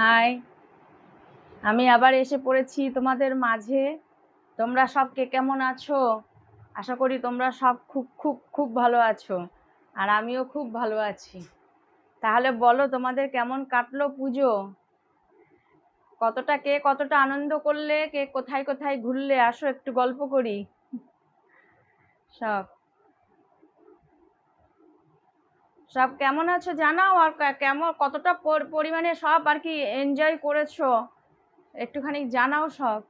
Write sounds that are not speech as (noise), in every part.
High আমি আবার এসে পড়েছি তোমাদের মাঝে তোমরা সব কে কেমন আছো আশা করি তোমরা সব খুব খুব খুব ভালো আছো আর আমিও খুব ভালো আছি তাহলে বলো তোমাদের কেমন কাটলো পুজো কতটা কে কতটা আনন্দ করলে কে কোথায় কোথায় ঘুরলে আসো একটু গল্প করি সব সব কেমন আছো জানাও আর কেমন কতটা পরিমাণে সব আর কি এনজয় করেছো একটুখানি জানাও সব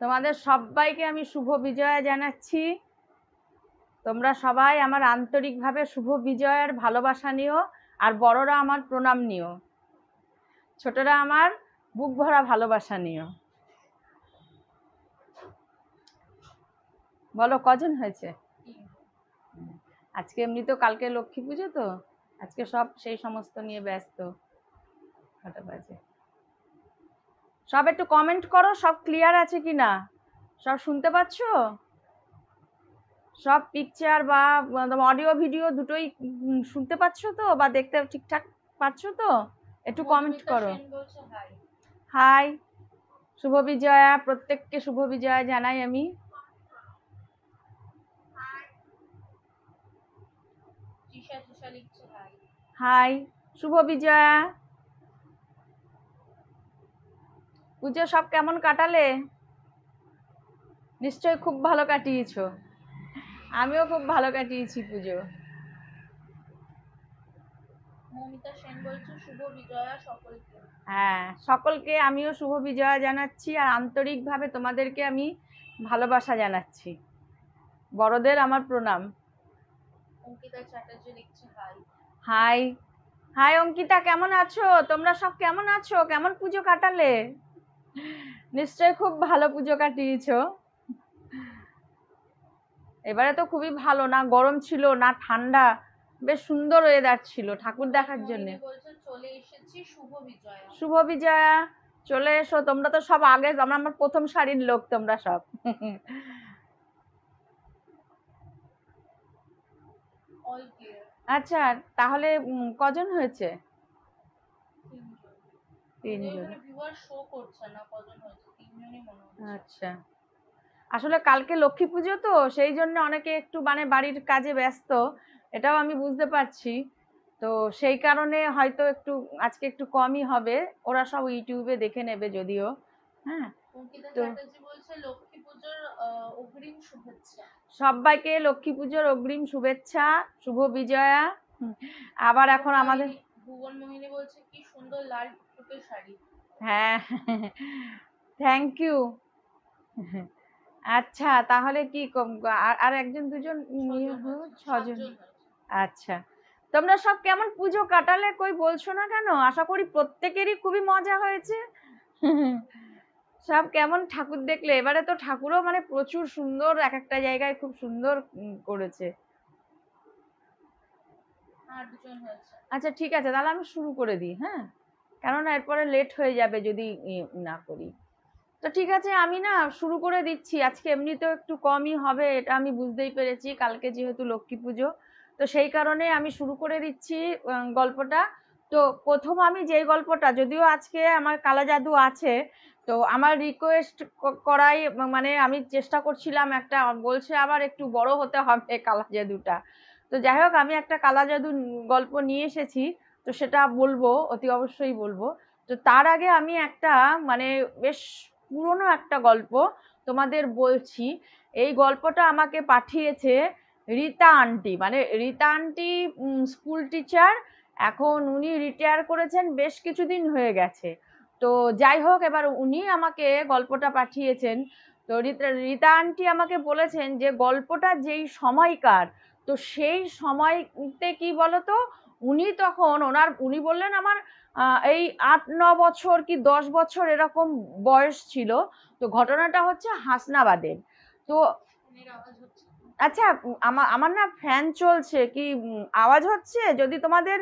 তোমাদের সবাইকে আমি শুভ বিজয়া জানাচ্ছি তোমরা সবাই আমার আন্তরিকভাবে শুভ বিজয়ের ভালোবাসা নিও আর বড়রা আমার প্রণাম নিও ছোটরা আমার বুক ভরা ভালোবাসা নিও বলো কজন হয়েছে আজকে এমনি তো কালকে লক্ষ্মী পুজো তো আজকে সব সেই সমস্ত নিয়ে ব্যস্ত কটা বাজে সব একটু কমেন্ট করো সব ক্লিয়ার আছে কি না সব শুনতে পাচ্ছ সব পিকচার বা অডিও ভিডিও দুটোই শুনতে পাচ্ছ তো বা দেখতে ঠিকঠাক পাচ্ছ তো একটু কমেন্ট করো হাই শুভ বিজয়া প্রত্যেককে শুভ বিজয়া জানাই আমি হাই শুভ বিজয়া পুজো সব কেমন কাটালে নিশ্চয় খুব ভালো কাটিয়েছ আমিও খুব ভালো কাটিয়েছি পুজো হ্যাঁ সকলকে আমিও শুভ বিজয়া জানাচ্ছি আর আন্তরিকভাবে তোমাদেরকে আমি ভালোবাসা জানাচ্ছি বড়দের আমার প্রণাম অঙ্কিতা চ্যাটার্জি লিখছে হাই হাই হাই অঙ্কিতা কেমন আছো তোমরা সব কেমন আছো কেমন পুজো কাটালে নিশ্চয় খুব ভালো পুজো কাটিয়েছ এবারে তো খুবই ভালো না গরম ছিল না ঠান্ডা বেশ সুন্দর ওয়েদার ছিল ঠাকুর দেখার হ্যাঁ, জন্য শুভ বিজয়া চলে এসো তোমরা তো সব আগে আমার প্রথম শাড়ির লোক তোমরা সব আচ্ছা তাহলে কজন হয়েছে মানে আচ্ছা আসলে কালকে লক্ষ্মী পুজো তো সেই জন্য অনেকে একটু মানে বাড়ির কাজে ব্যস্ত এটাও আমি বুঝতে পারছি তো সেই কারণে হয়তো একটু আজকে একটু কমই হবে ওরা সব ইউটিউবে দেখে নেবে যদিও হ্যাঁ তো পুজোর সবাইকে লক্ষ্মী পুজোর অগ্রিম শুভেচ্ছা শুভ বিজয়া আবার এখন আমাদের ভুবন মোহিনী বলছে কি সুন্দর লাল টুকে শাড়ি হ্যাঁ থ্যাংক ইউ আচ্ছা তাহলে কি আর একজন দুজন ছজন আচ্ছা তোমরা সব কেমন পুজো কাটালে কই বলছো না কেন আশা করি প্রত্যেকেরই খুবই মজা হয়েছে সব কেমন ঠাকুর দেখলে এবারে তো ঠাকুরও মানে প্রচুর সুন্দর এক একটা জায়গায় খুব সুন্দর করেছে আচ্ছা ঠিক আছে তাহলে আমি শুরু করে দিই হ্যাঁ কেননা এরপরে লেট হয়ে যাবে যদি না করি তো ঠিক আছে আমি না শুরু করে দিচ্ছি আজকে এমনিতেও একটু কমই হবে এটা আমি বুঝতেই পেরেছি কালকে যেহেতু লক্ষ্মী পুজো তো সেই কারণে আমি শুরু করে দিচ্ছি গল্পটা তো প্রথম আমি যেই গল্পটা যদিও আজকে আমার কালা জাদু আছে তো আমার রিকোয়েস্ট করাই মানে আমি চেষ্টা করছিলাম একটা বলছে আবার একটু বড় হতে হবে কালা জাদুটা তো যাই হোক আমি একটা কালা জাদু গল্প নিয়ে এসেছি তো সেটা বলবো অতি অবশ্যই বলবো তো তার আগে আমি একটা মানে বেশ পুরনো একটা গল্প তোমাদের বলছি এই গল্পটা আমাকে পাঠিয়েছে রীতা আন্টি মানে রীতা আন্টি স্কুল টিচার এখন উনি রিটায়ার করেছেন বেশ কিছুদিন হয়ে গেছে তো যাই হোক এবার উনি আমাকে গল্পটা পাঠিয়েছেন তো রীতা আন্টি আমাকে বলেছেন যে গল্পটা যেই সময়কার তো সেই সময়তে কি বলতো উনি তখন ওনার উনি বললেন আমার এই আট ন বছর কি দশ বছর এরকম বয়স ছিল তো ঘটনাটা হচ্ছে হাসনাবাদের তো আচ্ছা আমার আমার না ফ্যান চলছে কি আওয়াজ হচ্ছে যদি তোমাদের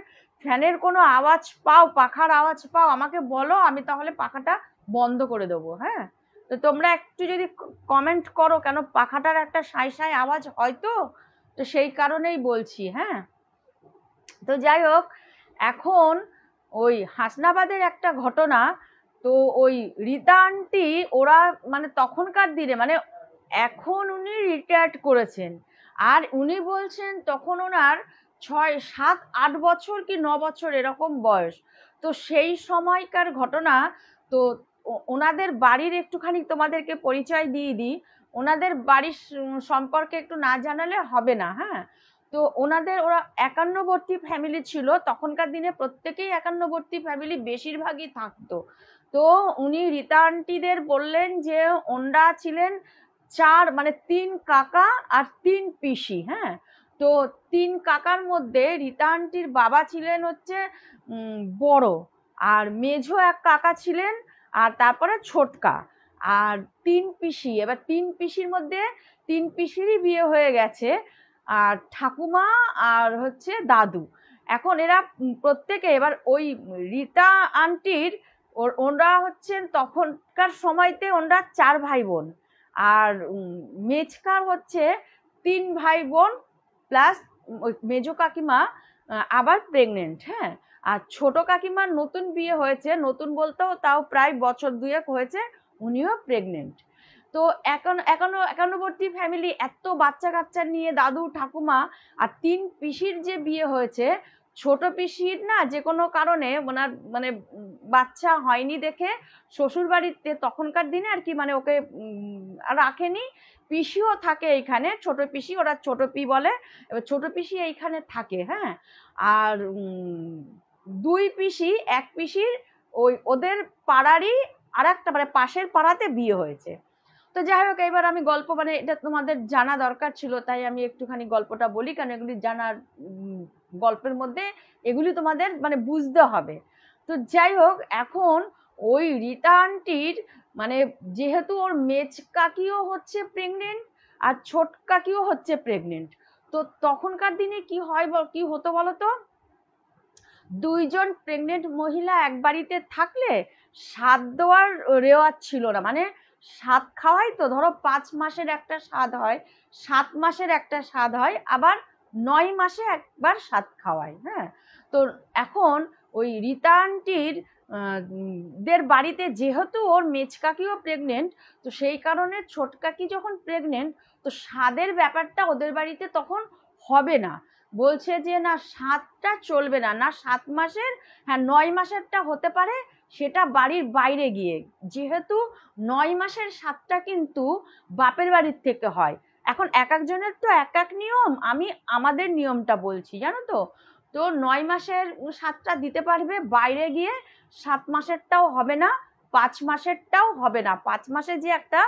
ফ্যানের কোনো আওয়াজ পাও পাখার আওয়াজ পাও আমাকে বলো আমি তাহলে পাখাটা বন্ধ করে দেবো হ্যাঁ তো তোমরা একটু যদি কমেন্ট করো কেন পাখাটার একটা সাঁই সাই আওয়াজ হয়তো তো সেই কারণেই বলছি হ্যাঁ তো যাই হোক এখন ওই হাসনাবাদের একটা ঘটনা তো ওই রীতা আন্টি ওরা মানে তখনকার দিনে মানে এখন উনি রিটায়ার্ড করেছেন আর উনি বলছেন তখন ওনার ছয় সাত আট বছর কি ন বছর এরকম বয়স তো সেই সময়কার ঘটনা তো ওনাদের বাড়ির একটুখানি তোমাদেরকে পরিচয় দিয়ে দিই ওনাদের বাড়ির সম্পর্কে একটু না জানালে হবে না হ্যাঁ তো ওনাদের ওরা একান্নবর্তী ফ্যামিলি ছিল তখনকার দিনে প্রত্যেকেই একান্নবর্তী ফ্যামিলি বেশিরভাগই থাকতো তো উনি রীতা আন্টিদের বললেন যে ওনরা ছিলেন চার মানে তিন কাকা আর তিন পিসি হ্যাঁ তো তিন কাকার মধ্যে রীতা আন্টির বাবা ছিলেন হচ্ছে বড় আর মেঝো এক কাকা ছিলেন আর তারপরে ছোটকা আর তিন পিসি এবার তিন পিসির মধ্যে তিন পিসিরই বিয়ে হয়ে গেছে আর ঠাকুমা আর হচ্ছে দাদু এখন এরা প্রত্যেকে এবার ওই রীতা আন্টির ওর ওনরা হচ্ছেন তখনকার সময়তে ওনরা চার ভাই বোন আর মেজকার হচ্ছে তিন ভাই বোন প্লাস মেজো কাকিমা আবার প্রেগনেন্ট হ্যাঁ আর ছোট কাকিমার নতুন বিয়ে হয়েছে নতুন বলতেও তাও প্রায় বছর দুয়েক হয়েছে উনিও প্রেগনেন্ট তো এখন এখনো একান্নবর্তী ফ্যামিলি এত বাচ্চা কাচ্চা নিয়ে দাদু ঠাকুমা আর তিন পিসির যে বিয়ে হয়েছে ছোট পিসির না যে কোনো কারণে ওনার মানে বাচ্চা হয়নি দেখে শ্বশুর বাড়িতে তখনকার দিনে আর কি মানে ওকে রাখেনি পিসিও থাকে এইখানে ছোট পিসি ওরা ছোট পি বলে এবার ছোট পিসি এইখানে থাকে হ্যাঁ আর দুই পিসি এক পিসির ওই ওদের পাড়ারই আর একটা মানে পাশের পাড়াতে বিয়ে হয়েছে তো যাই হোক এবার আমি গল্প মানে এটা তোমাদের জানা দরকার ছিল তাই আমি একটুখানি গল্পটা বলি কারণ এগুলি জানার গল্পের মধ্যে এগুলি তোমাদের মানে বুঝতে হবে তো যাই হোক এখন ওই রীতা আন্টির মানে যেহেতু ওর মেজ কাকিও হচ্ছে প্রেগনেন্ট আর ছোট কাকিও হচ্ছে প্রেগনেন্ট তো তখনকার দিনে কি হয় কি হতো বলতো দুইজন প্রেগনেন্ট মহিলা এক বাড়িতে থাকলে স্বাদ দেওয়ার রেওয়াজ ছিল না মানে স্বাদ খাওয়াই তো ধরো পাঁচ মাসের একটা স্বাদ হয় সাত মাসের একটা স্বাদ হয় আবার নয় মাসে একবার স্বাদ খাওয়ায় হ্যাঁ তো এখন ওই রিতানটির দের বাড়িতে যেহেতু ওর কাকিও প্রেগনেন্ট তো সেই কারণে ছোটকাকি যখন প্রেগনেন্ট তো স্বাদের ব্যাপারটা ওদের বাড়িতে তখন হবে না বলছে যে না সাতটা চলবে না না সাত মাসের হ্যাঁ নয় মাসেরটা হতে পারে সেটা বাড়ির বাইরে গিয়ে যেহেতু নয় মাসের সাতটা কিন্তু বাপের বাড়ির থেকে হয় এখন এক একজনের তো এক এক নিয়ম আমি আমাদের নিয়মটা বলছি জানো তো তো নয় মাসের সাতটা দিতে পারবে বাইরে গিয়ে সাত মাসেরটাও হবে না পাঁচ মাসেরটাও হবে না পাঁচ মাসে যে একটা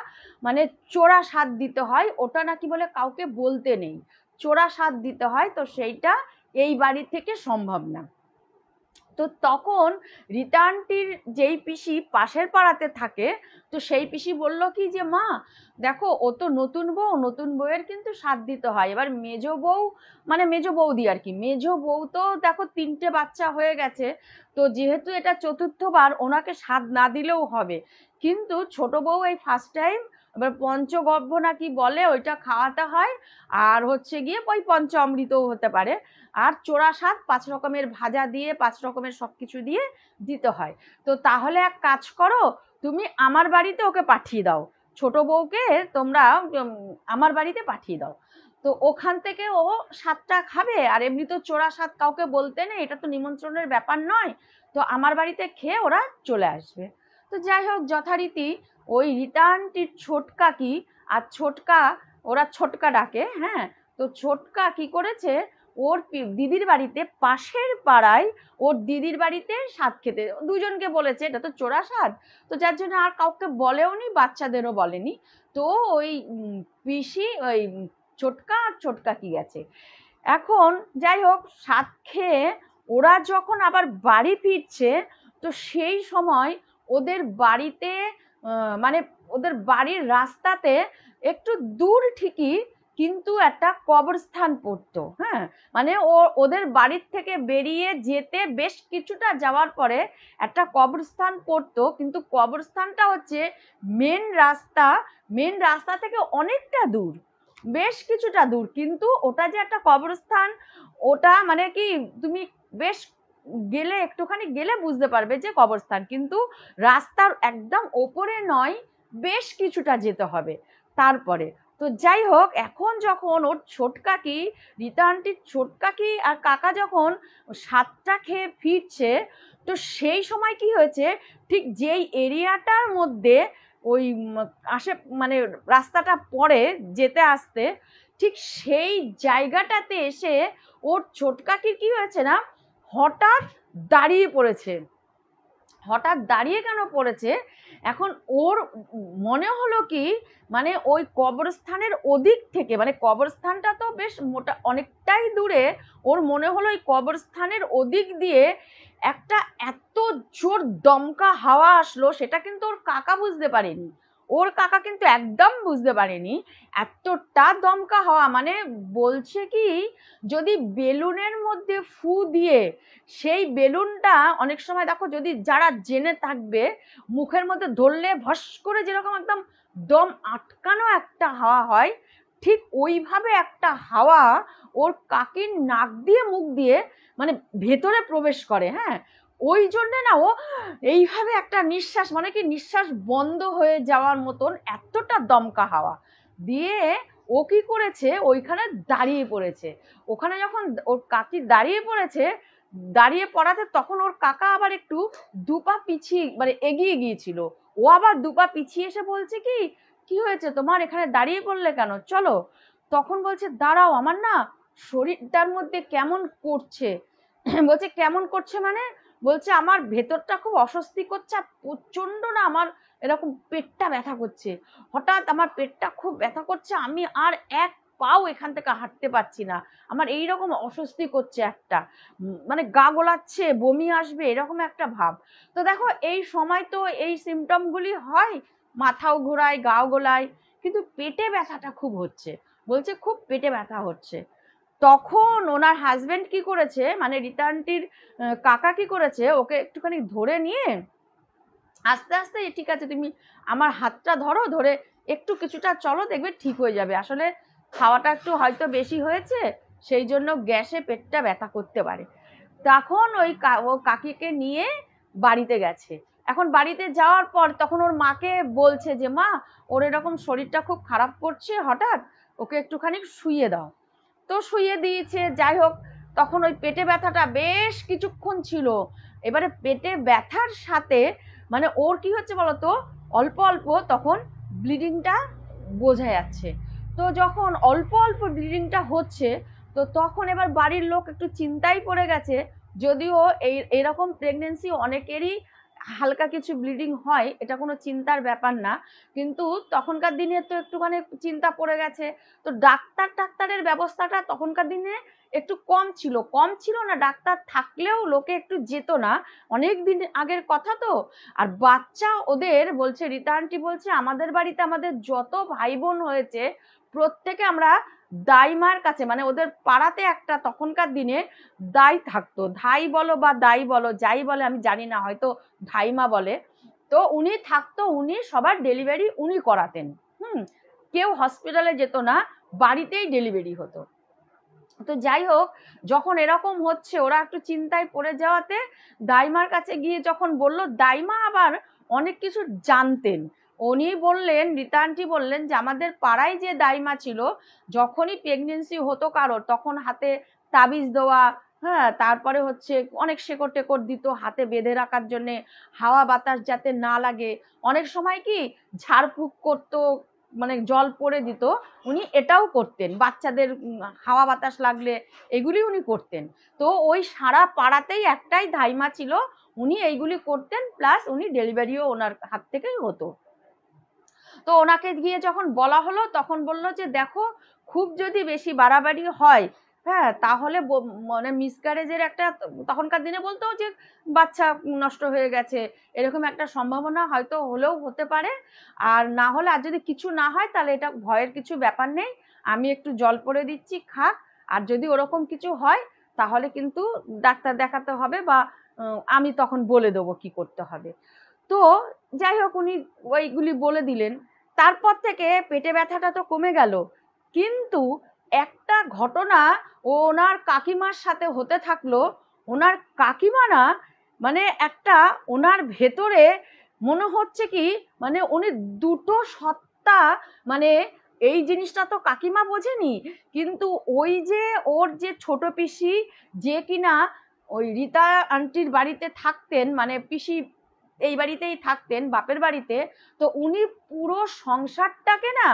মানে চোরা স্বাদ দিতে হয় ওটা নাকি বলে কাউকে বলতে নেই চোরা স্বাদ দিতে হয় তো সেইটা এই বাড়ি থেকে সম্ভব না তো তখন রিটার্নটির যেই পিসি পাশের পাড়াতে থাকে তো সেই পিসি বলল কি যে মা দেখো ও তো নতুন বউ নতুন বউয়ের কিন্তু সাথ দিতে হয় এবার মেজ বউ মানে মেজ বৌদি আর কি মেজ বউ তো দেখো তিনটে বাচ্চা হয়ে গেছে তো যেহেতু এটা চতুর্থবার ওনাকে সাথ না দিলেও হবে কিন্তু ছোট বউ এই ফার্স্ট টাইম এবার পঞ্চগব্য নাকি বলে ওইটা খাওয়াতে হয় আর হচ্ছে গিয়ে ওই পঞ্চ অমৃতও হতে পারে আর চোরা স্বাদ পাঁচ রকমের ভাজা দিয়ে পাঁচ রকমের সব কিছু দিয়ে দিতে হয় তো তাহলে এক কাজ করো তুমি আমার বাড়িতে ওকে পাঠিয়ে দাও ছোট বউকে তোমরা আমার বাড়িতে পাঠিয়ে দাও তো ওখান থেকে ও স্বাদটা খাবে আর এমনি তো চোরা স্বাদ কাউকে বলতে নেই এটা তো নিমন্ত্রণের ব্যাপার নয় তো আমার বাড়িতে খেয়ে ওরা চলে আসবে তো যাই হোক যথারীতি ওই রিটার্নটির ছোটকা কি আর ছোটকা ওরা ছোটকা ডাকে হ্যাঁ তো ছোটকা কি করেছে ওর দিদির বাড়িতে পাশের পাড়ায় ওর দিদির বাড়িতে স্বাদ খেতে দুজনকে বলেছে এটা তো চোরা স্বাদ তো যার জন্য আর কাউকে বলেও নি বাচ্চাদেরও বলেনি তো ওই পিসি ওই ছোটকা আর ছোটকা কি গেছে এখন যাই হোক স্বাদ খেয়ে ওরা যখন আবার বাড়ি ফিরছে তো সেই সময় ওদের বাড়িতে মানে ওদের বাড়ির রাস্তাতে একটু দূর ঠিকই কিন্তু একটা কবরস্থান পড়তো হ্যাঁ মানে ও ওদের বাড়ির থেকে বেরিয়ে যেতে বেশ কিছুটা যাওয়ার পরে একটা কবরস্থান পড়তো কিন্তু কবরস্থানটা হচ্ছে মেন রাস্তা মেন রাস্তা থেকে অনেকটা দূর বেশ কিছুটা দূর কিন্তু ওটা যে একটা কবরস্থান ওটা মানে কি তুমি বেশ গেলে একটুখানি গেলে বুঝতে পারবে যে কবরস্থান কিন্তু রাস্তার একদম ওপরে নয় বেশ কিছুটা যেতে হবে তারপরে তো যাই হোক এখন যখন ওর কাকি রীতা আন্টির ছোটকাকি আর কাকা যখন সাতটা খেয়ে ফিরছে তো সেই সময় কি হয়েছে ঠিক যেই এরিয়াটার মধ্যে ওই আসে মানে রাস্তাটা পড়ে যেতে আসতে ঠিক সেই জায়গাটাতে এসে ওর কাকির কি হয়েছে না হঠাৎ দাঁড়িয়ে পড়েছে হঠাৎ দাঁড়িয়ে কেন পড়েছে এখন ওর মনে হলো কি মানে ওই কবরস্থানের ওদিক থেকে মানে কবরস্থানটা তো বেশ মোটা অনেকটাই দূরে ওর মনে হলো ওই কবরস্থানের ওদিক দিয়ে একটা এত জোর দমকা হাওয়া আসলো সেটা কিন্তু ওর কাকা বুঝতে পারেনি ওর কাকা কিন্তু একদম বুঝতে পারেনি এতটা দমকা হওয়া মানে বলছে কি যদি বেলুনের মধ্যে ফু দিয়ে সেই বেলুনটা অনেক সময় দেখো যদি যারা জেনে থাকবে মুখের মধ্যে ধরলে ভস করে যেরকম একদম দম আটকানো একটা হাওয়া হয় ঠিক ওইভাবে একটা হাওয়া ওর কাকির নাক দিয়ে মুখ দিয়ে মানে ভেতরে প্রবেশ করে হ্যাঁ ওই জন্যে না ও এইভাবে একটা নিঃশ্বাস মানে কি নিঃশ্বাস বন্ধ হয়ে যাওয়ার মতন এতটা দমকা হাওয়া দিয়ে ও কি করেছে ওইখানে দাঁড়িয়ে পড়েছে ওখানে যখন ওর কাকি দাঁড়িয়ে পড়েছে দাঁড়িয়ে পড়াতে তখন ওর কাকা আবার একটু দুপা পিছিয়ে মানে এগিয়ে গিয়েছিল ও আবার দুপা পিছিয়ে এসে বলছে কি কি হয়েছে তোমার এখানে দাঁড়িয়ে পড়লে কেন চলো তখন বলছে দাঁড়াও আমার না শরীরটার মধ্যে কেমন করছে বলছে কেমন করছে মানে বলছে আমার ভেতরটা খুব অস্বস্তি করছে আর প্রচণ্ড না আমার এরকম পেটটা ব্যথা করছে হঠাৎ আমার পেটটা খুব ব্যথা করছে আমি আর এক পাও এখান থেকে হাঁটতে পারছি না আমার এই রকম অস্বস্তি করছে একটা মানে গা গোলাচ্ছে বমি আসবে এরকম একটা ভাব তো দেখো এই সময় তো এই সিমটমগুলি হয় মাথাও ঘোরায় গাও গোলায় কিন্তু পেটে ব্যথাটা খুব হচ্ছে বলছে খুব পেটে ব্যথা হচ্ছে তখন ওনার হাজব্যান্ড কি করেছে মানে রিতানটির কাকা কি করেছে ওকে একটুখানি ধরে নিয়ে আস্তে আস্তে ঠিক আছে তুমি আমার হাতটা ধরো ধরে একটু কিছুটা চলো দেখবে ঠিক হয়ে যাবে আসলে খাওয়াটা একটু হয়তো বেশি হয়েছে সেই জন্য গ্যাসে পেটটা ব্যথা করতে পারে তখন ওই ও কাকিকে নিয়ে বাড়িতে গেছে এখন বাড়িতে যাওয়ার পর তখন ওর মাকে বলছে যে মা ওর এরকম শরীরটা খুব খারাপ করছে হঠাৎ ওকে একটুখানি শুয়ে দাও তো শুয়ে দিয়েছে যাই হোক তখন ওই পেটে ব্যথাটা বেশ কিছুক্ষণ ছিল এবারে পেটে ব্যথার সাথে মানে ওর কি হচ্ছে বলতো অল্প অল্প তখন ব্লিডিংটা বোঝা যাচ্ছে তো যখন অল্প অল্প ব্লিডিংটা হচ্ছে তো তখন এবার বাড়ির লোক একটু চিন্তায় পড়ে গেছে যদিও এই এরকম প্রেগনেন্সি অনেকেরই হালকা কিছু ব্লিডিং হয় এটা কোনো চিন্তার ব্যাপার না কিন্তু তখনকার দিনে তো একটুখানি চিন্তা পড়ে গেছে তো ডাক্তার টাক্তারের ব্যবস্থাটা তখনকার দিনে একটু কম ছিল কম ছিল না ডাক্তার থাকলেও লোকে একটু যেত না অনেক দিন আগের কথা তো আর বাচ্চা ওদের বলছে রিতা আন্টি বলছে আমাদের বাড়িতে আমাদের যত ভাই বোন হয়েছে প্রত্যেকে আমরা দাইমার কাছে মানে ওদের পাড়াতে একটা তখনকার দিনে দাই থাকতো ধাই বলো বা দাই বলো যাই বলে আমি জানি না হয়তো ধাইমা বলে তো উনি থাকতো উনি সবার ডেলিভারি উনি করাতেন হুম কেউ হসপিটালে যেত না বাড়িতেই ডেলিভারি হতো তো যাই হোক যখন এরকম হচ্ছে ওরা একটু চিন্তায় পড়ে যাওয়াতে দাইমার কাছে গিয়ে যখন বলল দাইমা আবার অনেক কিছু জানতেন উনি বললেন রিতানটি বললেন যে আমাদের পাড়ায় যে দাইমা ছিল যখনই প্রেগনেন্সি হতো কারোর তখন হাতে তাবিজ দেওয়া হ্যাঁ তারপরে হচ্ছে অনেক শেকড় টেকড় দিত হাতে বেঁধে রাখার জন্যে হাওয়া বাতাস যাতে না লাগে অনেক সময় কি ঝাড়ফুঁক করতো মানে জল পরে দিত উনি এটাও করতেন বাচ্চাদের হাওয়া বাতাস লাগলে এগুলি উনি করতেন তো ওই সারা পাড়াতেই একটাই ধাইমা ছিল উনি এইগুলি করতেন প্লাস উনি ডেলিভারিও ওনার হাত থেকেই হতো তো ওনাকে গিয়ে যখন বলা হলো তখন বলল যে দেখো খুব যদি বেশি বাড়াবাড়ি হয় হ্যাঁ তাহলে মানে মিসক্যারেজের একটা তখনকার দিনে বলতো যে বাচ্চা নষ্ট হয়ে গেছে এরকম একটা সম্ভাবনা হয়তো হলেও হতে পারে আর না হলে আর যদি কিছু না হয় তাহলে এটা ভয়ের কিছু ব্যাপার নেই আমি একটু জল পরে দিচ্ছি খাক আর যদি ওরকম কিছু হয় তাহলে কিন্তু ডাক্তার দেখাতে হবে বা আমি তখন বলে দেবো কি করতে হবে তো যাই হোক উনি ওইগুলি বলে দিলেন তারপর থেকে পেটে ব্যথাটা তো কমে গেল কিন্তু একটা ঘটনা ওনার কাকিমার সাথে হতে থাকলো ওনার কাকিমা না মানে একটা ওনার ভেতরে মনে হচ্ছে কি মানে উনি দুটো সত্তা মানে এই জিনিসটা তো কাকিমা বোঝেনি কিন্তু ওই যে ওর যে ছোট পিসি যে কিনা ওই রীতা আন্টির বাড়িতে থাকতেন মানে পিসি এই বাড়িতেই থাকতেন বাপের বাড়িতে তো উনি পুরো সংসারটাকে না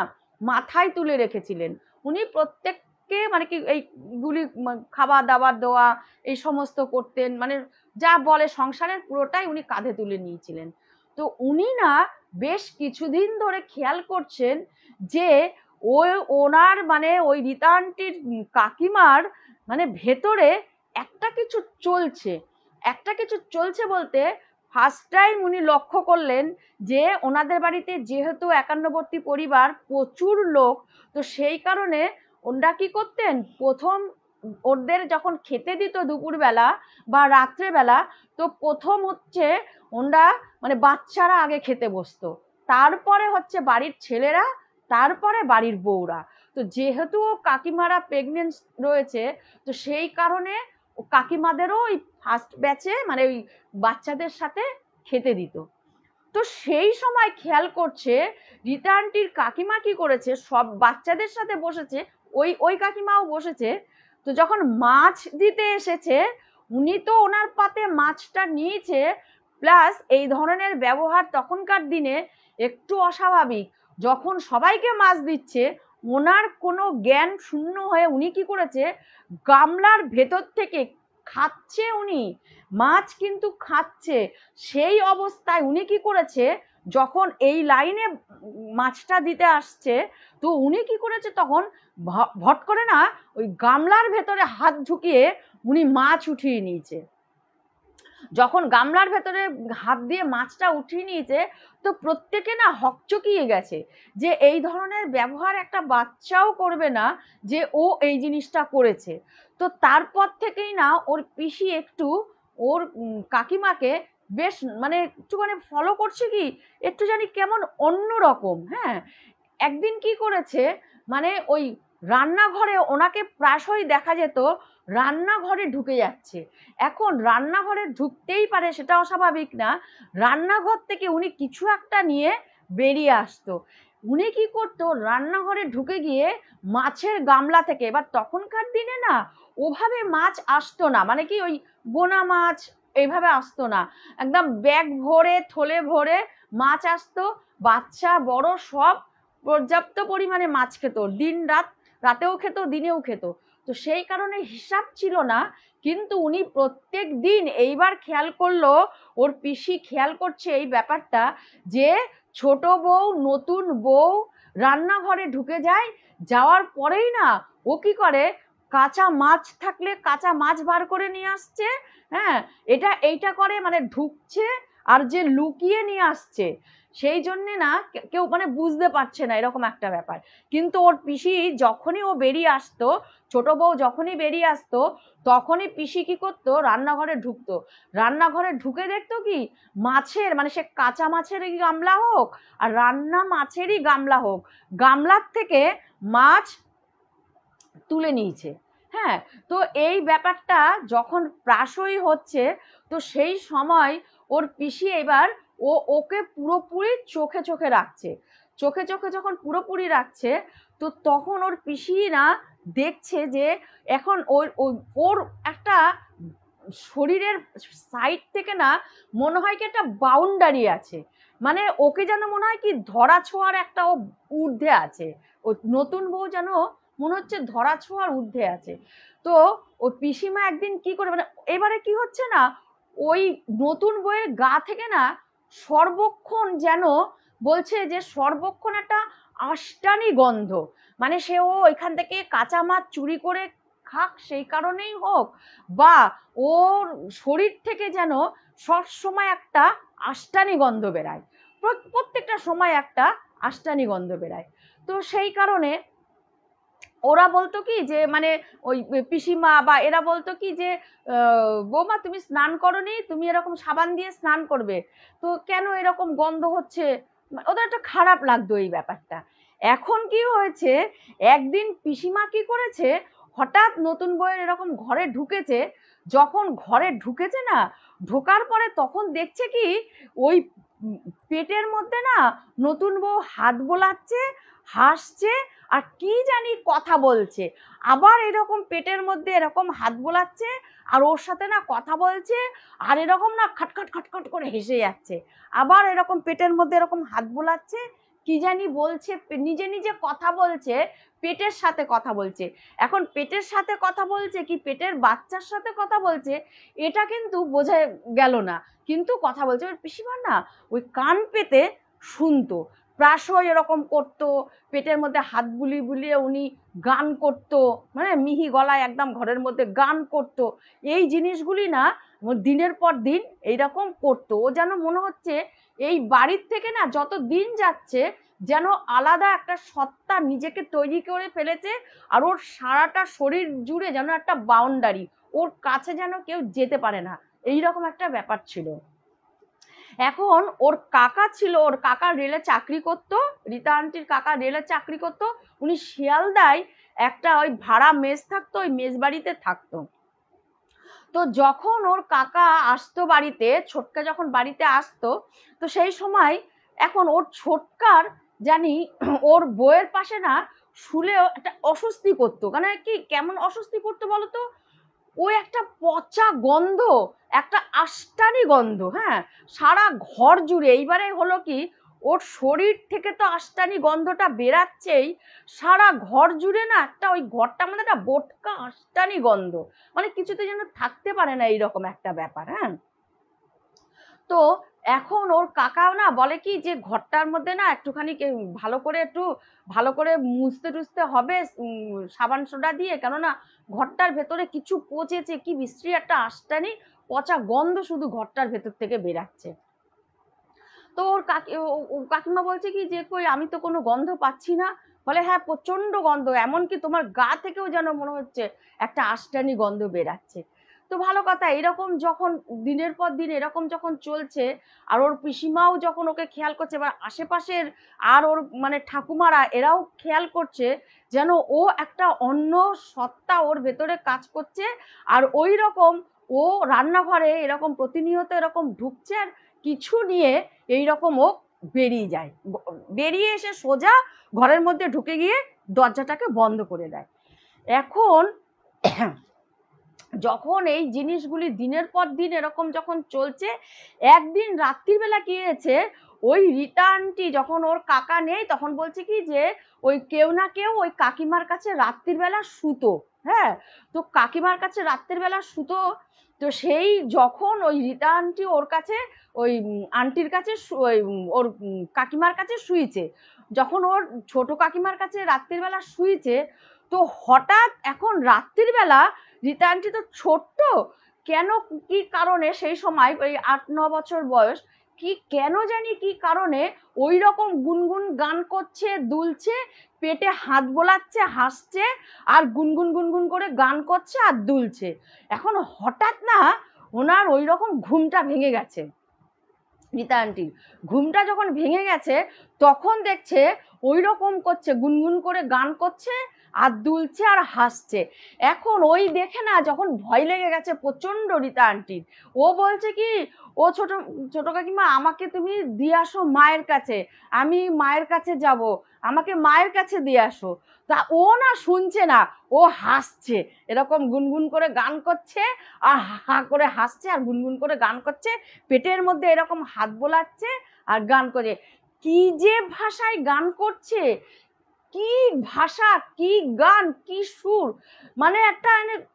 মাথায় তুলে রেখেছিলেন উনি প্রত্যেককে মানে কি এই গুলি খাবার দাবার দেওয়া এই সমস্ত করতেন মানে যা বলে সংসারের পুরোটাই উনি কাঁধে তুলে নিয়েছিলেন তো উনি না বেশ কিছুদিন ধরে খেয়াল করছেন যে ওই ওনার মানে ওই রিতানটির কাকিমার মানে ভেতরে একটা কিছু চলছে একটা কিছু চলছে বলতে ফার্স্ট টাইম উনি লক্ষ্য করলেন যে ওনাদের বাড়িতে যেহেতু একান্নবর্তী পরিবার প্রচুর লোক তো সেই কারণে ওনরা কি করতেন প্রথম ওদের যখন খেতে দিত দুপুরবেলা বা রাত্রেবেলা তো প্রথম হচ্ছে ওনরা মানে বাচ্চারা আগে খেতে বসতো তারপরে হচ্ছে বাড়ির ছেলেরা তারপরে বাড়ির বউরা তো যেহেতু কাকিমারা প্রেগনেন্ট রয়েছে তো সেই কারণে ও কাকিমাদেরও ওই ফার্স্ট ব্যাচে মানে ওই বাচ্চাদের সাথে খেতে দিত তো সেই সময় খেয়াল করছে রিতা আন্টির কাকিমা কি করেছে সব বাচ্চাদের সাথে বসেছে ওই ওই কাকিমাও বসেছে তো যখন মাছ দিতে এসেছে উনি তো ওনার পাতে মাছটা নিয়েছে প্লাস এই ধরনের ব্যবহার তখনকার দিনে একটু অস্বাভাবিক যখন সবাইকে মাছ দিচ্ছে ওনার কোনো জ্ঞান শূন্য হয়ে উনি কি করেছে গামলার ভেতর থেকে খাচ্ছে উনি মাছ কিন্তু খাচ্ছে সেই অবস্থায় উনি কি করেছে যখন এই লাইনে মাছটা দিতে আসছে তো উনি কি করেছে তখন ভট করে না ওই গামলার ভেতরে হাত ঢুকিয়ে উনি মাছ উঠিয়ে নিয়েছে যখন গামলার ভেতরে হাত দিয়ে মাছটা উঠিয়ে নিয়েছে তো প্রত্যেকে না হকচকিয়ে গেছে যে এই ধরনের ব্যবহার একটা বাচ্চাও করবে না যে ও এই জিনিসটা করেছে তো তারপর থেকেই না ওর পিসি একটু ওর কাকিমাকে বেশ মানে একটুখানি ফলো করছে কি একটু জানি কেমন অন্য রকম হ্যাঁ একদিন কি করেছে মানে ওই রান্নাঘরে ওনাকে প্রায়শই দেখা যেত রান্নাঘরে ঢুকে যাচ্ছে এখন রান্নাঘরে ঢুকতেই পারে সেটা অস্বাভাবিক না রান্নাঘর থেকে উনি কিছু একটা নিয়ে বেরিয়ে আসতো উনি কি করতো রান্নাঘরে ঢুকে গিয়ে মাছের গামলা থেকে এবার তখনকার দিনে না ওভাবে মাছ আসতো না মানে কি ওই গোনা মাছ এইভাবে আসতো না একদম ব্যাগ ভরে থলে ভরে মাছ আসতো বাচ্চা বড় সব পর্যাপ্ত পরিমাণে মাছ খেত দিন রাত রাতেও খেত দিনেও খেত তো সেই কারণে হিসাব ছিল না কিন্তু উনি প্রত্যেক দিন এইবার খেয়াল করলো ওর পিসি খেয়াল করছে এই ব্যাপারটা যে ছোট বউ নতুন বউ রান্নাঘরে ঢুকে যায় যাওয়ার পরেই না ও কি করে কাঁচা মাছ থাকলে কাঁচা মাছ বার করে নিয়ে আসছে হ্যাঁ এটা এইটা করে মানে ঢুকছে আর যে লুকিয়ে নিয়ে আসছে সেই জন্যে না কেউ মানে বুঝতে পারছে না এরকম একটা ব্যাপার কিন্তু ওর পিসি যখনই ও বেরিয়ে আসতো ছোট বউ যখনই বেরিয়ে আসতো তখনই পিসি কি করতো রান্নাঘরে ঢুকতো রান্নাঘরে ঢুকে দেখতো কি মাছের মানে সে কাঁচা মাছেরই গামলা হোক আর রান্না মাছেরই গামলা হোক গামলার থেকে মাছ তুলে নিয়েছে হ্যাঁ তো এই ব্যাপারটা যখন প্রাসই হচ্ছে তো সেই সময় ওর পিসি এবার ও ওকে পুরোপুরি চোখে চোখে রাখছে চোখে চোখে যখন পুরোপুরি রাখছে তো তখন ওর পিসিরা দেখছে যে এখন ওর ওর একটা শরীরের সাইড থেকে না মনে হয় কি একটা বাউন্ডারি আছে মানে ওকে যেন মনে হয় কি ধরা ছোঁয়ার একটা ও ঊর্ধ্বে আছে ও নতুন বউ যেন মনে হচ্ছে ধরা ছোঁয়ার ঊর্ধ্বে আছে তো ও পিসিমা একদিন কি করে মানে এবারে কি হচ্ছে না ওই নতুন বইয়ের গা থেকে না সর্বক্ষণ যেন বলছে যে সর্বক্ষণ একটা আষ্টানি গন্ধ মানে সেও এখান থেকে কাঁচা মাছ চুরি করে খাক সেই কারণেই হোক বা ওর শরীর থেকে যেন সবসময় একটা আষ্টানি গন্ধ বেরায় প্রত্যেকটা সময় একটা আষ্টানি গন্ধ বেরায় তো সেই কারণে ওরা বলতো কি যে মানে ওই পিসিমা বা এরা বলতো কি যে বৌমা তুমি স্নান করনি তুমি এরকম সাবান দিয়ে স্নান করবে তো কেন এরকম গন্ধ হচ্ছে ওদের একটা খারাপ লাগতো এই ব্যাপারটা এখন কি হয়েছে একদিন পিসিমা কি করেছে হঠাৎ নতুন বইয়ের এরকম ঘরে ঢুকেছে যখন ঘরে ঢুকেছে না ঢোকার পরে তখন দেখছে কি ওই পেটের মধ্যে না নতুন বউ হাত বোলাচ্ছে হাসছে আর কি জানি কথা বলছে আবার এরকম পেটের মধ্যে এরকম হাত বোলাচ্ছে আর ওর সাথে না কথা বলছে আর এরকম না খটখট খটখট করে হেসে যাচ্ছে আবার এরকম পেটের মধ্যে এরকম হাত বোলাচ্ছে কি জানি বলছে নিজে নিজে কথা বলছে পেটের সাথে কথা বলছে এখন পেটের সাথে কথা বলছে কি পেটের বাচ্চার সাথে কথা বলছে এটা কিন্তু বোঝা গেল না কিন্তু কথা বলছে ওর পিসিমা না ওই কান পেতে শুনতো প্রায়শই এরকম করত পেটের মধ্যে হাত বুলি বুলিয়ে উনি গান করত মানে মিহি গলায় একদম ঘরের মধ্যে গান করত এই জিনিসগুলি না দিনের পর দিন এইরকম করত ও যেন মনে হচ্ছে এই বাড়ির থেকে না যত দিন যাচ্ছে যেন আলাদা একটা সত্তা নিজেকে তৈরি করে ফেলেছে আর ওর সারাটা শরীর জুড়ে যেন একটা বাউন্ডারি ওর কাছে যেন কেউ যেতে পারে না এইরকম একটা ব্যাপার ছিল এখন ওর কাকা ছিল ওর কাকা রেলে চাকরি করত রীতা আন্টির কাকা রেলে চাকরি করত উনি শিয়ালদায় একটা ওই ভাড়া মেজ থাকতো ওই মেজ বাড়িতে থাকতো তো যখন ওর কাকা আসতো বাড়িতে ছোটকা যখন বাড়িতে আসতো তো সেই সময় এখন ওর ছোটকার জানি (clears throat) ওর বইয়ের পাশে না শুলেও একটা অস্বস্তি করতো মানে কি কেমন অস্বস্তি করতো বলতো ও একটা পচা গন্ধ একটা আষ্টানি গন্ধ হ্যাঁ সারা ঘর জুড়ে এইবারে হলো কি ওর শরীর থেকে তো আষ্টানি গন্ধটা বেরাচ্ছেই সারা ঘর জুড়ে না একটা ওই ঘরটা আমাদের একটা বোটকা আষ্টানি গন্ধ মানে কিছুতে যেন থাকতে পারে না এইরকম একটা ব্যাপার হ্যাঁ তো এখন ওর কাকা না বলে কি যে ঘরটার মধ্যে না একটুখানি ভালো করে একটু ভালো করে মুছতে টুছতে হবে সাবান সোডা দিয়ে কেননা ঘরটার ভেতরে কিছু পচেছে কি বিশ্রী একটা আষ্টানি পচা গন্ধ শুধু ঘরটার ভেতর থেকে বেরাচ্ছে তো ওর কাকি কাকিমা বলছে কি যে কই আমি তো কোনো গন্ধ পাচ্ছি না বলে হ্যাঁ প্রচণ্ড গন্ধ এমনকি তোমার গা থেকেও যেন মনে হচ্ছে একটা আষ্টানি গন্ধ বেরাচ্ছে তো ভালো কথা এরকম যখন দিনের পর দিন এরকম যখন চলছে আর ওর পিসিমাও যখন ওকে খেয়াল করছে বা আশেপাশের আর ওর মানে ঠাকুমারা এরাও খেয়াল করছে যেন ও একটা অন্য সত্তা ওর ভেতরে কাজ করছে আর ওই রকম ও রান্নাঘরে এরকম প্রতিনিয়ত এরকম ঢুকছে আর কিছু নিয়ে এই রকম ও বেরিয়ে যায় বেরিয়ে এসে সোজা ঘরের মধ্যে ঢুকে গিয়ে দরজাটাকে বন্ধ করে দেয় এখন যখন এই জিনিসগুলি দিনের পর দিন এরকম যখন চলছে একদিন রাত্রিবেলা কি হয়েছে ওই রিটার্নটি যখন ওর কাকা নেই তখন বলছে কি যে ওই কেউ না কেউ ওই কাকিমার কাছে রাত্রিবেলা সুতো হ্যাঁ তো কাকিমার কাছে রাত্রিবেলা সুতো তো সেই যখন ওই রিটার্নটি আন্টি ওর কাছে ওই আন্টির কাছে ওই ওর কাকিমার কাছে শুয়েছে যখন ওর ছোট কাকিমার কাছে রাত্রিবেলা শুয়েছে তো হঠাৎ এখন রাত্রিবেলা রীতা আন্টি তো ছোট্ট কেন কি কারণে সেই সময় ওই আট ন বছর বয়স কি কেন জানি কি কারণে ওই রকম গুনগুন গান করছে দুলছে পেটে হাত বোলাচ্ছে হাসছে আর গুনগুন গুনগুন করে গান করছে আর দুলছে এখন হঠাৎ না ওনার ওই রকম ঘুমটা ভেঙে গেছে রীতা আন্টির ঘুমটা যখন ভেঙে গেছে তখন দেখছে ওই রকম করছে গুনগুন করে গান করছে আর দুলছে আর হাসছে এখন ওই দেখে না যখন ভয় লেগে গেছে প্রচণ্ড রীতা আন্টির ও বলছে কি ও ছোট ছোট কাকিমা আমাকে তুমি দিয়ে আসো মায়ের কাছে আমি মায়ের কাছে যাব আমাকে মায়ের কাছে দিয়ে আসো তা ও না শুনছে না ও হাসছে এরকম গুনগুন করে গান করছে আর হা করে হাসছে আর গুনগুন করে গান করছে পেটের মধ্যে এরকম হাত বোলাচ্ছে আর গান করে কি যে ভাষায় গান করছে কি ভাষা কি গান কি সুর মানে একটা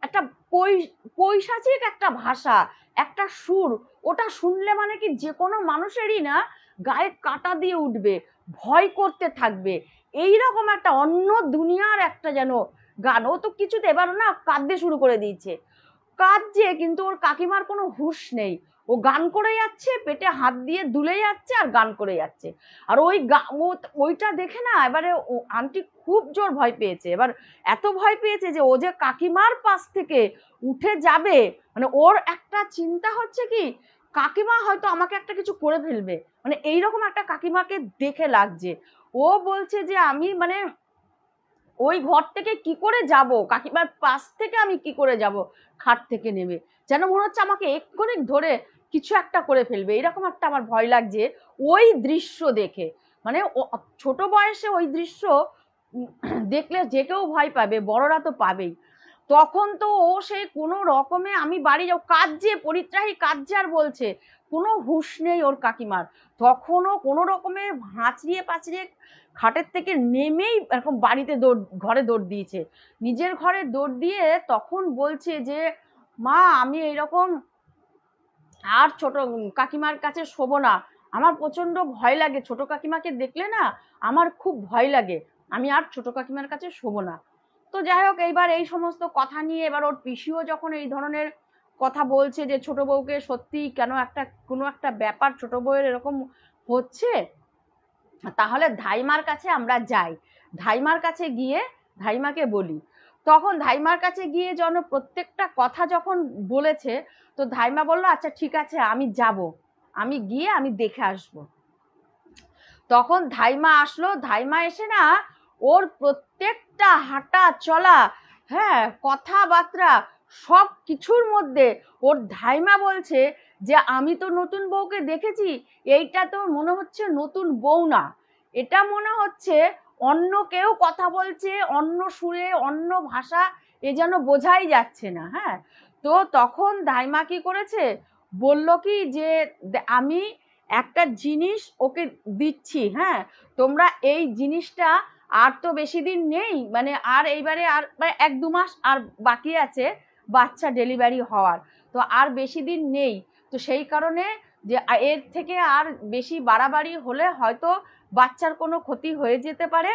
একটা পৈশাচিক একটা ভাষা একটা সুর ওটা শুনলে মানে কি যে কোনো মানুষেরই না গায়ে কাটা দিয়ে উঠবে ভয় করতে থাকবে এই রকম একটা অন্য দুনিয়ার একটা যেন গান ও তো কিছুতে এবার না কাঁদতে শুরু করে দিয়েছে কাঁদছে কিন্তু ওর কাকিমার কোনো হুশ নেই ও গান করে যাচ্ছে পেটে হাত দিয়ে দুলে যাচ্ছে আর গান করে যাচ্ছে আর ওই ওইটা দেখে না এবারে আন্টি খুব জোর ভয় পেয়েছে এবার এত ভয় পেয়েছে যে ও যে কাকিমার পাশ থেকে উঠে যাবে মানে ওর একটা চিন্তা হচ্ছে কি কাকিমা হয়তো আমাকে একটা কিছু করে ফেলবে মানে এইরকম একটা কাকিমাকে দেখে লাগছে ও বলছে যে আমি মানে ওই ঘর থেকে কি করে যাব কাকিমার পাশ থেকে আমি কি করে যাব খাট থেকে নেমে যেন মনে হচ্ছে আমাকে এক্ষণিক ধরে কিছু একটা করে ফেলবে এরকম একটা আমার ভয় লাগছে ওই দৃশ্য দেখে মানে ছোট বয়সে ওই দৃশ্য দেখলে যে কেউ ভয় পাবে বড়রা তো পাবেই তখন তো ও সে কোনো রকমে আমি বাড়ি যাও কাজ যে পরিত্রাহী কাজ আর বলছে কোনো হুশ নেই ওর কাকিমার তখনও কোনো রকমে হাঁচড়িয়ে পাঁচড়িয়ে খাটের থেকে নেমেই এরকম বাড়িতে দৌড় ঘরে দৌড় দিয়েছে নিজের ঘরে দৌড় দিয়ে তখন বলছে যে মা আমি এইরকম আর ছোট কাকিমার কাছে শোবো না আমার প্রচণ্ড ভয় লাগে ছোট কাকিমাকে দেখলে না আমার খুব ভয় লাগে আমি আর ছোট কাকিমার কাছে শোবো না তো যাই হোক এইবার এই সমস্ত কথা নিয়ে এবার ওর পিসিও যখন এই ধরনের কথা বলছে যে ছোট বউকে সত্যি কেন একটা কোনো একটা ব্যাপার ছোট বউয়ের এরকম হচ্ছে তাহলে ধাইমার কাছে আমরা যাই ধাইমার কাছে গিয়ে ধাইমাকে বলি তখন ধাইমার কাছে গিয়ে যেন প্রত্যেকটা কথা যখন বলেছে তো ধাইমা বলল আচ্ছা ঠিক আছে আমি যাব আমি গিয়ে আমি দেখে আসব তখন ধাইমা আসলো ধাইমা এসে না ওর প্রত্যেকটা হাঁটা চলা হ্যাঁ কথাবার্তা সব কিছুর মধ্যে ওর ধাইমা বলছে যে আমি তো নতুন বউকে দেখেছি এইটা তো মনে হচ্ছে নতুন বউ না এটা মনে হচ্ছে অন্য কেউ কথা বলছে অন্য সুরে অন্য ভাষা এ যেন বোঝাই যাচ্ছে না হ্যাঁ তো তখন দাইমা কি করেছে বলল কি যে আমি একটা জিনিস ওকে দিচ্ছি হ্যাঁ তোমরা এই জিনিসটা আর তো বেশি দিন নেই মানে আর এইবারে আর মানে এক দু মাস আর বাকি আছে বাচ্চা ডেলিভারি হওয়ার তো আর বেশি দিন নেই তো সেই কারণে যে এর থেকে আর বেশি বাড়াবাড়ি হলে হয়তো বাচ্চার কোনো ক্ষতি হয়ে যেতে পারে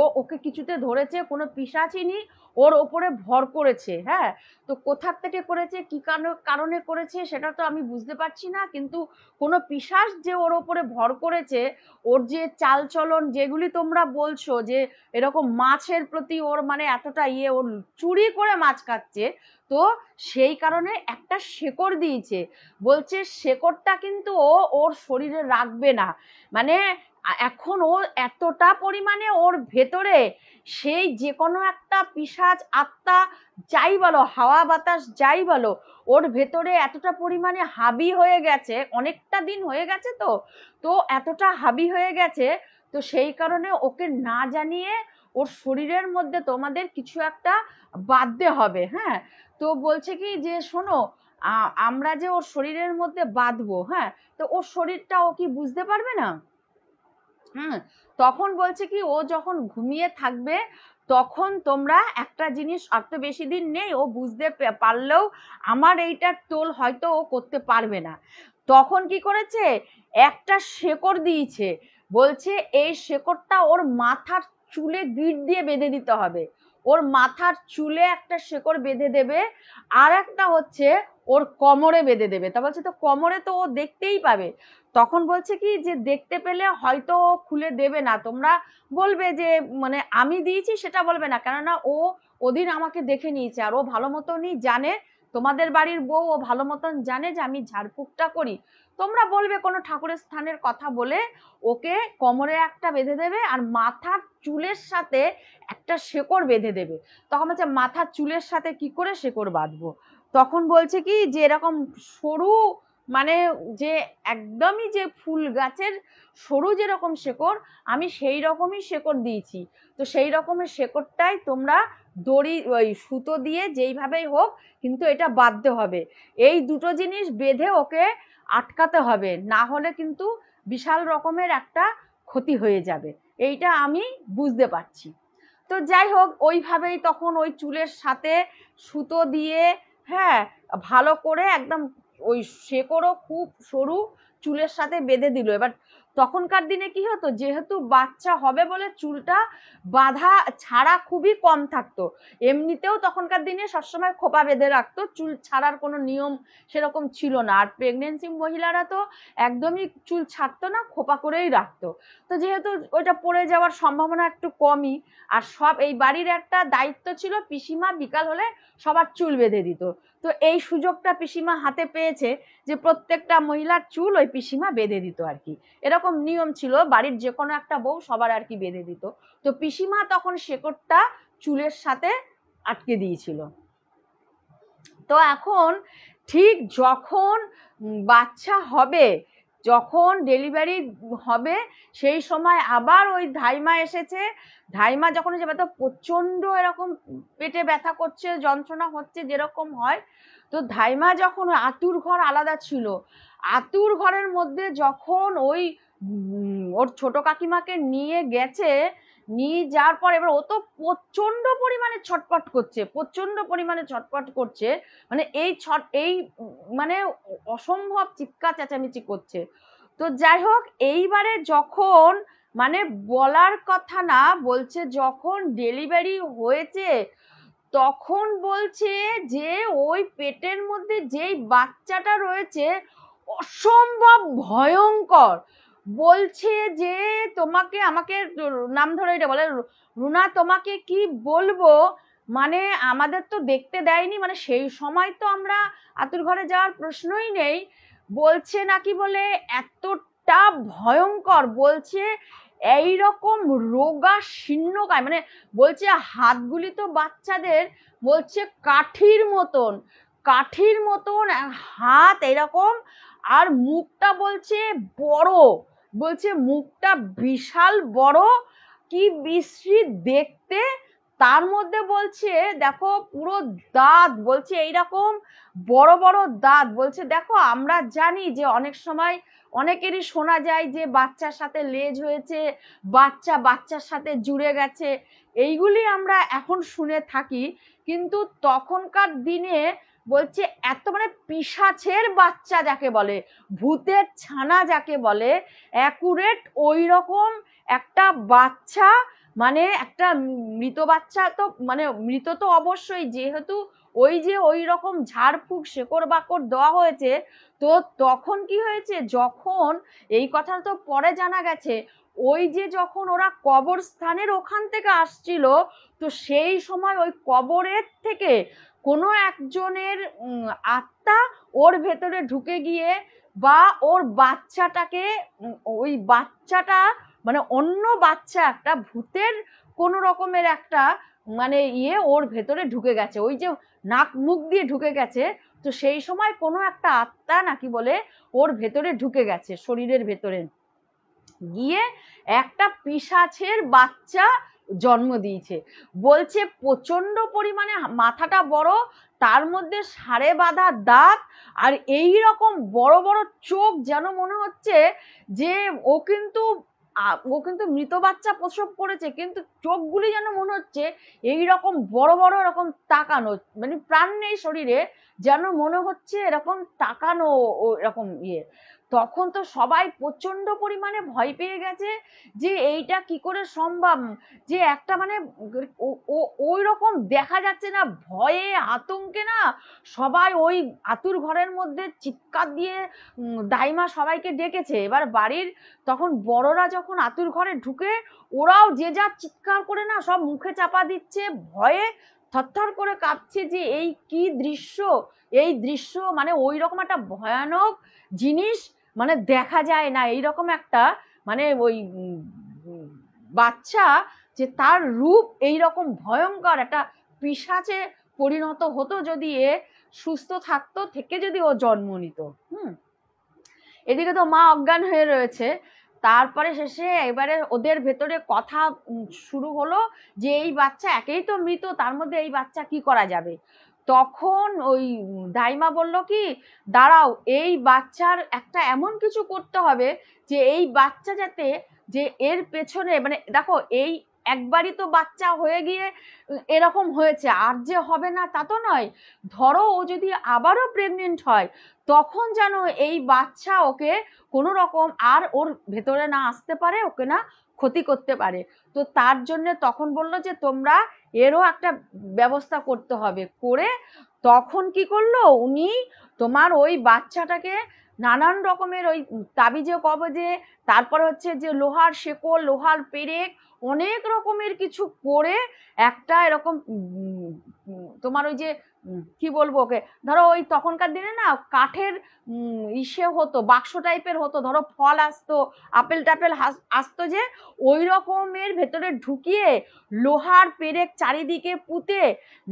ও ওকে কিছুতে ধরেছে কোনো পিসাচিনি ওর ওপরে ভর করেছে হ্যাঁ তো কোথার থেকে করেছে কী কারণে করেছে সেটা তো আমি বুঝতে পারছি না কিন্তু কোনো পিসাস যে ওর ওপরে ভর করেছে ওর যে চালচলন যেগুলি তোমরা বলছো যে এরকম মাছের প্রতি ওর মানে এতটা ইয়ে ওর চুরি করে মাছ খাচ্ছে তো সেই কারণে একটা শেকড় দিয়েছে বলছে শেকড়টা কিন্তু ও ওর শরীরে রাখবে না মানে এখন ও এতটা পরিমাণে ওর ভেতরে সেই যে কোনো একটা পিসাজ আত্মা যাই বলো হাওয়া বাতাস যাই বলো ওর ভেতরে এতটা পরিমাণে হাবি হয়ে গেছে অনেকটা দিন হয়ে গেছে তো তো এতটা হাবি হয়ে গেছে তো সেই কারণে ওকে না জানিয়ে ওর শরীরের মধ্যে তোমাদের কিছু একটা বাঁধতে হবে হ্যাঁ তো বলছে কি যে শোনো আমরা যে ওর শরীরের মধ্যে বাঁধবো হ্যাঁ তো ওর শরীরটা ও কি বুঝতে পারবে না হুম তখন বলছে কি ও যখন ঘুমিয়ে থাকবে তখন তোমরা একটা জিনিস অত বেশি দিন নেই ও বুঝতে পারলেও আমার এইটার টোল হয়তো ও করতে পারবে না তখন কি করেছে একটা শেকড় দিয়েছে বলছে এই শেকড়টা ওর মাথার চুলে গিট দিয়ে বেঁধে দিতে হবে ওর মাথার চুলে একটা শেকড় বেঁধে দেবে আর একটা হচ্ছে ওর কমরে বেঁধে দেবে তা বলছে তো কমরে তো ও দেখতেই পাবে তখন বলছে কি যে দেখতে পেলে হয়তো খুলে দেবে না তোমরা বলবে যে মানে আমি দিয়েছি সেটা বলবে না কেননা ও ওদিন আমাকে দেখে নিয়েছে আর ও ভালো মতনই জানে তোমাদের বাড়ির বউ ও ভালো মতন জানে যে আমি ঝাড়ফুঁকটা করি তোমরা বলবে কোনো ঠাকুরের স্থানের কথা বলে ওকে কোমরে একটা বেঁধে দেবে আর মাথার চুলের সাথে একটা শেকড় বেঁধে দেবে তখন হচ্ছে মাথার চুলের সাথে কি করে শেকড় বাঁধবো তখন বলছে কি যে এরকম সরু মানে যে একদমই যে ফুল গাছের সরু যেরকম শেকড় আমি সেই রকমই শেকড় দিয়েছি তো সেই রকমের শেকড়টাই তোমরা দড়ি ওই সুতো দিয়ে যেইভাবেই হোক কিন্তু এটা বাঁধতে হবে এই দুটো জিনিস বেঁধে ওকে আটকাতে হবে না হলে কিন্তু বিশাল রকমের একটা ক্ষতি হয়ে যাবে এইটা আমি বুঝতে পারছি তো যাই হোক ওইভাবেই তখন ওই চুলের সাথে সুতো দিয়ে হ্যাঁ ভালো করে একদম ওই শেকড়ও খুব সরু চুলের সাথে বেঁধে দিল এবার তখনকার দিনে কি হতো যেহেতু বাচ্চা হবে বলে চুলটা বাধা ছাড়া খুবই কম থাকতো এমনিতেও তখনকার দিনে সবসময় খোপা বেঁধে রাখতো চুল ছাড়ার কোনো নিয়ম সেরকম ছিল না আর প্রেগনেন্সি মহিলারা তো একদমই চুল ছাড়তো না খোপা করেই রাখতো তো যেহেতু ওইটা পড়ে যাওয়ার সম্ভাবনা একটু কমই আর সব এই বাড়ির একটা দায়িত্ব ছিল পিসিমা বিকাল হলে সবার চুল বেঁধে দিত তো এই সুযোগটা পিসিমা হাতে পেয়েছে যে প্রত্যেকটা মহিলার চুল ওই পিসিমা বেঁধে দিত আর কি এরকম নিয়ম ছিল বাড়ির যে কোনো একটা বউ সবার আর কি বেঁধে দিত তো পিসিমা তখন শেকড়টা চুলের সাথে আটকে দিয়েছিল তো এখন ঠিক যখন বাচ্চা হবে যখন ডেলিভারি হবে সেই সময় আবার ওই ধাইমা এসেছে ধাইমা যখন এসে ব্যথা প্রচণ্ড এরকম পেটে ব্যথা করছে যন্ত্রণা হচ্ছে যেরকম হয় তো ধাইমা যখন আতুর ঘর আলাদা ছিল আতুর ঘরের মধ্যে যখন ওই ওর ছোট কাকিমাকে নিয়ে গেছে নিয়ে যাওয়ার পর এবার ও তো প্রচণ্ড পরিমাণে ছটপট করছে প্রচণ্ড পরিমাণে ছটপট করছে মানে এই ছট এই মানে অসম্ভব চিৎকার চেঁচামেচি করছে তো যাই হোক এইবারে যখন মানে বলার কথা না বলছে যখন ডেলিভারি হয়েছে তখন বলছে যে ওই পেটের মধ্যে যেই বাচ্চাটা রয়েছে অসম্ভব ভয়ঙ্কর বলছে যে তোমাকে আমাকে নাম ধরে এটা বলে রুনা তোমাকে কি বলবো মানে আমাদের তো দেখতে দেয়নি মানে সেই সময় তো আমরা আতুর ঘরে যাওয়ার প্রশ্নই নেই বলছে নাকি বলে এতটা ভয়ঙ্কর বলছে এই রকম রোগা কায় মানে বলছে হাতগুলি তো বাচ্চাদের বলছে কাঠির মতন কাঠির মতন হাত এরকম আর মুখটা বলছে বড় বলছে মুখটা বিশাল বড় কি বিশ্রী দেখতে তার মধ্যে বলছে দেখো পুরো দাঁত বলছে এইরকম বড় বড় দাঁত বলছে দেখো আমরা জানি যে অনেক সময় অনেকেরই শোনা যায় যে বাচ্চার সাথে লেজ হয়েছে বাচ্চা বাচ্চার সাথে জুড়ে গেছে এইগুলি আমরা এখন শুনে থাকি কিন্তু তখনকার দিনে বলছে এত মানে পিসাছের বাচ্চা যাকে বলে ভূতের ছানা যাকে বলে অ্যাকুরেট ওই রকম একটা বাচ্চা মানে একটা মৃত বাচ্চা তো মানে মৃত তো অবশ্যই যেহেতু ওই যে ওই রকম ঝাড়ফুঁক শেকড় বাকড় দেওয়া হয়েছে তো তখন কি হয়েছে যখন এই কথা তো পরে জানা গেছে ওই যে যখন ওরা কবরস্থানের ওখান থেকে আসছিল তো সেই সময় ওই কবরের থেকে কোনো একজনের আত্মা ওর ভেতরে ঢুকে গিয়ে বা ওর বাচ্চাটাকে ওই বাচ্চাটা মানে অন্য বাচ্চা একটা ভূতের কোনো রকমের একটা মানে ইয়ে ওর ভেতরে ঢুকে গেছে ওই যে নাক মুখ দিয়ে ঢুকে গেছে তো সেই সময় কোনো একটা আত্মা নাকি বলে ওর ভেতরে ঢুকে গেছে শরীরের ভেতরে গিয়ে একটা পিসাছের বাচ্চা জন্ম দিয়েছে বলছে প্রচণ্ড পরিমাণে মাথাটা বড় তার মধ্যে সাড়ে বাঁধা দাঁত আর এই রকম বড় বড় চোখ যেন মনে হচ্ছে যে ও কিন্তু ও কিন্তু মৃত বাচ্চা প্রসব করেছে কিন্তু চোখগুলি যেন মনে হচ্ছে এই রকম বড় বড় এরকম তাকানো মানে প্রাণ নেই শরীরে যেন মনে হচ্ছে এরকম তাকানো এরকম ইয়ে তখন তো সবাই প্রচণ্ড পরিমাণে ভয় পেয়ে গেছে যে এইটা কি করে সম্ভব যে একটা মানে ওই রকম দেখা যাচ্ছে না ভয়ে আতঙ্কে না সবাই ওই আতুর ঘরের মধ্যে চিৎকার দিয়ে দাইমা সবাইকে ডেকেছে এবার বাড়ির তখন বড়রা যখন আতুর ঘরে ঢুকে ওরাও যে যা চিৎকার করে না সব মুখে চাপা দিচ্ছে ভয়ে থরথর করে কাঁপছে যে এই কি দৃশ্য এই দৃশ্য মানে ওই রকম একটা ভয়ানক জিনিস মানে দেখা যায় না এইরকম একটা মানে ওই বাচ্চা যে তার রূপ এই রকম ভয়ঙ্কর একটা পিসাচে পরিণত হতো যদি এ সুস্থ থাকতো থেকে যদি ও জন্ম নিত হুম এদিকে তো মা অজ্ঞান হয়ে রয়েছে তারপরে শেষে এবারে ওদের ভেতরে কথা শুরু হলো যে এই বাচ্চা একেই তো মৃত তার মধ্যে এই বাচ্চা কি করা যাবে তখন ওই দাইমা বলল কি দাঁড়াও এই বাচ্চার একটা এমন কিছু করতে হবে যে এই বাচ্চা যাতে যে এর পেছনে মানে দেখো এই একবারই তো বাচ্চা হয়ে গিয়ে এরকম হয়েছে আর যে হবে না তা তো নয় ধরো ও যদি আবারও প্রেগনেন্ট হয় তখন যেন এই বাচ্চা ওকে কোনো রকম আর ওর ভেতরে না আসতে পারে ওকে না ক্ষতি করতে পারে তো তার জন্য তখন বলল যে তোমরা এরও একটা ব্যবস্থা করতে হবে করে তখন কি করলো উনি তোমার ওই বাচ্চাটাকে নানান রকমের ওই তাবিজে কবজে তারপর হচ্ছে যে লোহার শেকল লোহার পেরেক অনেক রকমের কিছু করে একটা এরকম তোমার ওই যে কি বলবো ওকে ধরো ওই তখনকার দিনে না কাঠের ইসে হতো বাক্স টাইপের হতো ধরো ফল আসতো আপেল টাপেল আসতো যে ওই রকমের ভেতরে ঢুকিয়ে লোহার পেরেক চারিদিকে পুঁতে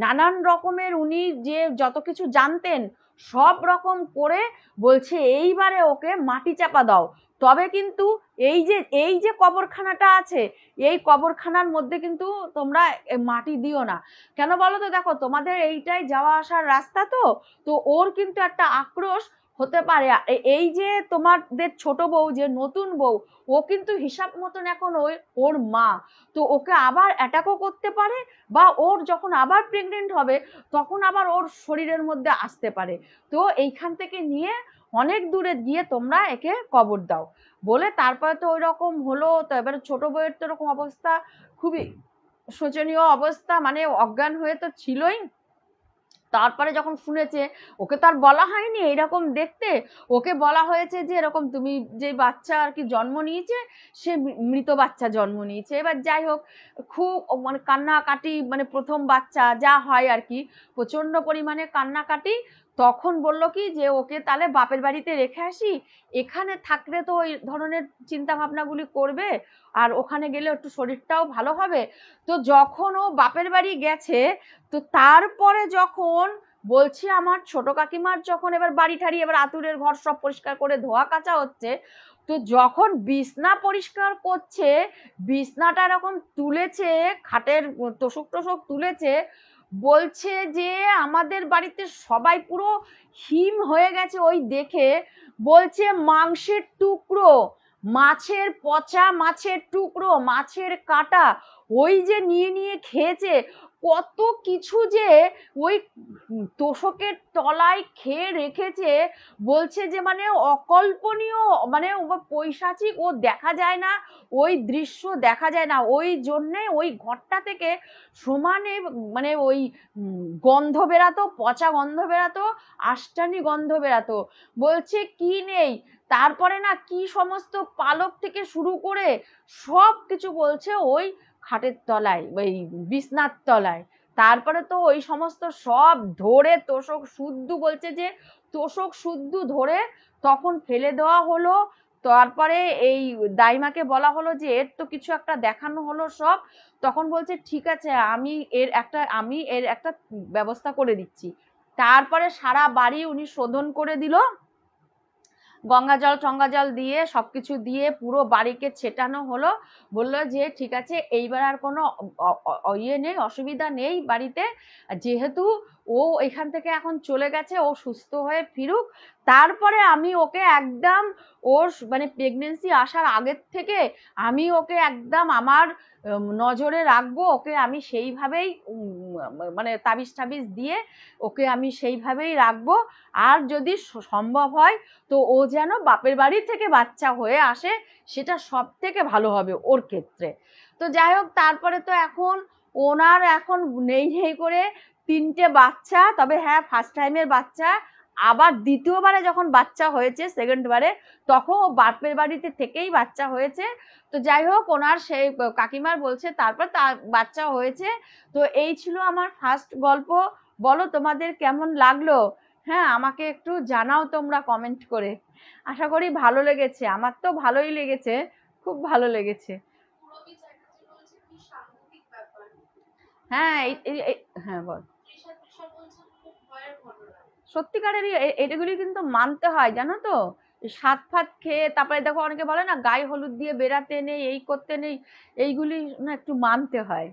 নানান রকমের উনি যে যত কিছু জানতেন সব রকম করে বলছে এইবারে ওকে মাটি চাপা দাও তবে কিন্তু এই যে এই যে কবরখানাটা আছে এই কবরখানার মধ্যে কিন্তু তোমরা মাটি দিও না কেন বলো তো দেখো তোমাদের এইটাই যাওয়া আসার রাস্তা তো তো ওর কিন্তু একটা আক্রোশ হতে পারে এই যে তোমাদের ছোট বউ যে নতুন বউ ও কিন্তু হিসাব মতন এখন ওই ওর মা তো ওকে আবার অ্যাটাকও করতে পারে বা ওর যখন আবার প্রেগনেন্ট হবে তখন আবার ওর শরীরের মধ্যে আসতে পারে তো এইখান থেকে নিয়ে অনেক দূরে গিয়ে তোমরা একে কবর দাও বলে তারপরে তো ওই রকম হলো তো এবারে ছোটো বইয়ের তো এরকম অবস্থা খুবই শোচনীয় অবস্থা মানে অজ্ঞান হয়ে তো ছিলই তারপরে যখন শুনেছে ওকে তার বলা হয়নি এইরকম দেখতে ওকে বলা হয়েছে যে এরকম তুমি যে বাচ্চা আর কি জন্ম নিয়েছে সে মৃত বাচ্চা জন্ম নিয়েছে এবার যাই হোক খুব মানে কান্নাকাটি মানে প্রথম বাচ্চা যা হয় আর কি প্রচণ্ড পরিমাণে কান্নাকাটি তখন বলল কি যে ওকে তাহলে বাপের বাড়িতে রেখে আসি এখানে থাকলে তো ওই ধরনের চিন্তা ভাবনাগুলি করবে আর ওখানে গেলে একটু শরীরটাও ভালো হবে তো যখন ও বাপের বাড়ি গেছে তো তারপরে যখন বলছি আমার ছোট কাকিমার যখন এবার বাড়ি ঠাড়ি এবার আতুরের ঘর সব পরিষ্কার করে ধোয়া কাচা হচ্ছে তো যখন বিছনা পরিষ্কার করছে বিছনাটা এরকম তুলেছে খাটের তোষক টোষক তুলেছে বলছে যে আমাদের বাড়িতে সবাই পুরো হিম হয়ে গেছে ওই দেখে বলছে মাংসের টুকরো মাছের পচা মাছের টুকরো মাছের কাটা ওই যে নিয়ে নিয়ে খেয়েছে কত কিছু যে ওই তোষকের তলায় খেয়ে রেখেছে বলছে যে মানে অকল্পনীয় মানে পৈশাচিক ও দেখা যায় না ওই দৃশ্য দেখা যায় না ওই জন্যে ওই ঘরটা থেকে সমানে মানে ওই গন্ধ বেরাতো পচা গন্ধ বেরাতো আষ্টানি গন্ধ বেরাতো বলছে কি নেই তারপরে না কি সমস্ত পালক থেকে শুরু করে সব কিছু বলছে ওই খাটের তলায় ওই বিছনার তলায় তারপরে তো ওই সমস্ত সব ধরে তোষক শুদ্ধ বলছে যে তোষক শুদ্ধ ধরে তখন ফেলে দেওয়া হলো তারপরে এই দাইমাকে বলা হলো যে এর তো কিছু একটা দেখানো হলো সব তখন বলছে ঠিক আছে আমি এর একটা আমি এর একটা ব্যবস্থা করে দিচ্ছি তারপরে সারা বাড়ি উনি শোধন করে দিল গঙ্গা জল টঙ্গা জল দিয়ে সব কিছু দিয়ে পুরো বাড়িকে ছেটানো হলো বললো যে ঠিক আছে এইবার আর কোনো ইয়ে নেই অসুবিধা নেই বাড়িতে যেহেতু ও এখান থেকে এখন চলে গেছে ও সুস্থ হয়ে ফিরুক তারপরে আমি ওকে একদম ওর মানে প্রেগনেন্সি আসার আগের থেকে আমি ওকে একদম আমার নজরে রাখবো ওকে আমি সেইভাবেই মানে তাবিজ টাবিজ দিয়ে ওকে আমি সেইভাবেই রাখবো আর যদি সম্ভব হয় তো ও যেন বাপের বাড়ি থেকে বাচ্চা হয়ে আসে সেটা সব থেকে ভালো হবে ওর ক্ষেত্রে তো যাই হোক তারপরে তো এখন ওনার এখন নেই নেই করে তিনটে বাচ্চা তবে হ্যাঁ ফার্স্ট টাইমের বাচ্চা আবার দ্বিতীয়বারে যখন বাচ্চা হয়েছে সেকেন্ডবারে তখন ও বাপের বাড়িতে থেকেই বাচ্চা হয়েছে তো যাই হোক ওনার সেই কাকিমার বলছে তারপর তার বাচ্চা হয়েছে তো এই ছিল আমার ফার্স্ট গল্প বলো তোমাদের কেমন লাগলো হ্যাঁ আমাকে একটু জানাও তোমরা কমেন্ট করে আশা করি ভালো লেগেছে আমার তো ভালোই লেগেছে খুব ভালো লেগেছে হ্যাঁ হ্যাঁ বল সত্যিকারেরই এটাগুলি কিন্তু মানতে হয় জানো তো সাত ফাত খেয়ে তারপরে দেখো অনেকে বলে না গায়ে হলুদ দিয়ে বেড়াতে নেই এই করতে নেই এইগুলি না একটু মানতে হয়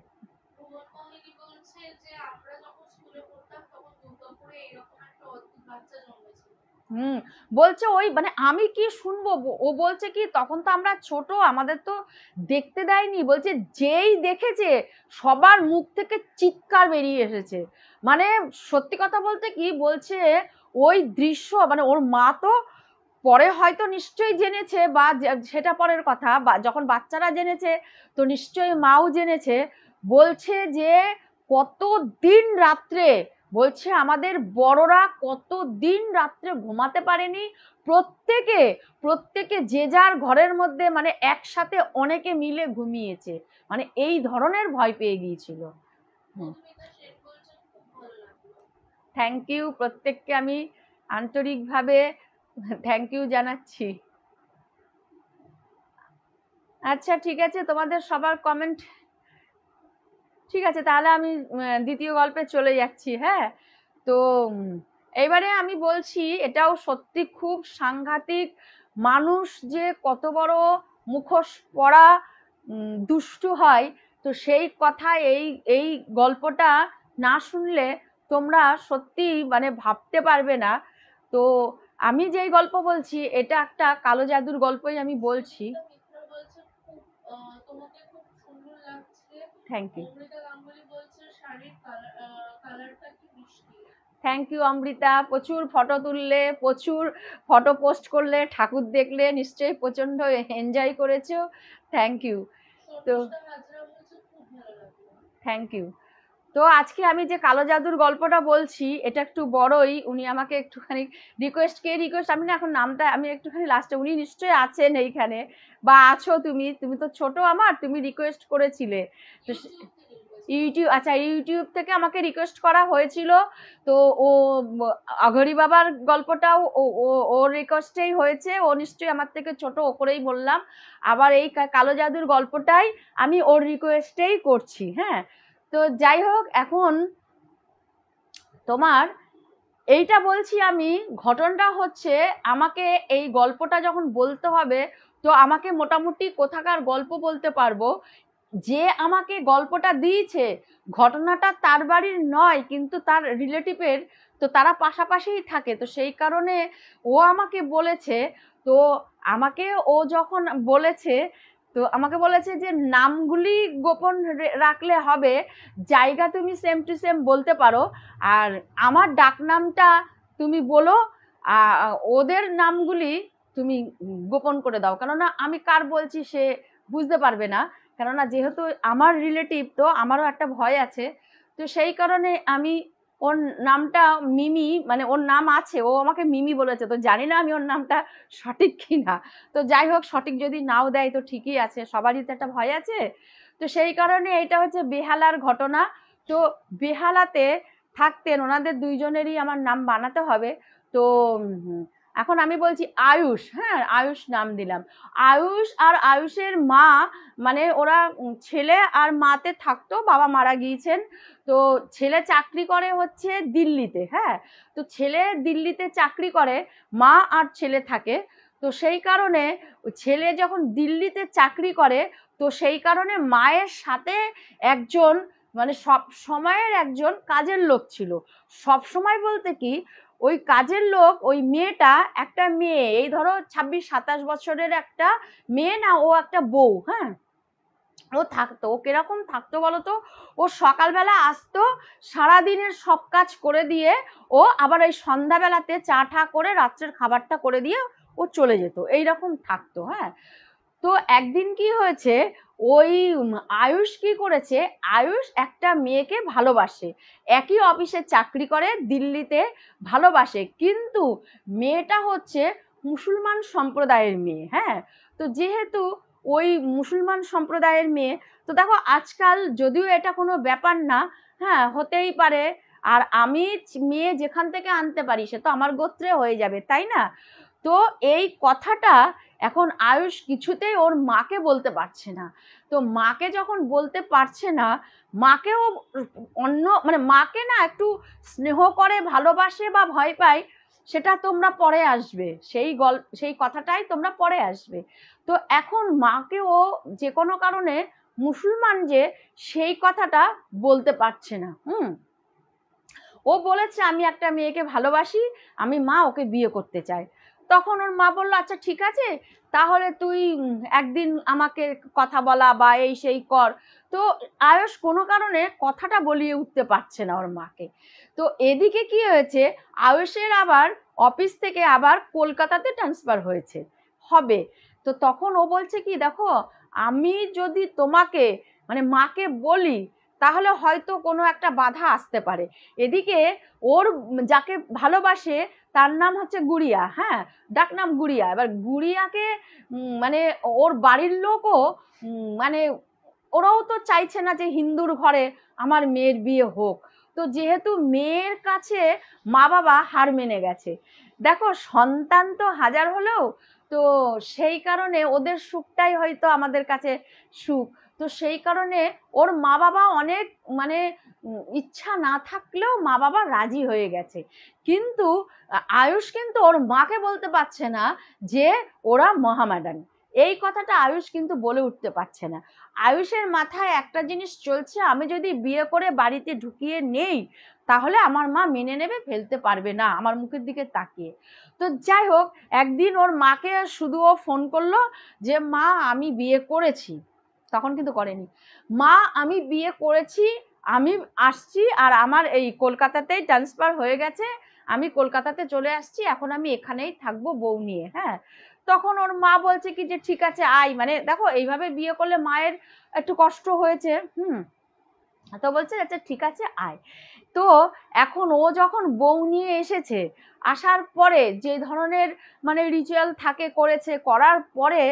হুম বলছে ওই মানে আমি কি শুনবো ও বলছে কি তখন তো আমরা ছোট আমাদের তো দেখতে দেয়নি বলছে যেই দেখেছে সবার মুখ থেকে চিৎকার বেরিয়ে এসেছে মানে সত্যি কথা বলতে কি বলছে ওই দৃশ্য মানে ওর মা তো পরে হয়তো নিশ্চয়ই জেনেছে বা সেটা পরের কথা বা যখন বাচ্চারা জেনেছে তো নিশ্চয়ই মাও জেনেছে বলছে যে কত দিন রাত্রে বলছে আমাদের বড়রা কত দিন রাত্রে ঘুমাতে পারেনি প্রত্যেকে প্রত্যেকে যে যার ঘরের মধ্যে মানে একসাথে অনেকে মিলে ঘুমিয়েছে মানে এই ধরনের ভয় পেয়ে গিয়েছিল থ্যাংক ইউ প্রত্যেককে আমি আন্তরিকভাবে থ্যাংক ইউ জানাচ্ছি আচ্ছা ঠিক আছে তোমাদের সবার কমেন্ট ঠিক আছে তাহলে আমি দ্বিতীয় গল্পে চলে যাচ্ছি হ্যাঁ তো এবারে আমি বলছি এটাও সত্যি খুব সাংঘাতিক মানুষ যে কত বড় মুখোশ পড়া দুষ্টু হয় তো সেই কথা এই এই গল্পটা না শুনলে তোমরা সত্যি মানে ভাবতে পারবে না তো আমি যেই গল্প বলছি এটা একটা কালো জাদুর গল্পই আমি বলছি thank you thank you Amrita প্রচুর ফটো তুললে প্রচুর ফটো পোস্ট করলে ঠাকুর দেখলে নিশ্চয়ই প্রচণ্ড এনজয় করেছো থ্যাংক ইউ তো থ্যাংক ইউ তো আজকে আমি যে কালো জাদুর গল্পটা বলছি এটা একটু বড়ই উনি আমাকে একটুখানি রিকোয়েস্ট কে রিকোয়েস্ট আমি না এখন নামটা আমি একটুখানি লাস্টে উনি নিশ্চয়ই আছেন এইখানে বা আছো তুমি তুমি তো ছোট আমার তুমি রিকোয়েস্ট করেছিলে তো ইউটিউব আচ্ছা ইউটিউব থেকে আমাকে রিকোয়েস্ট করা হয়েছিল তো ও অঘরি বাবার গল্পটাও ও ওর রিকোয়েস্টেই হয়েছে ও নিশ্চয়ই আমার থেকে ছোট ও করেই বললাম আবার এই কালো জাদুর গল্পটাই আমি ওর রিকোয়েস্টেই করছি হ্যাঁ তো যাই হোক এখন তোমার এইটা বলছি আমি ঘটনটা হচ্ছে আমাকে এই গল্পটা যখন বলতে হবে তো আমাকে মোটামুটি কোথাকার গল্প বলতে পারবো যে আমাকে গল্পটা দিয়েছে ঘটনাটা তার বাড়ির নয় কিন্তু তার রিলেটিভের তো তারা পাশাপাশিই থাকে তো সেই কারণে ও আমাকে বলেছে তো আমাকে ও যখন বলেছে তো আমাকে বলেছে যে নামগুলি গোপন রাখলে হবে জায়গা তুমি সেম টু সেম বলতে পারো আর আমার ডাকনামটা তুমি বলো ওদের নামগুলি তুমি গোপন করে দাও কেননা আমি কার বলছি সে বুঝতে পারবে না কেননা যেহেতু আমার রিলেটিভ তো আমারও একটা ভয় আছে তো সেই কারণে আমি ওর নামটা মিমি মানে ওর নাম আছে ও আমাকে মিমি বলেছে তো জানি না আমি ওর নামটা সঠিক কি না তো যাই হোক সঠিক যদি নাও দেয় তো ঠিকই আছে সবারই তো একটা ভয় আছে তো সেই কারণে এটা হচ্ছে বেহালার ঘটনা তো বেহালাতে থাকতেন ওনাদের দুইজনেরই আমার নাম বানাতে হবে তো এখন আমি বলছি আয়ুষ হ্যাঁ আয়ুষ নাম দিলাম আয়ুষ আর আয়ুষের মা মানে ওরা ছেলে আর মাতে থাকতো বাবা মারা গিয়েছেন তো ছেলে চাকরি করে হচ্ছে দিল্লিতে হ্যাঁ তো ছেলে দিল্লিতে চাকরি করে মা আর ছেলে থাকে তো সেই কারণে ছেলে যখন দিল্লিতে চাকরি করে তো সেই কারণে মায়ের সাথে একজন মানে সব সময়ের একজন কাজের লোক ছিল সব সময় বলতে কি ওই কাজের লোক ওই মেয়েটা একটা মেয়ে এই ধরো ছাব্বিশ সাতাশ বছরের একটা মেয়ে না ও একটা বউ হ্যাঁ ও থাকতো ও কিরকম থাকতো বলতো ও সকালবেলা আসতো সারাদিনের সব কাজ করে দিয়ে ও আবার ওই সন্ধ্যাবেলাতে চা ঠা করে রাত্রের খাবারটা করে দিয়ে ও চলে যেত এইরকম থাকতো হ্যাঁ তো একদিন কি হয়েছে ওই আয়ুষ কি করেছে আয়ুষ একটা মেয়েকে ভালোবাসে একই অফিসে চাকরি করে দিল্লিতে ভালোবাসে কিন্তু মেয়েটা হচ্ছে মুসলমান সম্প্রদায়ের মেয়ে হ্যাঁ তো যেহেতু ওই মুসলমান সম্প্রদায়ের মেয়ে তো দেখো আজকাল যদিও এটা কোনো ব্যাপার না হ্যাঁ হতেই পারে আর আমি মেয়ে যেখান থেকে আনতে পারি সে তো আমার গোত্রে হয়ে যাবে তাই না তো এই কথাটা এখন আয়ুষ কিছুতেই ওর মাকে বলতে পারছে না তো মাকে যখন বলতে পারছে না মাকেও অন্য মানে মাকে না একটু স্নেহ করে ভালোবাসে বা ভয় পায় সেটা তোমরা পরে আসবে সেই গল সেই কথাটাই তোমরা পরে আসবে তো এখন মাকেও যে কোনো কারণে মুসলমান যে সেই কথাটা বলতে পারছে না হুম ও বলেছে আমি একটা মেয়েকে ভালোবাসি আমি মা ওকে বিয়ে করতে চাই তখন ওর মা বললো আচ্ছা ঠিক আছে তাহলে তুই একদিন আমাকে কথা বলা বা এই সেই কর তো আয়স কোনো কারণে কথাটা বলিয়ে উঠতে পারছে না ওর মাকে তো এদিকে কি হয়েছে আয়সের আবার অফিস থেকে আবার কলকাতাতে ট্রান্সফার হয়েছে হবে তো তখন ও বলছে কি দেখো আমি যদি তোমাকে মানে মাকে বলি তাহলে হয়তো কোনো একটা বাধা আসতে পারে এদিকে ওর যাকে ভালোবাসে তার নাম হচ্ছে গুড়িয়া হ্যাঁ ডাকনাম গুড়িয়া এবার গুড়িয়াকে মানে ওর বাড়ির লোকও মানে ওরাও তো চাইছে না যে হিন্দুর ঘরে আমার মেয়ের বিয়ে হোক তো যেহেতু মেয়ের কাছে মা বাবা হার মেনে গেছে দেখো সন্তান তো হাজার হলেও তো সেই কারণে ওদের সুখটাই হয়তো আমাদের কাছে সুখ তো সেই কারণে ওর মা বাবা অনেক মানে ইচ্ছা না থাকলেও মা বাবা রাজি হয়ে গেছে কিন্তু আয়ুষ কিন্তু ওর মাকে বলতে পারছে না যে ওরা মহামাডান এই কথাটা আয়ুষ কিন্তু বলে উঠতে পারছে না আয়ুষের মাথায় একটা জিনিস চলছে আমি যদি বিয়ে করে বাড়িতে ঢুকিয়ে নেই তাহলে আমার মা মেনে নেবে ফেলতে পারবে না আমার মুখের দিকে তাকিয়ে তো যাই হোক একদিন ওর মাকে শুধু ও ফোন করলো যে মা আমি বিয়ে করেছি তখন কিন্তু করেনি মা আমি বিয়ে করেছি আমি আসছি আর আমার এই কলকাতাতেই ট্রান্সফার হয়ে গেছে আমি কলকাতাতে চলে আসছি এখন আমি এখানেই থাকবো বউ নিয়ে হ্যাঁ তখন ওর মা বলছে কি যে ঠিক আছে আই মানে দেখো এইভাবে বিয়ে করলে মায়ের একটু কষ্ট হয়েছে হুম তো বলছে আচ্ছা ঠিক আছে আয় তো এখন ও যখন বউ নিয়ে এসেছে আসার পরে যে ধরনের মানে রিচুয়াল থাকে করেছে করার পরে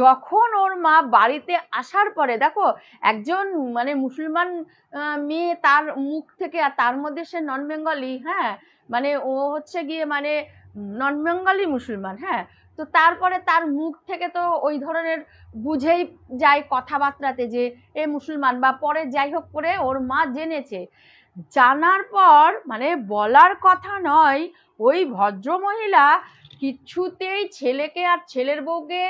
যখন ওর মা বাড়িতে আসার পরে দেখো একজন মানে মুসলমান মেয়ে তার মুখ থেকে আর তার মধ্যে সে নন বেঙ্গলি হ্যাঁ মানে ও হচ্ছে গিয়ে মানে নন বেঙ্গলি মুসলমান হ্যাঁ তো তারপরে তার মুখ থেকে তো ওই ধরনের বুঝেই যায় কথাবার্তাতে যে এ মুসলমান বা পরে যাই হোক করে ওর মা জেনেছে জানার পর মানে বলার কথা নয় ওই ভদ্রমহিলা কিছুতেই ছেলেকে আর ছেলের বউকে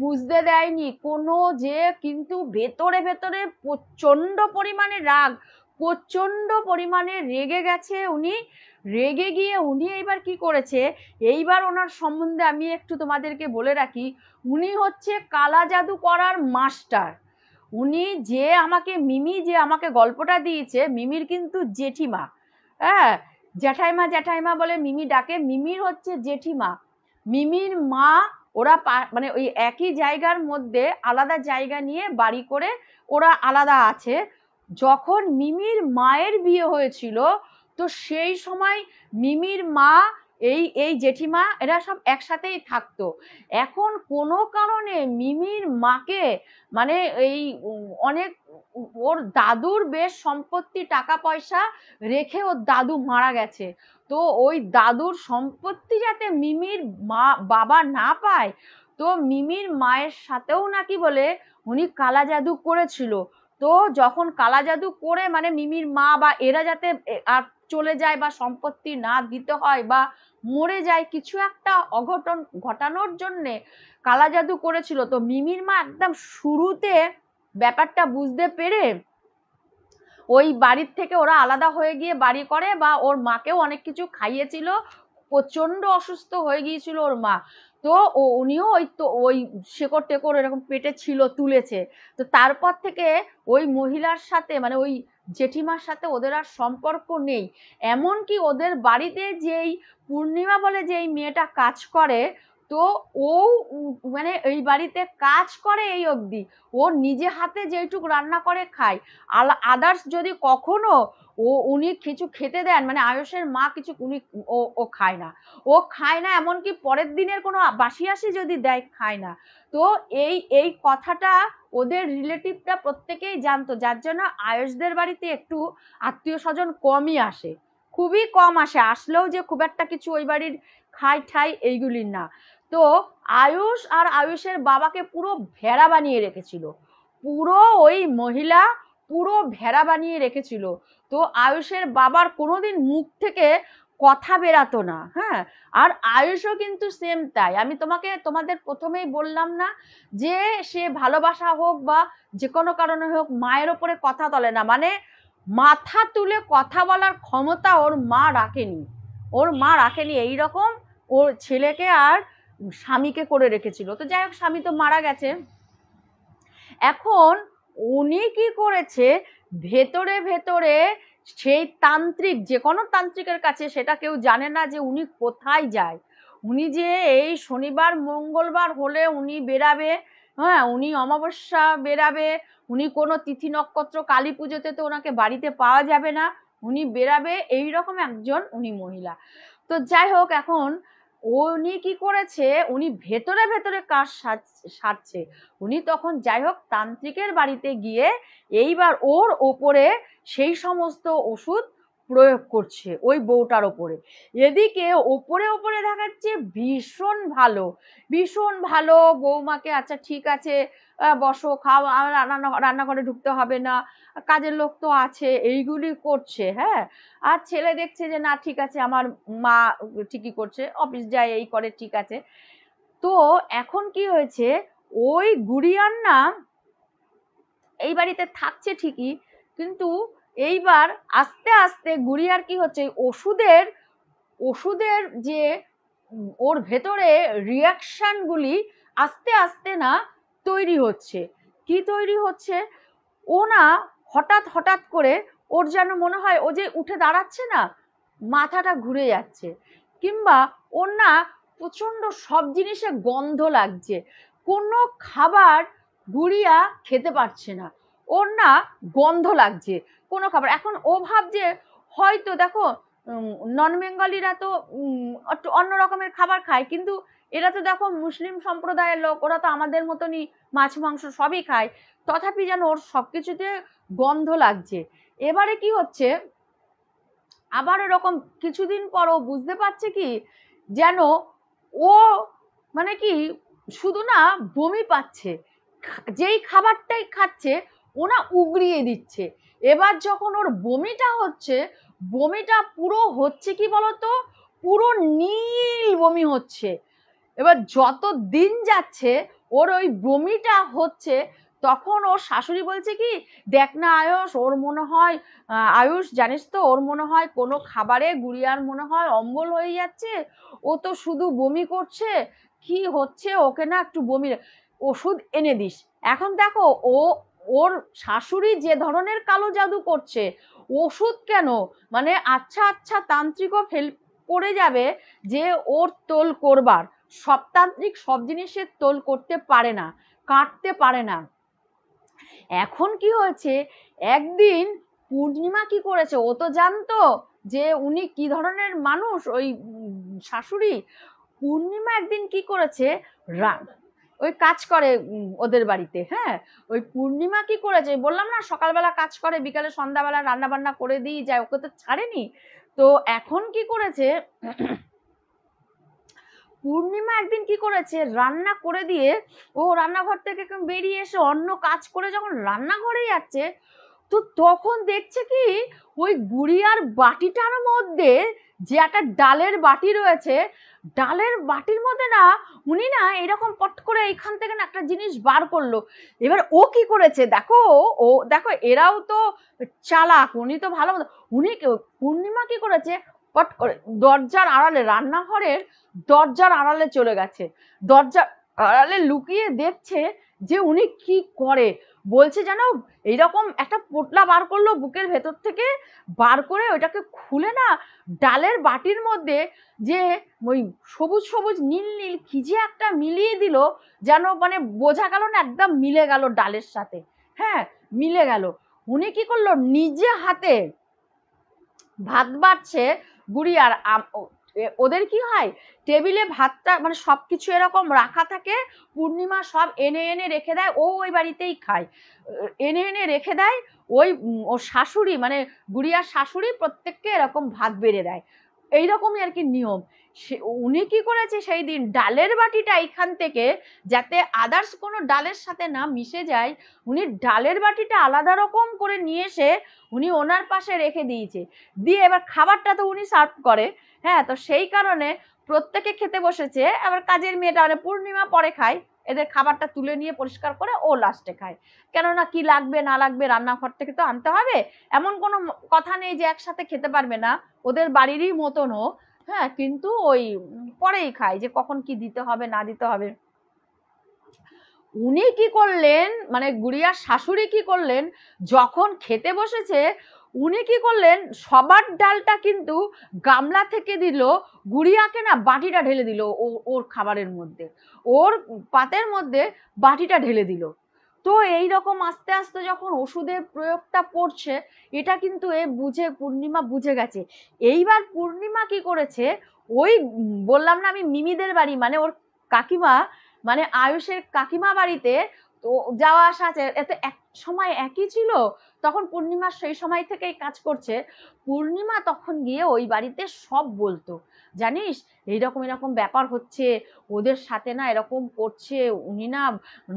বুঝতে দেয়নি কোনো যে কিন্তু ভেতরে ভেতরে প্রচণ্ড পরিমাণে রাগ প্রচণ্ড পরিমাণে রেগে গেছে উনি রেগে গিয়ে উনি এইবার কি করেছে এইবার ওনার সম্বন্ধে আমি একটু তোমাদেরকে বলে রাখি উনি হচ্ছে কালা জাদু করার মাস্টার উনি যে আমাকে মিমি যে আমাকে গল্পটা দিয়েছে মিমির কিন্তু জেঠিমা হ্যাঁ জ্যাঠাইমা জ্যাঠাইমা বলে মিমি ডাকে মিমির হচ্ছে জেঠিমা মিমির মা ওরা মানে ওই একই জায়গার মধ্যে আলাদা জায়গা নিয়ে বাড়ি করে ওরা আলাদা আছে যখন মিমির মায়ের বিয়ে হয়েছিল তো সেই সময় মিমির মা এই এই জেঠিমা এরা সব একসাথেই থাকতো এখন কোনো কারণে মিমির মাকে মানে এই অনেক ওর দাদুর বেশ সম্পত্তি টাকা পয়সা রেখে ওর দাদু মারা গেছে তো ওই দাদুর সম্পত্তি যাতে মিমির মা বাবা না পায় তো মিমির মায়ের সাথেও নাকি বলে উনি কালা জাদু করেছিল তো যখন কালা জাদু করে মানে মিমির মা বা এরা যাতে আর চলে যায় বা সম্পত্তি না দিতে হয় বা মরে যায় কিছু একটা অঘটন ঘটানোর জন্যে কালা জাদু করেছিল তো মিমির মা একদম শুরুতে ব্যাপারটা বুঝতে পেরে ওই বাড়ির থেকে ওরা আলাদা হয়ে গিয়ে বাড়ি করে বা ওর মাকেও অনেক কিছু খাইয়েছিল প্রচণ্ড অসুস্থ হয়ে গিয়েছিল ওর মা তো ও উনিও ওই তো ওই শেকড় টেকড় এরকম পেটে ছিল তুলেছে তো তারপর থেকে ওই মহিলার সাথে মানে ওই জেঠিমার সাথে ওদের আর সম্পর্ক নেই এমনকি ওদের বাড়িতে যেই পূর্ণিমা বলে যে এই মেয়েটা কাজ করে তো ও মানে এই বাড়িতে কাজ করে এই অবধি ও নিজে হাতে যেইটুকু রান্না করে খায় আলা আদার্স যদি কখনো ও উনি কিছু খেতে দেন মানে আয়ুষের মা কিছু উনি ও ও খায় না ও খায় না এমনকি পরের দিনের কোনো বাসি আসি যদি দেয় খায় না তো এই এই কথাটা ওদের রিলেটিভটা প্রত্যেকেই জানতো যার জন্য আয়ুষদের বাড়িতে একটু আত্মীয় স্বজন কমই আসে খুবই কম আসে আসলেও যে খুব একটা কিছু ওই বাড়ির খাই ঠাই এইগুলির না তো আয়ুষ আর আয়ুষের বাবাকে পুরো ভেড়া বানিয়ে রেখেছিল পুরো ওই মহিলা পুরো ভেড়া বানিয়ে রেখেছিল তো আয়ুষের বাবার কোনোদিন মুখ থেকে কথা বেরাতো না হ্যাঁ আর আয়ুষও কিন্তু সেম তাই আমি তোমাকে তোমাদের প্রথমেই বললাম না যে সে ভালোবাসা হোক বা যে কোনো কারণে হোক মায়ের ওপরে কথা তলে না মানে মাথা তুলে কথা বলার ক্ষমতা ওর মা রাখেনি ওর মা রাখেনি এই রকম ওর ছেলেকে আর স্বামীকে করে রেখেছিল তো যাই হোক স্বামী তো মারা গেছে এখন উনি কি করেছে ভেতরে ভেতরে সেই তান্ত্রিক যে কোনো তান্ত্রিকের কাছে সেটা কেউ জানে না যে উনি কোথায় যায় উনি যে এই শনিবার মঙ্গলবার হলে উনি বেরাবে হ্যাঁ উনি অমাবস্যা বেরাবে উনি কোনো তিথি নক্ষত্র কালী পুজোতে তো ওনাকে বাড়িতে পাওয়া যাবে না উনি বেরাবে এই রকম একজন উনি মহিলা তো যাই হোক এখন উনি কি করেছে উনি ভেতরে ভেতরে কাজ সারছে উনি তখন যাই হোক তান্ত্রিকের বাড়িতে গিয়ে এইবার ওর ওপরে সেই সমস্ত ওষুধ প্রয়োগ করছে ওই বউটার ওপরে এদিকে ওপরে ওপরে দেখাচ্ছে ভীষণ ভালো ভীষণ ভালো বৌমাকে আচ্ছা ঠিক আছে বসো খাও রান্না রান্নাঘরে ঢুকতে হবে না কাজের লোক তো আছে এইগুলি করছে হ্যাঁ আর ছেলে দেখছে যে না ঠিক আছে আমার মা ঠিকই করছে অফিস যায় এই করে ঠিক আছে তো এখন কি হয়েছে ওই গুড়িয়ান না এই বাড়িতে থাকছে ঠিকই কিন্তু এইবার আস্তে আস্তে গুড়িয়ার কি হচ্ছে ওষুধের ওষুধের যে ওর ভেতরে রিয়াকশানগুলি আস্তে আস্তে না তৈরি হচ্ছে কি তৈরি হচ্ছে ও না হঠাৎ হঠাৎ করে ওর যেন মনে হয় ও যে উঠে দাঁড়াচ্ছে না মাথাটা ঘুরে যাচ্ছে কিংবা ওর না প্রচণ্ড সব জিনিসে গন্ধ লাগছে কোনো খাবার গুড়িয়া খেতে পারছে না ওর না গন্ধ লাগছে কোনো খাবার এখন ও ভাবছে হয়তো দেখো নন বেঙ্গলিরা তো অন্য রকমের খাবার খায় কিন্তু এরা তো দেখো মুসলিম সম্প্রদায়ের লোক ওরা তো আমাদের মতনই মাছ মাংস সবই খায় তথাপি যেন ওর সব কিছুতে গন্ধ লাগছে এবারে কি হচ্ছে আবার এরকম কিছুদিন পর ও বুঝতে পারছে কি যেন ও মানে কি শুধু না বমি পাচ্ছে যেই খাবারটাই খাচ্ছে ওনা উগড়িয়ে দিচ্ছে এবার যখন ওর বমিটা হচ্ছে বমিটা পুরো হচ্ছে কি বলতো পুরো নীল বমি হচ্ছে এবার যত দিন যাচ্ছে ওর ওই বমিটা হচ্ছে তখন ওর শাশুড়ি বলছে কি দেখ না আয়ুষ ওর মনে হয় আয়ুষ জানিস তো ওর মনে হয় কোনো খাবারে গুড়িয়ার মনে হয় অম্বল হয়ে যাচ্ছে ও তো শুধু বমি করছে কি হচ্ছে ওকে না একটু বমি ওষুধ এনে দিস এখন দেখো ও ওর শাশুড়ি যে ধরনের কালো জাদু করছে ওষুধ কেন মানে আচ্ছা আচ্ছা তান্ত্রিকও ফেল করে যাবে যে ওর তোল করবার তান্ত্রিক সব জিনিসের তোল করতে পারে না কাটতে পারে না এখন কি হয়েছে একদিন পূর্ণিমা কি করেছে ও তো জানতো যে উনি কি ধরনের মানুষ ওই শাশুড়ি পূর্ণিমা একদিন কি করেছে ওই কাজ করে ওদের বাড়িতে হ্যাঁ ওই পূর্ণিমা কি করেছে বললাম না সকালবেলা কাজ করে বিকালে সন্ধ্যাবেলা রান্না বান্না করে দিই যায় ওকে তো ছাড়েনি তো এখন কি করেছে পূর্ণিমা একদিন কি করেছে রান্না করে দিয়ে ও রান্নাঘর থেকে বেরিয়ে এসে অন্য কাজ করে যখন রান্নাঘরে যাচ্ছে তো তখন দেখছে কি ওই গুড়িয়ার বাটিটার মধ্যে যে একটা ডালের বাটি রয়েছে ডালের বাটির মধ্যে না উনি না এরকম পট করে এখান থেকে না একটা জিনিস বার করলো এবার ও কি করেছে দেখো ও দেখো এরাও তো চালাক উনি তো ভালো মতো উনি পূর্ণিমা কি করেছে পট করে দরজার আড়ালে রান্নাঘরের দরজার আড়ালে চলে গেছে দরজা আড়ালে লুকিয়ে দেখছে যে উনি কি করে বলছে যেন এইরকম একটা পোটলা বার করলো বুকের ভেতর থেকে বার করে ওইটাকে খুলে না ডালের বাটির মধ্যে যে ওই সবুজ সবুজ নীল নীল কি যে একটা মিলিয়ে দিল যেন মানে বোঝা গেল না একদম মিলে গেল ডালের সাথে হ্যাঁ মিলে গেল উনি কি করলো নিজে হাতে ভাত বাড়ছে গুড়ি আর ওদের কি হয় টেবিলে ভাতটা মানে সব কিছু এরকম রাখা থাকে পূর্ণিমা সব এনে এনে রেখে দেয় ও ওই বাড়িতেই খায় এনে এনে রেখে দেয় ওই ও শাশুড়ি মানে গুড়িয়ার শাশুড়ি প্রত্যেককে এরকম ভাত বেড়ে দেয় এইরকমই আর কি নিয়ম সে উনি কি করেছে সেই দিন ডালের বাটিটা এইখান থেকে যাতে আদার্স কোনো ডালের সাথে না মিশে যায় উনি ডালের বাটিটা আলাদা রকম করে নিয়ে এসে উনি ওনার পাশে রেখে দিয়েছে দিয়ে এবার খাবারটা তো উনি সার্ভ করে হ্যাঁ তো সেই কারণে প্রত্যেকে খেতে বসেছে আবার কাজের মেয়েটা মানে পূর্ণিমা পরে খায় এদের খাবারটা তুলে নিয়ে পরিষ্কার করে ও লাস্টে খায় কেননা কি লাগবে না লাগবে রান্নাঘর থেকে তো আনতে হবে এমন কোনো কথা নেই যে একসাথে খেতে পারবে না ওদের বাড়িরই মতন হোক হ্যাঁ কিন্তু ওই পরেই খায় যে কখন কি দিতে হবে না দিতে হবে উনি কি করলেন মানে গুড়িয়ার শাশুড়ি কি করলেন যখন খেতে বসেছে উনি কি করলেন সবার ডালটা কিন্তু গামলা থেকে দিল গুড়িয়াকে না বাটিটা ঢেলে দিল ওর খাবারের মধ্যে ওর পাতের মধ্যে বাটিটা ঢেলে দিল তো এই রকম আস্তে আস্তে যখন ওষুধের প্রয়োগটা পড়ছে এটা কিন্তু এ বুঝে পূর্ণিমা বুঝে গেছে এইবার পূর্ণিমা কি করেছে ওই বললাম না আমি মিমিদের বাড়ি মানে ওর কাকিমা মানে আয়ুষের কাকিমা বাড়িতে তো যাওয়া আসা আছে এতে এক সময় একই ছিল তখন পূর্ণিমা সেই সময় থেকেই কাজ করছে পূর্ণিমা তখন গিয়ে ওই বাড়িতে সব বলতো জানিস এইরকম এরকম ব্যাপার হচ্ছে ওদের সাথে না এরকম করছে উনি না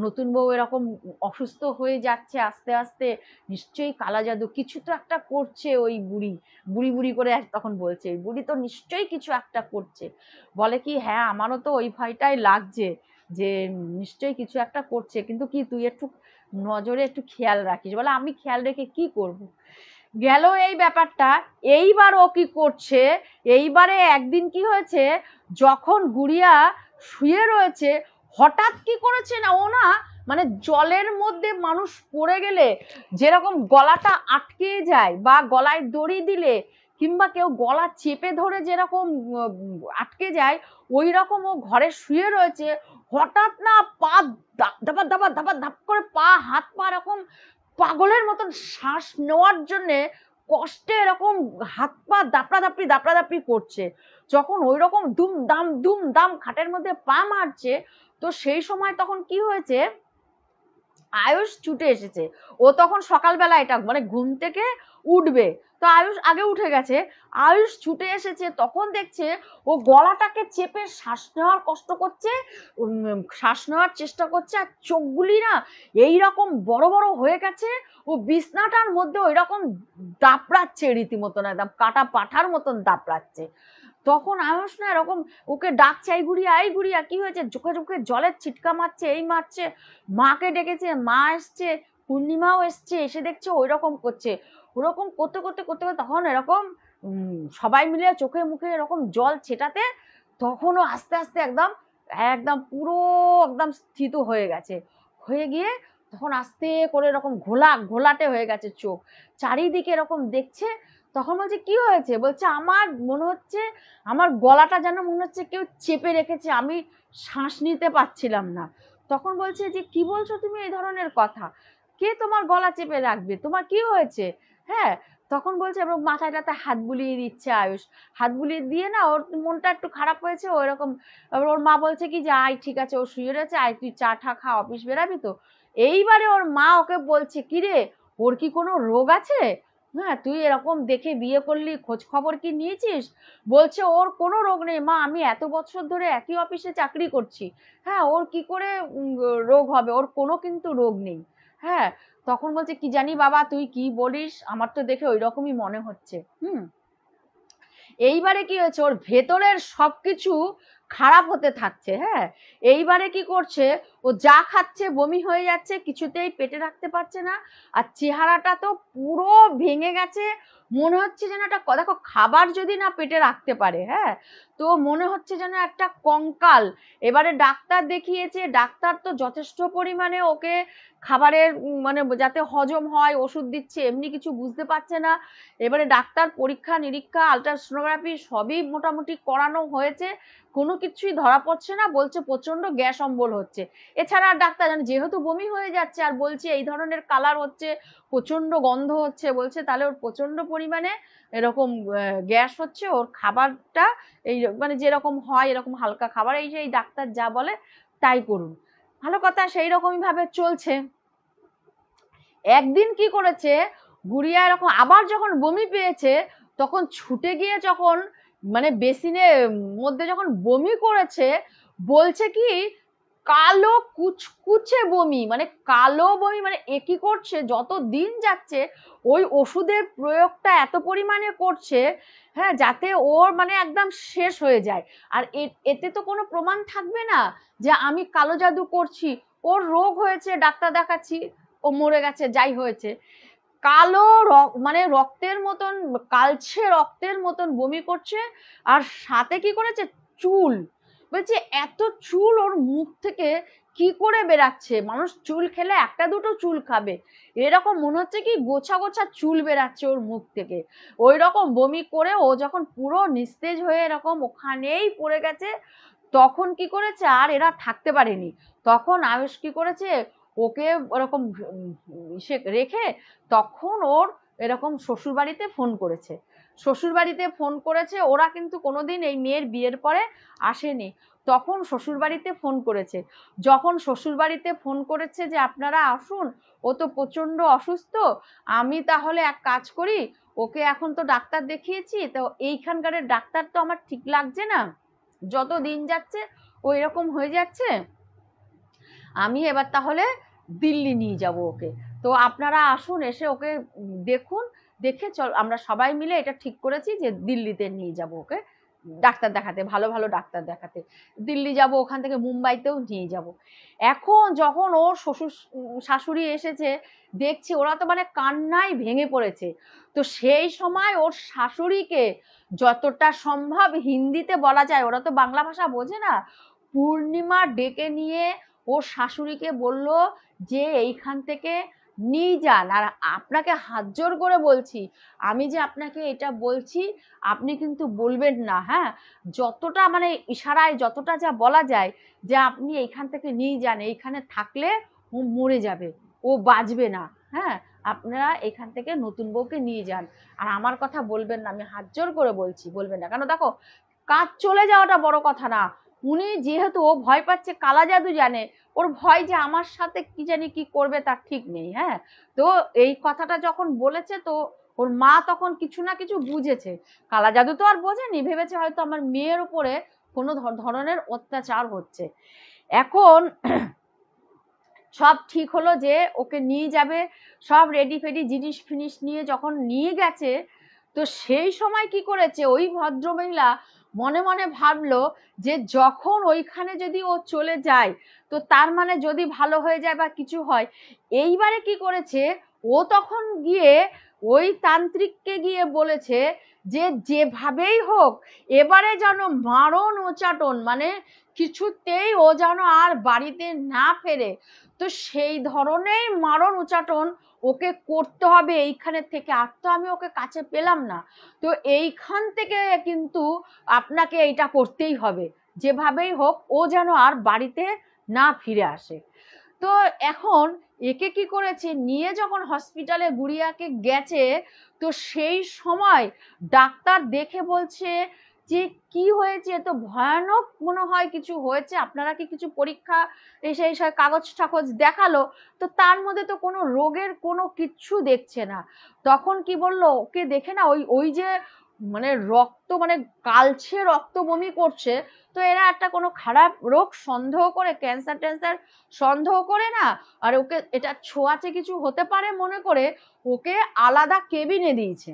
নতুন বউ এরকম অসুস্থ হয়ে যাচ্ছে আস্তে আস্তে নিশ্চয়ই কালা জাদু কিছু তো একটা করছে ওই বুড়ি বুড়ি বুড়ি করে তখন বলছে বুড়ি তো নিশ্চয়ই কিছু একটা করছে বলে কি হ্যাঁ আমারও তো ওই ভয়টাই লাগছে যে নিশ্চয়ই কিছু একটা করছে কিন্তু কি তুই একটু নজরে একটু খেয়াল রাখিস বলে আমি খেয়াল রেখে কি করব। গেল এই ব্যাপারটা এইবার ও কি করছে এইবারে একদিন কি হয়েছে যখন গুড়িয়া শুয়ে রয়েছে হঠাৎ কি করেছে না ও না মানে জলের মধ্যে মানুষ পড়ে গেলে যেরকম গলাটা আটকে যায় বা গলায় দড়ি দিলে কিংবা কেউ গলা চেপে ধরে যেরকম আটকে যায় ওই রকম ও ঘরে শুয়ে রয়েছে হঠাৎ না পা ধাপা ধাপা ধাপা ধাপ করে পা হাত পা এরকম পাগলের মতন শ্বাস নেওয়ার জন্যে কষ্টে এরকম হাত পা দাপড়া দাপড়ি দাপড়া দাপড়ি করছে যখন ওই রকম দুম দাম দুম দাম খাটের মধ্যে পা মারছে তো সেই সময় তখন কি হয়েছে আয়ুষ ছুটে এসেছে ও তখন সকালবেলা এটা মানে ঘুম থেকে উঠবে তো আয়ুষ আগে উঠে গেছে আয়ুষ ছুটে এসেছে তখন দেখছে ও গলাটাকে চেপে শ্বাস নেওয়ার কষ্ট করছে শ্বাস নেওয়ার চেষ্টা করছে আর চোখগুলি না এই রকম বড় বড় হয়ে গেছে ও বিছনাটার মধ্যে ওই রকম দাপড়াচ্ছে রীতিমতন একদম কাটা পাঠার মতন দাপড়াচ্ছে তখন আয়ুষ না এরকম ওকে ডাকছে এই ঘুরিয়া এই ঘুরিয়া কি হয়েছে চোখে চোখে জলের ছিটকা মারছে এই মারছে মাকে ডেকেছে মা এসছে পূর্ণিমাও এসছে এসে দেখছে ওই রকম করছে ওরকম করতে করতে করতে করতে তখন এরকম সবাই মিলে চোখে মুখে এরকম জল ছেটাতে তখনও আস্তে আস্তে একদম একদম পুরো একদম স্থিত হয়ে গেছে হয়ে গিয়ে তখন আস্তে করে এরকম ঘোলা ঘোলাটে হয়ে গেছে চোখ চারিদিকে এরকম দেখছে তখন বলছে কি হয়েছে বলছে আমার মনে হচ্ছে আমার গলাটা যেন মনে হচ্ছে কেউ চেপে রেখেছে আমি শ্বাস নিতে পারছিলাম না তখন বলছে যে কি বলছো তুমি এই ধরনের কথা কে তোমার গলা চেপে রাখবে তোমার কি হয়েছে হ্যাঁ তখন বলছে মাথায় মাথাটাতে হাত বুলিয়ে দিচ্ছে আয়ুষ হাত বুলিয়ে দিয়ে না ওর মনটা একটু খারাপ হয়েছে ওই রকম ওর মা বলছে কি যে আয় ঠিক আছে ও শুয়ে রয়েছে আয় তুই চা ঠা খা অফিস বেরাবি তো এইবারে ওর মা ওকে বলছে কি রে ওর কি কোনো রোগ আছে হ্যাঁ তুই এরকম দেখে বিয়ে করলি খোঁজ খবর কি নিয়েছিস বলছে ওর কোনো রোগ নেই মা আমি এত বছর ধরে একই অফিসে চাকরি করছি হ্যাঁ ওর কি করে রোগ হবে ওর কোনো কিন্তু রোগ নেই হ্যাঁ তখন বলছে কি জানি বাবা তুই কি বলিস আমার তো দেখে ওই রকমই মনে হচ্ছে হুম এইবারে কি হয়েছে ওর ভেতরের সবকিছু খারাপ হতে থাকছে হ্যাঁ এইবারে কি করছে ও যা খাচ্ছে বমি হয়ে যাচ্ছে কিছুতেই পেটে রাখতে পারছে না আর চেহারাটা তো পুরো ভেঙে গেছে মনে হচ্ছে যেন একটা দেখো খাবার যদি না পেটে রাখতে পারে হ্যাঁ তো মনে হচ্ছে যেন একটা কঙ্কাল এবারে ডাক্তার দেখিয়েছে ডাক্তার তো যথেষ্ট পরিমাণে ওকে খাবারের মানে যাতে হজম হয় ওষুধ দিচ্ছে এমনি কিছু বুঝতে পারছে না এবারে ডাক্তার পরীক্ষা নিরীক্ষা আলট্রাসোনোগ্রাফি সবই মোটামুটি করানো হয়েছে কোনো কিছুই ধরা পড়ছে না বলছে প্রচণ্ড গ্যাস অম্বল হচ্ছে এছাড়া আর ডাক্তার যেহেতু বমি হয়ে যাচ্ছে আর বলছে এই ধরনের কালার হচ্ছে প্রচণ্ড গন্ধ হচ্ছে বলছে তাহলে ওর প্রচণ্ড পরিমাণে এরকম গ্যাস হচ্ছে ওর খাবারটা এই মানে যেরকম হয় এরকম হালকা খাবার এই যে এই ডাক্তার যা বলে তাই করুন ভালো কথা সেই রকমইভাবে চলছে একদিন কি করেছে গুড়িয়া এরকম আবার যখন বমি পেয়েছে তখন ছুটে গিয়ে যখন মানে বেসিনে মধ্যে যখন বমি করেছে বলছে কি কালো কুচকুচে বমি মানে কালো বমি মানে এ কী করছে যত দিন যাচ্ছে ওই ওষুধের প্রয়োগটা এত পরিমাণে করছে হ্যাঁ যাতে ওর মানে একদম শেষ হয়ে যায় আর এতে তো কোনো প্রমাণ থাকবে না যে আমি কালো জাদু করছি ওর রোগ হয়েছে ডাক্তার দেখাচ্ছি ও মরে গেছে যাই হয়েছে কালো মানে রক্তের মতন কালছে রক্তের মতন বমি করছে আর সাথে কি করেছে চুল বলছি এত চুল ওর মুখ থেকে কি করে বেরাচ্ছে মানুষ চুল খেলে একটা দুটো চুল খাবে এরকম মনে হচ্ছে কি গোছা গোছা চুল বেরাচ্ছে ওর মুখ থেকে ওই রকম বমি করে ও যখন পুরো নিস্তেজ হয়ে এরকম ওখানেই পড়ে গেছে তখন কি করেছে আর এরা থাকতে পারেনি তখন আয়ুষ কি করেছে ওকে ওরকম রেখে তখন ওর এরকম শ্বশুরবাড়িতে ফোন করেছে শ্বশুরবাড়িতে ফোন করেছে ওরা কিন্তু কোনোদিন এই মেয়ের বিয়ের পরে আসেনি তখন শ্বশুরবাড়িতে ফোন করেছে যখন শ্বশুরবাড়িতে ফোন করেছে যে আপনারা আসুন ও তো প্রচণ্ড অসুস্থ আমি তাহলে এক কাজ করি ওকে এখন তো ডাক্তার দেখিয়েছি তো এইখানকার ডাক্তার তো আমার ঠিক লাগছে না যত দিন যাচ্ছে ও এরকম হয়ে যাচ্ছে আমি এবার তাহলে দিল্লি নিয়ে যাব ওকে তো আপনারা আসুন এসে ওকে দেখুন দেখে চল আমরা সবাই মিলে এটা ঠিক করেছি যে দিল্লিতে নিয়ে যাব ওকে ডাক্তার দেখাতে ভালো ভালো ডাক্তার দেখাতে দিল্লি যাব ওখান থেকে মুম্বাইতেও নিয়ে যাব এখন যখন ওর শ্বশুর শাশুড়ি এসেছে দেখছি ওরা তো মানে কান্নায় ভেঙে পড়েছে তো সেই সময় ওর শাশুড়িকে যতটা সম্ভব হিন্দিতে বলা যায় ওরা তো বাংলা ভাষা বোঝে না পূর্ণিমা ডেকে নিয়ে ওর শাশুড়িকে বলল যে এইখান থেকে নিয়ে যান আর আপনাকে হাত জোর করে বলছি আমি যে আপনাকে এটা বলছি আপনি কিন্তু বলবেন না হ্যাঁ যতটা মানে ইশারায় যতটা যা বলা যায় যে আপনি এইখান থেকে নিয়ে যান এইখানে থাকলে ও মরে যাবে ও বাঁচবে না হ্যাঁ আপনারা এখান থেকে নতুন বউকে নিয়ে যান আর আমার কথা বলবেন না আমি হাত জোর করে বলছি বলবেন না কেন দেখো কাজ চলে যাওয়াটা বড় কথা না উনি যেহেতু ও ভয় পাচ্ছে কালা জাদু জানে ওর ভয় যে আমার সাথে কি জানি কি করবে তার ঠিক নেই হ্যাঁ তো এই কথাটা যখন বলেছে তো ওর মা তখন কিছু না কিছু বুঝেছে কালা জাদু তো আর বোঝেনি ভেবেছে হয়তো আমার মেয়ের উপরে কোনো ধরনের অত্যাচার হচ্ছে এখন (clears throat) সব ঠিক হলো যে ওকে নিয়ে যাবে সব রেডি ফেডি জিনিস ফিনিস নিয়ে যখন নিয়ে গেছে তো সেই সময় কি করেছে ওই ভদ্রমহিলা মনে মনে ভাবলো যে যখন ওইখানে যদি ও চলে যায় তো তার মানে যদি ভালো হয়ে যায় বা কিছু হয় এইবারে কি করেছে ও তখন গিয়ে ওই তান্ত্রিককে গিয়ে বলেছে যে যেভাবেই হোক এবারে যেন মারণ ওচাটন মানে কিছুতেই ও যেন আর বাড়িতে না ফেরে তো সেই ধরনের মারণ উচাটন ওকে করতে হবে এইখানের থেকে আর তো আমি ওকে কাছে পেলাম না তো এইখান থেকে কিন্তু আপনাকে এইটা করতেই হবে যেভাবেই হোক ও যেন আর বাড়িতে না ফিরে আসে তো এখন একে কি করেছে নিয়ে যখন হসপিটালে গুড়িয়াকে গেছে তো সেই সময় ডাক্তার দেখে বলছে যে কি হয়েছে এত ভয়ানক মনে হয় কিছু হয়েছে আপনারা কি কিছু পরীক্ষা এসে এসে কাগজ ঠাগজ দেখালো তো তার মধ্যে তো কোনো রোগের কোনো কিচ্ছু দেখছে না তখন কি বললো ওকে দেখে না ওই ওই যে মানে রক্ত মানে কালছে রক্ত বমি করছে তো এরা একটা কোনো খারাপ রোগ সন্দেহ করে ক্যান্সার ট্যান্সার সন্দেহ করে না আর ওকে এটা ছোঁয়াচে কিছু হতে পারে মনে করে ওকে আলাদা কেবিনে দিয়েছে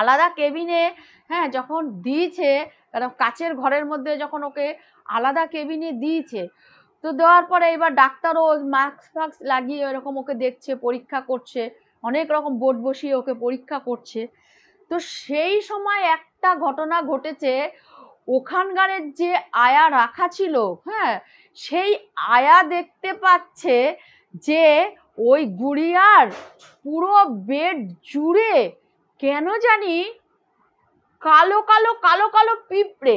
আলাদা কেবিনে হ্যাঁ যখন দিয়েছে কারণ কাচের ঘরের মধ্যে যখন ওকে আলাদা কেবিনে দিয়েছে তো দেওয়ার পরে এবার ডাক্তারও মাস্ক ফাস্ক লাগিয়ে ওরকম ওকে দেখছে পরীক্ষা করছে অনেক রকম বোর্ড বসিয়ে ওকে পরীক্ষা করছে তো সেই সময় একটা ঘটনা ঘটেছে ওখানকারের যে আয়া রাখা ছিল হ্যাঁ সেই আয়া দেখতে পাচ্ছে যে ওই গুড়িয়ার পুরো বেড জুড়ে কেন জানি কালো কালো কালো কালো পিঁপড়ে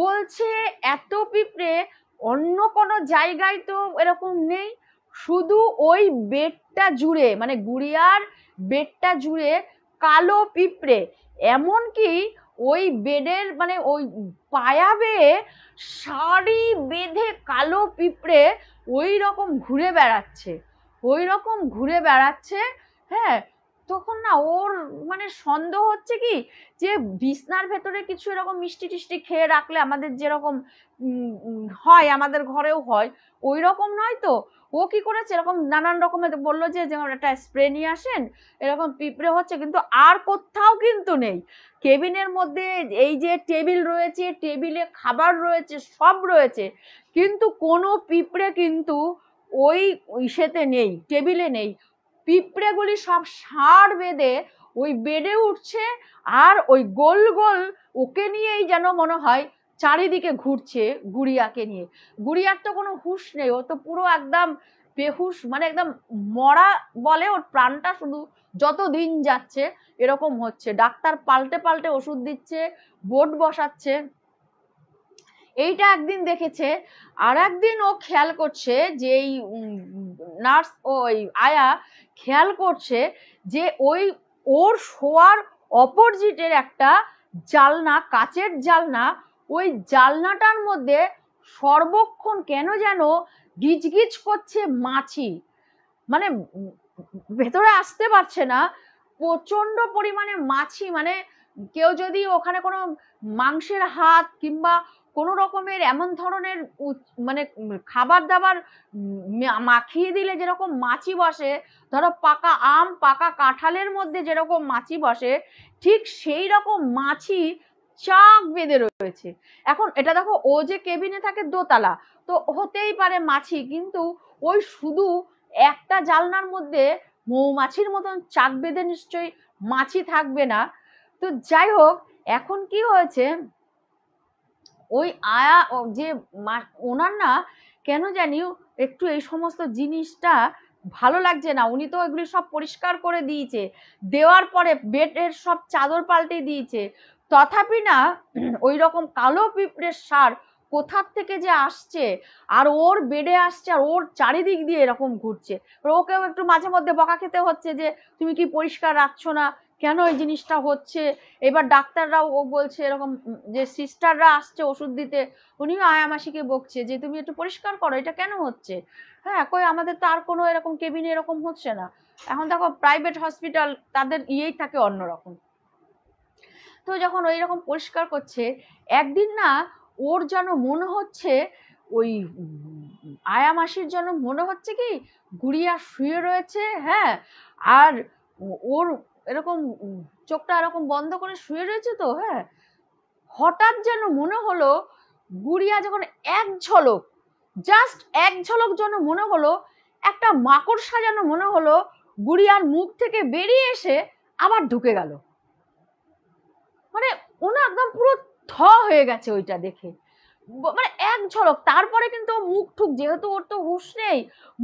বলছে এত পিঁপড়ে অন্য কোনো জায়গায় তো এরকম নেই শুধু ওই বেডটা জুড়ে মানে গুড়িয়ার বেডটা জুড়ে কালো পিঁপড়ে এমনকি ওই বেডের মানে ওই পায়া বেয়ে শাড়ি বেঁধে কালো পিঁপড়ে ওই রকম ঘুরে বেড়াচ্ছে ওই রকম ঘুরে বেড়াচ্ছে হ্যাঁ তখন না ওর মানে সন্দেহ হচ্ছে কি যে বিছনার ভেতরে কিছু এরকম মিষ্টি টিষ্টি খেয়ে রাখলে আমাদের যেরকম হয় আমাদের ঘরেও হয় ওই রকম নয় তো ও কি করেছে এরকম নানান রকমের বললো যে যেমন একটা স্প্রে নিয়ে আসেন এরকম পিঁপড়ে হচ্ছে কিন্তু আর কোথাও কিন্তু নেই কেবিনের মধ্যে এই যে টেবিল রয়েছে টেবিলে খাবার রয়েছে সব রয়েছে কিন্তু কোনো পিঁপড়ে কিন্তু ওই ইসেতে নেই টেবিলে নেই পিঁপড়েগুলি সব সার বেঁধে ওই বেড়ে উঠছে আর ওই গোল গোল ওকে নিয়েই যেন মনে হয় চারিদিকে ঘুরছে গুড়িয়াকে নিয়ে গুড়িয়ার তো কোনো হুশ নেই ও তো পুরো একদম বেহুশ মানে একদম মরা বলে ওর প্রাণটা শুধু যত দিন যাচ্ছে এরকম হচ্ছে ডাক্তার পাল্টে পাল্টে ওষুধ দিচ্ছে বোট বসাচ্ছে এইটা একদিন দেখেছে আর একদিন ও খেয়াল করছে যে এই নার্স ও ওই আয়া খেয়াল করছে যে ওই ওর শোয়ার অপোজিটের একটা জালনা কাচের জালনা ওই জালনাটার মধ্যে সর্বক্ষণ কেন যেন গিজগিজ করছে মাছি মানে ভেতরে আসতে পারছে না প্রচন্ড পরিমাণে মাছি মানে কেউ যদি ওখানে কোনো মাংসের হাত কিংবা কোনো রকমের এমন ধরনের মানে খাবার দাবার মাখিয়ে দিলে যেরকম মাছি বসে ধরো পাকা আম পাকা কাঁঠালের মধ্যে যেরকম মাছি বসে ঠিক সেই রকম মাছি চাক বেঁধে রয়েছে এখন এটা দেখো ও যে কেবিনে থাকে দোতলা তো হতেই পারে মাছি কিন্তু ওই শুধু একটা জালনার মধ্যে মৌমাছির মতন চাক বেঁধে নিশ্চয়ই মাছি থাকবে না তো যাই হোক এখন কি হয়েছে ওই আয়া যে ওনার না কেন জানি একটু এই সমস্ত জিনিসটা ভালো লাগছে না উনি তো ওইগুলি সব পরিষ্কার করে দিয়েছে দেওয়ার পরে বেডের সব চাদর পাল্টে দিয়েছে তথাপি না (clears throat) ওই রকম কালো পিঁপড়ের সার কোথার থেকে যে আসছে আর ওর বেডে আসছে আর ওর চারিদিক দিয়ে এরকম ঘুরছে ওকেও একটু মাঝে মধ্যে বকা খেতে হচ্ছে যে তুমি কি পরিষ্কার রাখছো না কেন এই জিনিসটা হচ্ছে এবার ডাক্তাররাও ও বলছে এরকম যে সিস্টাররা আসছে ওষুধ দিতে উনিও আয়ামাসিকে বকছে যে তুমি একটু পরিষ্কার করো এটা কেন হচ্ছে হ্যাঁ কই আমাদের তো আর কোনো এরকম কেবিনে এরকম হচ্ছে না এখন দেখো প্রাইভেট হসপিটাল তাদের ইয়েই থাকে অন্যরকম তো যখন ওই রকম পরিষ্কার করছে একদিন না ওর যেন মনে হচ্ছে ওই আয়া মাসির জন্য মনে হচ্ছে কি গুড়িয়া শুয়ে রয়েছে হ্যাঁ আর ওর এরকম চোখটা এরকম বন্ধ করে শুয়ে রয়েছে তো হ্যাঁ হঠাৎ যেন মনে হলো গুড়িয়া যখন এক ঝলক জাস্ট এক ঝলক যেন মনে হলো একটা মাকড়সা যেন মনে হলো গুড়িয়ার মুখ থেকে বেরিয়ে এসে আবার ঢুকে গেল মানে ওনা একদম পুরো থ হয়ে গেছে ওইটা দেখে মানে এক ঝলক তারপরে কিন্তু মুখ ঠুক যেহেতু ওর তো হুশ নেই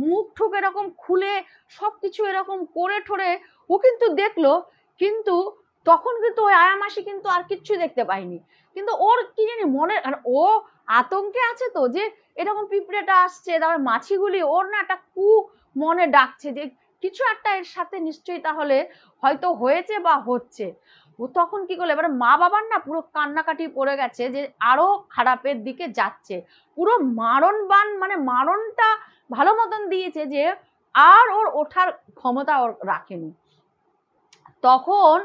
মুখ ঠুক এরকম খুলে সব কিছু এরকম করে ঠোরে ও কিন্তু দেখলো কিন্তু তখন কিন্তু ওই আয়ামাসি কিন্তু আর কিচ্ছু দেখতে পাইনি কিন্তু ওর কি জানি মনে ও আতঙ্কে আছে তো যে এরকম পিঁপড়েটা আসছে তারপর মাছিগুলি ওর না একটা কু মনে ডাকছে যে কিছু একটা এর সাথে নিশ্চয়ই তাহলে হয়তো হয়েছে বা হচ্ছে ও তখন কি করলো এবারে মা বাবার না পুরো কান্নাকাটি পড়ে গেছে যে আরও খারাপের দিকে যাচ্ছে পুরো মারণ বান মানে মারণটা ভালো মতন দিয়েছে যে আর ওর ওঠার ক্ষমতা ওর রাখেনি তখন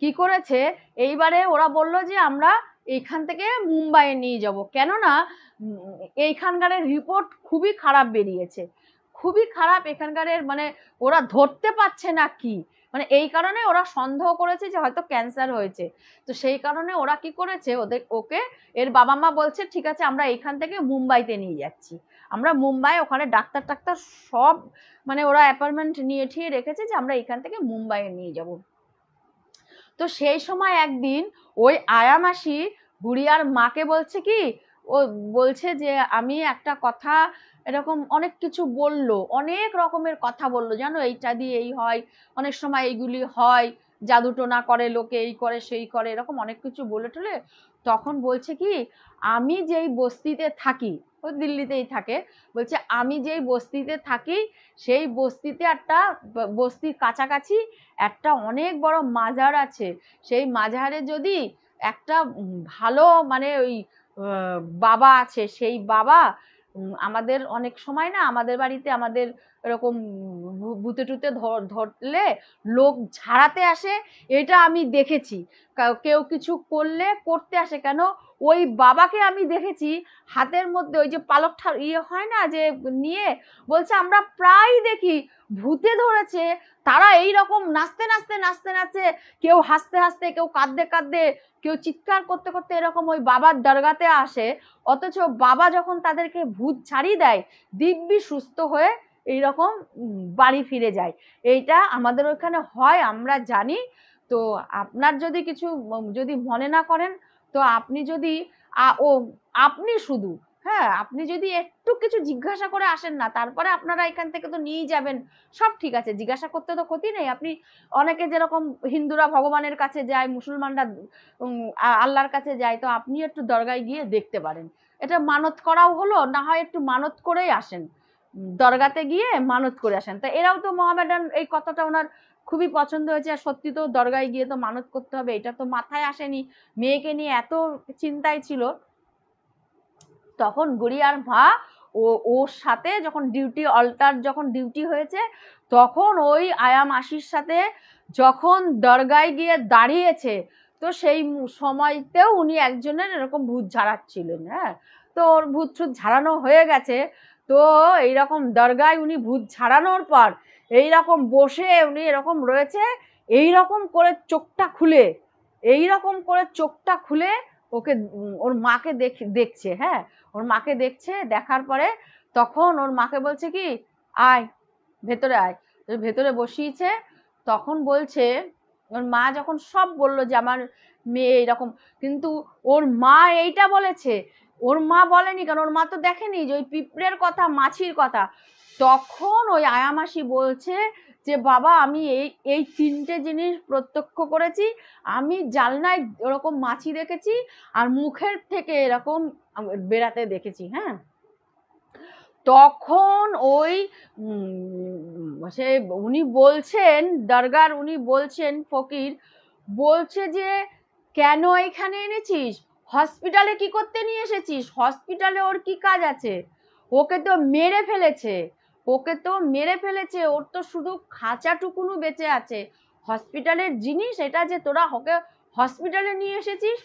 কি করেছে এইবারে ওরা বলল যে আমরা এইখান থেকে মুম্বাইয়ে নিয়ে যাব কেননা এইখানকারের রিপোর্ট খুবই খারাপ বেরিয়েছে খুবই খারাপ এখানকারের মানে ওরা ধরতে পারছে না কি মানে এই কারণে ওরা সন্দেহ করেছে যে হয়তো ক্যান্সার হয়েছে তো সেই কারণে ওরা কি করেছে ওদের ওকে এর বাবা মা বলছে ঠিক আছে আমরা এইখান থেকে মুম্বাইতে নিয়ে যাচ্ছি আমরা মুম্বাই ওখানে ডাক্তার টাক্তার সব মানে ওরা অ্যাপয়েন্টমেন্ট নিয়ে ঠিয়ে রেখেছে যে আমরা এখান থেকে মুম্বাইয়ে নিয়ে যাব তো সেই সময় একদিন ওই আয়ামাসি গুড়িয়ার মাকে বলছে কি ও বলছে যে আমি একটা কথা এরকম অনেক কিছু বলল অনেক রকমের কথা বলল জানো এইটা দিয়ে এই হয় অনেক সময় এইগুলি হয় জাদু টোনা করে লোকে এই করে সেই করে এরকম অনেক কিছু বলে টলে তখন বলছে কি আমি যেই বস্তিতে থাকি ও দিল্লিতেই থাকে বলছে আমি যেই বস্তিতে থাকি সেই বস্তিতে একটা বস্তির কাছাকাছি একটা অনেক বড় মাজার আছে সেই মাজারে যদি একটা ভালো মানে ওই বাবা আছে সেই বাবা আমাদের অনেক সময় না আমাদের বাড়িতে আমাদের এরকম ভূতে টুতে ধরলে লোক ঝাড়াতে আসে এটা আমি দেখেছি কেউ কিছু করলে করতে আসে কেন ওই বাবাকে আমি দেখেছি হাতের মধ্যে ওই যে পালকটা ইয়ে হয় না যে নিয়ে বলছে আমরা প্রায় দেখি ভূতে ধরেছে তারা এই রকম নাচতে নাচতে নাচতে নাচে কেউ হাসতে হাসতে কেউ কাঁদতে কাঁদতে কেউ চিৎকার করতে করতে এরকম ওই বাবার দরগাতে আসে অথচ বাবা যখন তাদেরকে ভূত ছাড়িয়ে দেয় দিব্যি সুস্থ হয়ে এই রকম বাড়ি ফিরে যায় এইটা আমাদের ওখানে হয় আমরা জানি তো আপনার যদি কিছু যদি মনে না করেন তো আপনি যদি ও আপনি শুধু হ্যাঁ আপনি যদি একটু কিছু জিজ্ঞাসা করে আসেন না তারপরে আপনারা এখান থেকে তো নিয়েই যাবেন সব ঠিক আছে জিজ্ঞাসা করতে তো ক্ষতি নেই আপনি অনেকে যেরকম হিন্দুরা ভগবানের কাছে যায় মুসলমানরা আল্লাহর কাছে যায় তো আপনি একটু দরগায় গিয়ে দেখতে পারেন এটা মানত করাও হলো না হয় একটু মানত করেই আসেন দরগাতে গিয়ে মানত করে আসেন তো এরাও তো মহামেডান এই কথাটা ওনার খুবই পছন্দ হয়েছে আর সত্যি তো দরগায় গিয়ে তো মানত করতে হবে এটা তো মাথায় আসেনি মেয়েকে নিয়ে এত চিন্তায় ছিল তখন গড়িয়ার মা ও ওর সাথে যখন ডিউটি অল্টার যখন ডিউটি হয়েছে তখন ওই আয়া মাসির সাথে যখন দরগায় গিয়ে দাঁড়িয়েছে তো সেই সময়তেও উনি একজনের এরকম ভূত ঝাড়াচ্ছিলেন হ্যাঁ তো ওর ভূত ছুত ঝাড়ানো হয়ে গেছে তো এইরকম দরগায় উনি ভূত ঝাড়ানোর পর এই রকম বসে উনি এরকম রয়েছে এই রকম করে চোখটা খুলে এই রকম করে চোখটা খুলে ওকে ওর মাকে দেখ দেখছে হ্যাঁ ওর মাকে দেখছে দেখার পরে তখন ওর মাকে বলছে কি আয় ভেতরে আয় ভেতরে বসিয়েছে তখন বলছে ওর মা যখন সব বলল যে আমার মেয়ে এরকম কিন্তু ওর মা এইটা বলেছে ওর মা বলেনি কারণ ওর মা তো দেখেনি যে ওই পিঁপড়ের কথা মাছির কথা তখন ওই আয়ামাসি বলছে যে বাবা আমি এই এই তিনটে জিনিস প্রত্যক্ষ করেছি আমি জালনায় ওরকম মাছি দেখেছি আর মুখের থেকে এরকম বেড়াতে দেখেছি হ্যাঁ তখন ওই সে উনি বলছেন দরগার উনি বলছেন ফকির বলছে যে কেন এখানে এনেছিস হসপিটালে কি করতে নিয়ে এসেছিস হসপিটালে ওর কি কাজ আছে ওকে তো মেরে ফেলেছে ওকে তো মেরে ফেলেছে ওর তো শুধু খাঁচাটুকুনু বেঁচে আছে হসপিটালের জিনিস এটা যে তোরা ওকে হসপিটালে নিয়ে এসেছিস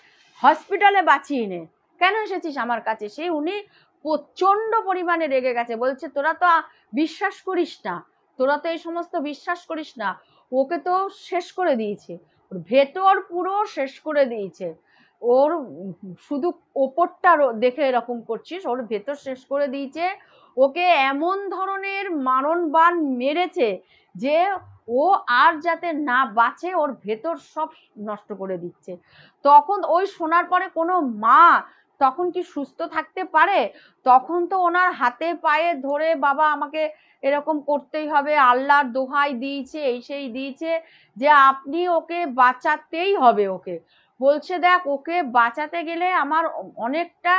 হসপিটালে বাঁচিয়ে নে কেন এসেছিস আমার কাছে সে উনি প্রচণ্ড পরিমাণে রেগে গেছে বলছে তোরা তো বিশ্বাস করিস না তোরা তো এই সমস্ত বিশ্বাস করিস না ওকে তো শেষ করে দিয়েছে ওর ভেতর পুরো শেষ করে দিয়েছে ওর শুধু ওপরটা দেখে এরকম করছিস ওর ভেতর শেষ করে দিয়েছে ওকে এমন ধরনের মারণ বান মেরেছে যে ও আর যাতে না বাঁচে ওর ভেতর সব নষ্ট করে দিচ্ছে তখন ওই শোনার পরে কোনো মা তখন কি সুস্থ থাকতে পারে তখন তো ওনার হাতে পায়ে ধরে বাবা আমাকে এরকম করতেই হবে আল্লাহর দোহাই দিয়েছে এই সেই দিয়েছে যে আপনি ওকে বাঁচাতেই হবে ওকে বলছে দেখ ওকে বাঁচাতে গেলে আমার অনেকটা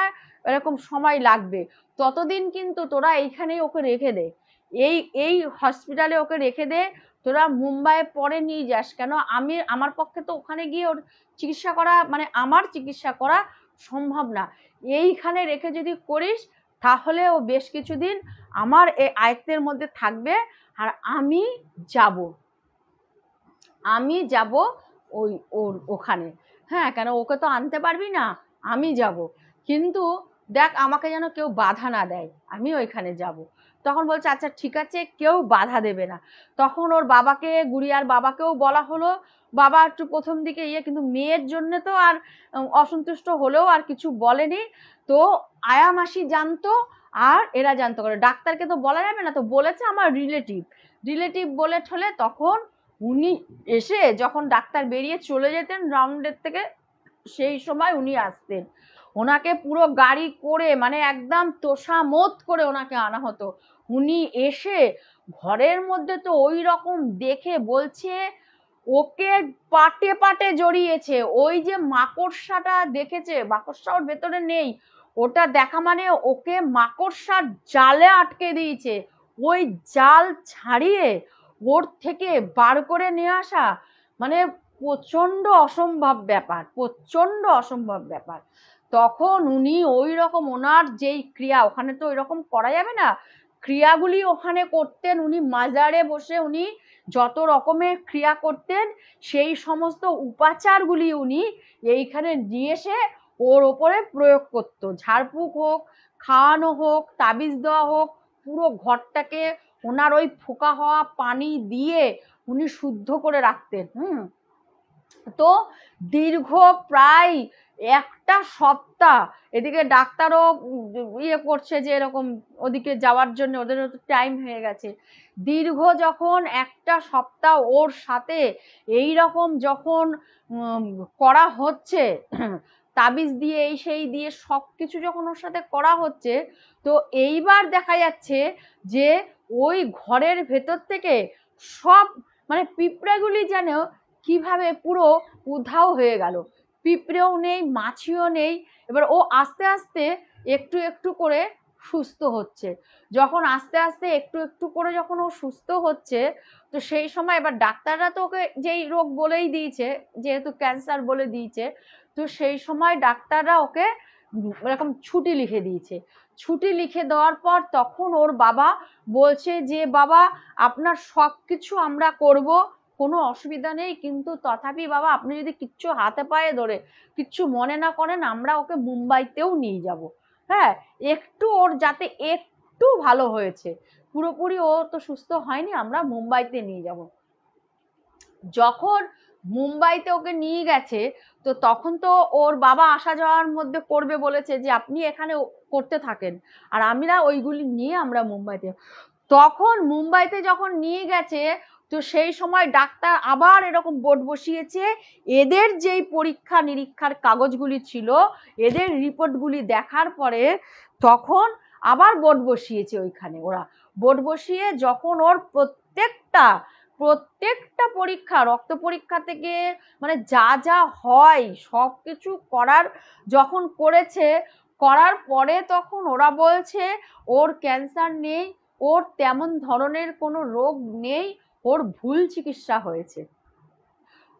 এরকম সময় লাগবে ততদিন কিন্তু তোরা এইখানেই ওকে রেখে দে এই এই হসপিটালে ওকে রেখে দে তোরা মুম্বাইয়ে পরে নিয়ে যাস কেন আমি আমার পক্ষে তো ওখানে গিয়ে ওর চিকিৎসা করা মানে আমার চিকিৎসা করা সম্ভব না এইখানে রেখে যদি করিস তাহলে ও বেশ কিছুদিন আমার এই আয়ত্তের মধ্যে থাকবে আর আমি যাব আমি যাব ওই ওর ওখানে হ্যাঁ কেন ওকে তো আনতে পারবি না আমি যাব কিন্তু দেখ আমাকে যেন কেউ বাধা না দেয় আমি ওইখানে যাব। তখন বলছে আচ্ছা ঠিক আছে কেউ বাধা দেবে না তখন ওর বাবাকে গুড়িয়ার বাবাকেও বলা হলো বাবা একটু প্রথম দিকে ইয়ে কিন্তু মেয়ের জন্য তো আর অসন্তুষ্ট হলেও আর কিছু বলেনি তো আয়া মাসি জানতো আর এরা জানতো করে ডাক্তারকে তো বলা যাবে না তো বলেছে আমার রিলেটিভ রিলেটিভ বলে ঠলে তখন উনি এসে যখন ডাক্তার বেরিয়ে চলে যেতেন রাউন্ডের থেকে সেই সময় উনি আসতেন ওনাকে পুরো গাড়ি করে মানে একদম তোষামত করে ওনাকে আনা হতো উনি এসে ঘরের মধ্যে তো ওই রকম দেখে বলছে ওকে পাটে পাটে জড়িয়েছে ওই যে মাকড়সাটা দেখেছে মাকড়সা ওর ভেতরে নেই ওটা দেখা মানে ওকে মাকড়সার জালে আটকে দিয়েছে ওই জাল ছাড়িয়ে ওর থেকে বার করে নিয়ে আসা মানে প্রচণ্ড অসম্ভব ব্যাপার প্রচণ্ড অসম্ভব ব্যাপার তখন উনি ওই রকম ওনার যেই ক্রিয়া ওখানে তো ওই রকম করা যাবে না ক্রিয়াগুলি ওখানে করতেন উনি মাজারে বসে উনি যত রকমের ক্রিয়া করতেন সেই সমস্ত উপাচারগুলি উনি এইখানে নিয়ে এসে ওর ওপরে প্রয়োগ করতো ঝাড়ফুঁক হোক খাওয়ানো হোক তাবিজ দেওয়া হোক পুরো ঘরটাকে ওনার ওই ফোকা হওয়া পানি দিয়ে উনি শুদ্ধ করে রাখতেন হুম তো দীর্ঘ প্রায় একটা সপ্তাহ এদিকে ডাক্তারও ইয়ে করছে যে এরকম ওদিকে যাওয়ার জন্য ওদেরও তো টাইম হয়ে গেছে দীর্ঘ যখন একটা সপ্তাহ ওর সাথে এই রকম যখন করা হচ্ছে তাবিজ দিয়ে এই সেই দিয়ে সব কিছু যখন ওর সাথে করা হচ্ছে তো এইবার দেখা যাচ্ছে যে ওই ঘরের ভেতর থেকে সব মানে পিঁপড়াগুলি যেন কিভাবে পুরো উধাও হয়ে গেল পিঁপড়েও নেই মাছিও নেই এবার ও আস্তে আস্তে একটু একটু করে সুস্থ হচ্ছে যখন আস্তে আস্তে একটু একটু করে যখন ও সুস্থ হচ্ছে তো সেই সময় এবার ডাক্তাররা তো ওকে যেই রোগ বলেই দিয়েছে যেহেতু ক্যান্সার বলে দিয়েছে তো সেই সময় ডাক্তাররা ওকে এরকম ছুটি লিখে দিয়েছে ছুটি লিখে দেওয়ার পর তখন ওর বাবা বলছে যে বাবা আপনার সব কিছু আমরা করবো কোনো অসুবিধা নেই কিন্তু তথাপি বাবা আপনি যদি কিচ্ছু হাতে পায়ে ধরে কিচ্ছু মনে না করেন আমরা ওকে মুম্বাইতেও নিয়ে যাব হ্যাঁ একটু ওর যাতে একটু ভালো হয়েছে পুরোপুরি ও তো সুস্থ হয়নি আমরা মুম্বাইতে নিয়ে যাব যখন মুম্বাইতে ওকে নিয়ে গেছে তো তখন তো ওর বাবা আসা যাওয়ার মধ্যে করবে বলেছে যে আপনি এখানে করতে থাকেন আর আমরা ওইগুলি নিয়ে আমরা মুম্বাইতে তখন মুম্বাইতে যখন নিয়ে গেছে তো সেই সময় ডাক্তার আবার এরকম বোর্ড বসিয়েছে এদের যেই পরীক্ষা নিরীক্ষার কাগজগুলি ছিল এদের রিপোর্টগুলি দেখার পরে তখন আবার বোর্ড বসিয়েছে ওইখানে ওরা বোর্ড বসিয়ে যখন ওর প্রত্যেকটা প্রত্যেকটা পরীক্ষা রক্ত পরীক্ষা থেকে মানে যা যা হয় সব কিছু করার যখন করেছে করার পরে তখন ওরা বলছে ওর ক্যান্সার নেই ওর তেমন ধরনের কোনো রোগ নেই ওর ভুল চিকিৎসা হয়েছে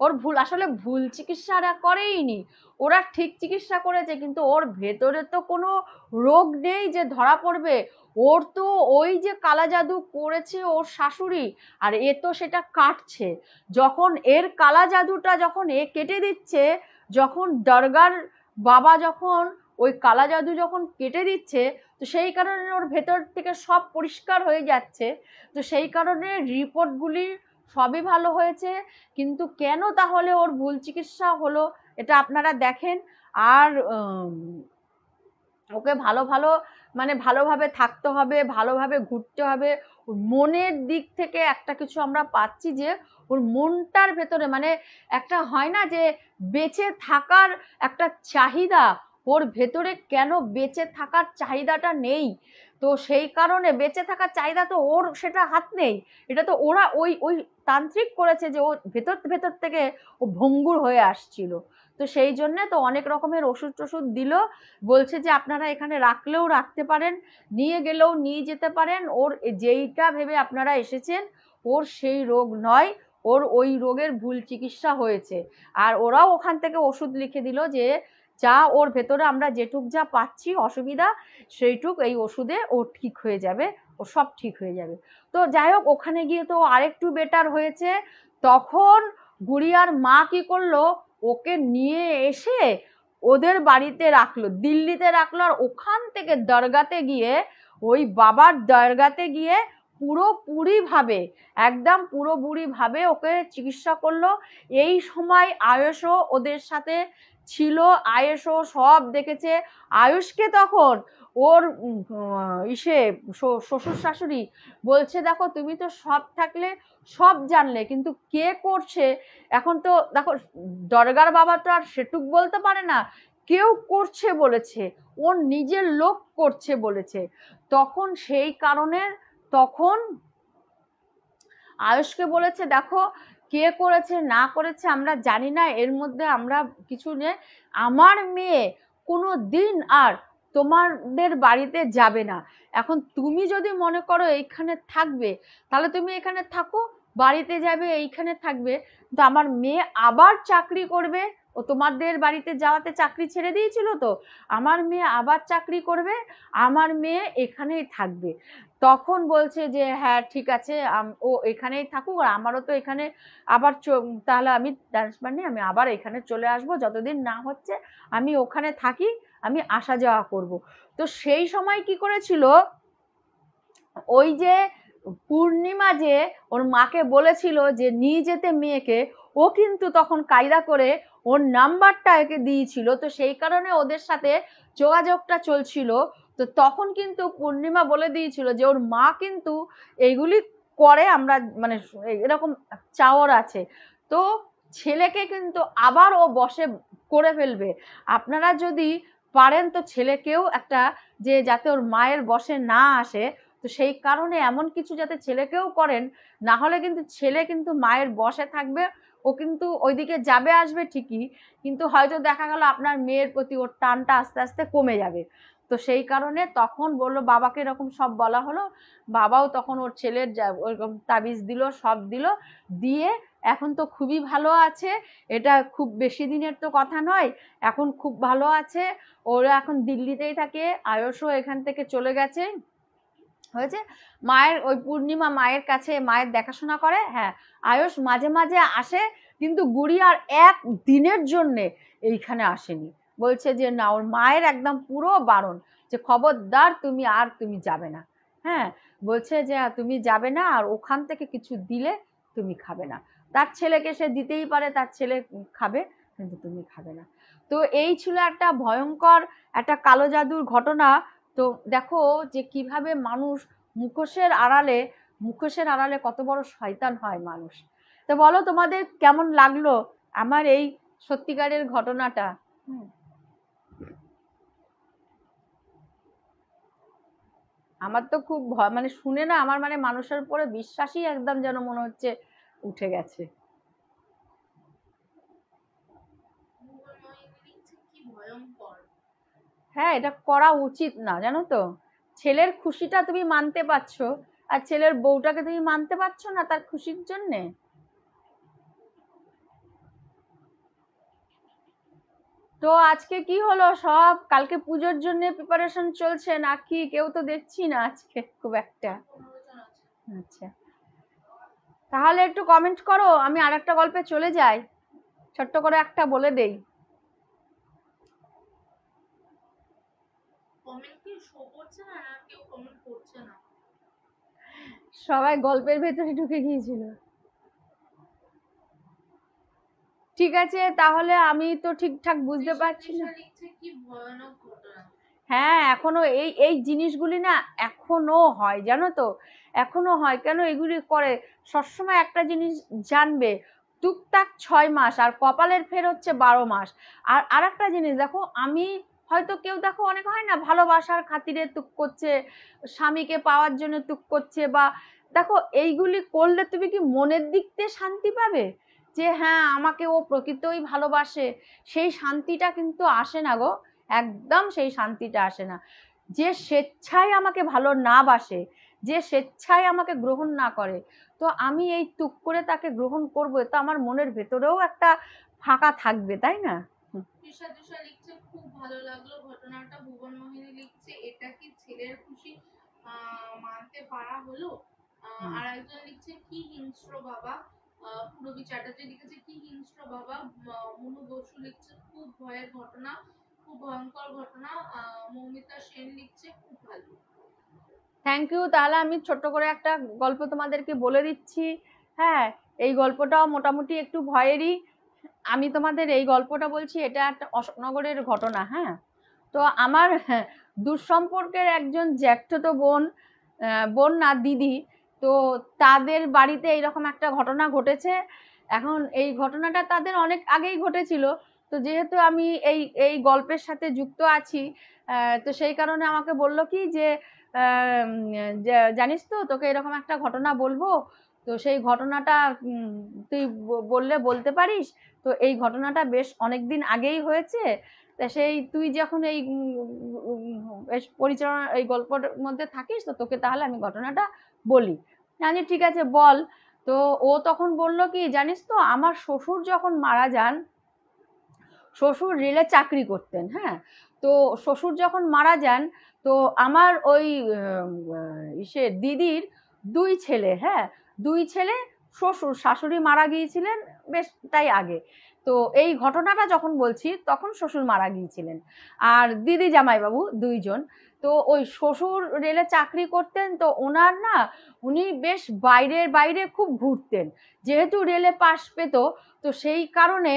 ওর ভুল আসলে ভুল চিকিৎসারা করেইনি ওরা ঠিক চিকিৎসা করেছে কিন্তু ওর ভেতরে তো কোনো রোগ নেই যে ধরা পড়বে ওর তো ওই যে কালা জাদু করেছে ওর শাশুড়ি আর এ তো সেটা কাটছে যখন এর কালা জাদুটা যখন এ কেটে দিচ্ছে যখন দরগার বাবা যখন ওই কালা জাদু যখন কেটে দিচ্ছে তো সেই কারণে ওর ভেতর থেকে সব পরিষ্কার হয়ে যাচ্ছে তো সেই কারণে রিপোর্টগুলি সবই ভালো হয়েছে কিন্তু কেন তাহলে ওর ভুল চিকিৎসা হলো এটা আপনারা দেখেন আর ওকে ভালো ভালো মানে ভালোভাবে থাকতে হবে ভালোভাবে ঘুরতে হবে মনের দিক থেকে একটা কিছু আমরা পাচ্ছি যে ওর মনটার ভেতরে মানে একটা হয় না যে বেঁচে থাকার একটা চাহিদা ওর ভেতরে কেন বেঁচে থাকার চাহিদাটা নেই তো সেই কারণে বেঁচে থাকার চাহিদা তো ওর সেটা হাত নেই এটা তো ওরা ওই ওই তান্ত্রিক করেছে যে ও ভেতর ভেতর থেকে ও ভঙ্গুর হয়ে আসছিল তো সেই জন্যে তো অনেক রকমের ওষুধ টষুধ দিল বলছে যে আপনারা এখানে রাখলেও রাখতে পারেন নিয়ে গেলেও নিয়ে যেতে পারেন ওর যেইটা ভেবে আপনারা এসেছেন ওর সেই রোগ নয় ওর ওই রোগের ভুল চিকিৎসা হয়েছে আর ওরাও ওখান থেকে ওষুধ লিখে দিল যে যা ওর ভেতরে আমরা যেটুক যা পাচ্ছি অসুবিধা সেইটুক এই ওষুধে ও ঠিক হয়ে যাবে ও সব ঠিক হয়ে যাবে তো যাই হোক ওখানে গিয়ে তো আরেকটু বেটার হয়েছে তখন গুড়িয়ার মা কি করলো ওকে নিয়ে এসে ওদের বাড়িতে রাখলো দিল্লিতে রাখলো আর ওখান থেকে দরগাতে গিয়ে ওই বাবার দরগাতে গিয়ে পুরোপুরিভাবে একদম পুরোপুরিভাবে ওকে চিকিৎসা করলো এই সময় আয়সও ওদের সাথে ছিল আয়েসও সব দেখেছে আয়ুষকে তখন ওর ইসে শ্বশুর শাশুড়ি বলছে দেখো তুমি তো সব থাকলে সব জানলে কিন্তু কে করছে এখন তো দেখো দরগার বাবা তো আর সেটুক বলতে পারে না কেউ করছে বলেছে ওর নিজের লোক করছে বলেছে তখন সেই কারণে তখন আয়ুষকে বলেছে দেখো কে করেছে না করেছে আমরা জানি না এর মধ্যে আমরা কিছু নেই আমার মেয়ে কোনো দিন আর তোমাদের বাড়িতে যাবে না এখন তুমি যদি মনে করো এইখানে থাকবে তাহলে তুমি এখানে থাকো বাড়িতে যাবে এইখানে থাকবে তো আমার মেয়ে আবার চাকরি করবে ও তোমাদের বাড়িতে যাওয়াতে চাকরি ছেড়ে দিয়েছিল তো আমার মেয়ে আবার চাকরি করবে আমার মেয়ে এখানেই থাকবে তখন বলছে যে হ্যাঁ ঠিক আছে ও এখানেই থাকুক আর আমারও তো এখানে আবার তাহলে আমি ডান্স মানে আমি আবার এখানে চলে আসব যতদিন না হচ্ছে আমি ওখানে থাকি আমি আসা যাওয়া করব তো সেই সময় কি করেছিল ওই যে পূর্ণিমা যে ওর মাকে বলেছিল যে নিয়ে যেতে মেয়েকে ও কিন্তু তখন কায়দা করে ওর নাম্বারটা একে দিয়েছিল তো সেই কারণে ওদের সাথে যোগাযোগটা চলছিল তো তখন কিন্তু পূর্ণিমা বলে দিয়েছিল যে ওর মা কিন্তু এইগুলি করে আমরা মানে এরকম চাওয়ার আছে তো ছেলেকে কিন্তু আবার ও বসে করে ফেলবে আপনারা যদি পারেন তো ছেলেকেও একটা যে যাতে ওর মায়ের বসে না আসে তো সেই কারণে এমন কিছু যাতে ছেলেকেও করেন না হলে কিন্তু ছেলে কিন্তু মায়ের বসে থাকবে ও কিন্তু ওইদিকে যাবে আসবে ঠিকই কিন্তু হয়তো দেখা গেল আপনার মেয়ের প্রতি ওর টানটা আস্তে আস্তে কমে যাবে তো সেই কারণে তখন বললো বাবাকে এরকম সব বলা হলো বাবাও তখন ওর ছেলের ওরকম তাবিজ দিল সব দিল দিয়ে এখন তো খুবই ভালো আছে এটা খুব বেশি দিনের তো কথা নয় এখন খুব ভালো আছে ওরা এখন দিল্লিতেই থাকে আয়সও এখান থেকে চলে গেছে হয়েছে মায়ের ওই পূর্ণিমা মায়ের কাছে মায়ের দেখাশোনা করে হ্যাঁ আয়স মাঝে মাঝে আসে কিন্তু গুড়ি আর এক দিনের জন্যে এইখানে আসেনি বলছে যে না ওর মায়ের একদম পুরো বারণ যে খবরদার তুমি আর তুমি যাবে না হ্যাঁ বলছে যে হ্যাঁ, তুমি যাবে না আর ওখান থেকে কিছু দিলে তুমি খাবে না তার ছেলেকে সে দিতেই পারে তার ছেলে খাবে কিন্তু তুমি খাবে না তো এই ছিল একটা ভয়ঙ্কর একটা কালো জাদুর ঘটনা তো দেখো যে কিভাবে মানুষ মুখোশের আড়ালে মুখোশের আড়ালে কত বড় শয়তান হয় মানুষ তো বলো তোমাদের কেমন লাগলো আমার এই সত্যিকারের ঘটনাটা আমার তো খুব ভয় মানে শুনে না আমার মানে মানুষের উপরে বিশ্বাসই একদম যেন মনে হচ্ছে উঠে গেছে হ্যাঁ এটা করা উচিত না জানো তো ছেলের খুশিটা তুমি মানতে পারছো আর ছেলের বউটাকে তুমি মানতে পারছো না তার খুশির জন্যে তো আজকে কি হলো সব কালকে পুজোর জন্য প্রিপারেশন চলছে নাকি কেউ তো দেখছি না আজকে খুব একটা আচ্ছা তাহলে একটু কমেন্ট করো আমি আর একটা গল্পে চলে যাই ছোট্ট করে একটা বলে দেই সবাই গল্পের ভেতরে ঢুকে গিয়েছিল ঠিক আছে তাহলে আমি তো ঠিকঠাক বুঝতে পারছি না হ্যাঁ এখনো এই এই জিনিসগুলি না এখনো হয় জানো তো এখনো হয় কেন এগুলি করে সবসময় একটা জিনিস জানবে টুকটাক ছয় মাস আর কপালের ফের হচ্ছে বারো মাস আর আর একটা জিনিস দেখো আমি হয়তো কেউ দেখো অনেক হয় না ভালোবাসার খাতিরে তুক করছে স্বামীকে পাওয়ার জন্য তুক করছে বা দেখো এইগুলি করলে তুমি কি মনের দিক দিয়ে শান্তি পাবে যে হ্যাঁ আমাকে ও প্রকৃতই ভালোবাসে সেই শান্তিটা কিন্তু আসে না গো একদম সেই শান্তিটা আসে না যে স্বেচ্ছায় আমাকে ভালো না বাসে যে স্বেচ্ছায় আমাকে গ্রহণ না করে তো আমি এই টুক করে তাকে গ্রহণ করবো তো আমার মনের ভেতরেও একটা ফাঁকা থাকবে তাই না খুব ভালো লাগলো ঘটনাটা ভুবন লিখছে এটা কি ছেলের খুশি মানতে পারা হলো আর একজন লিখছে কি হিংস্র বাবা পুরবী চ্যাটার্জি লিখেছে কি হিংস্র বাবা মনু বসু লিখছে খুব ভয়ের ঘটনা খুব ভয়ঙ্কর ঘটনা মৌমিতা সেন লিখছে খুব ভালো থ্যাংক ইউ তাহলে আমি ছোট করে একটা গল্প তোমাদেরকে বলে দিচ্ছি হ্যাঁ এই গল্পটাও মোটামুটি একটু ভয়েরই আমি তোমাদের এই গল্পটা বলছি এটা একটা অশোকনগরের ঘটনা হ্যাঁ তো আমার দুঃসম্পর্কের একজন জ্যাঠতো বোন বোন না দিদি তো তাদের বাড়িতে এইরকম একটা ঘটনা ঘটেছে এখন এই ঘটনাটা তাদের অনেক আগেই ঘটেছিল তো যেহেতু আমি এই এই গল্পের সাথে যুক্ত আছি তো সেই কারণে আমাকে বলল কি যে জানিস তো তোকে এরকম একটা ঘটনা বলবো তো সেই ঘটনাটা তুই বললে বলতে পারিস তো এই ঘটনাটা বেশ অনেক দিন আগেই হয়েছে তা সেই তুই যখন এই পরিচালনা এই গল্পের মধ্যে থাকিস তো তোকে তাহলে আমি ঘটনাটা বলি জানি ঠিক আছে বল তো ও তখন বলল কি জানিস তো আমার শ্বশুর যখন মারা যান শ্বশুর রেলে চাকরি করতেন হ্যাঁ তো শ্বশুর যখন মারা যান তো আমার ওই সে দিদির দুই ছেলে হ্যাঁ দুই ছেলে শ্বশুর শাশুড়ি মারা গিয়েছিলেন বেশ তাই আগে তো এই ঘটনাটা যখন বলছি তখন শ্বশুর মারা গিয়েছিলেন আর দিদি জামাইবাবু দুইজন তো ওই শ্বশুর রেলে চাকরি করতেন তো ওনার না উনি বেশ বাইরের বাইরে খুব ঘুরতেন যেহেতু রেলে পাশ পেত তো সেই কারণে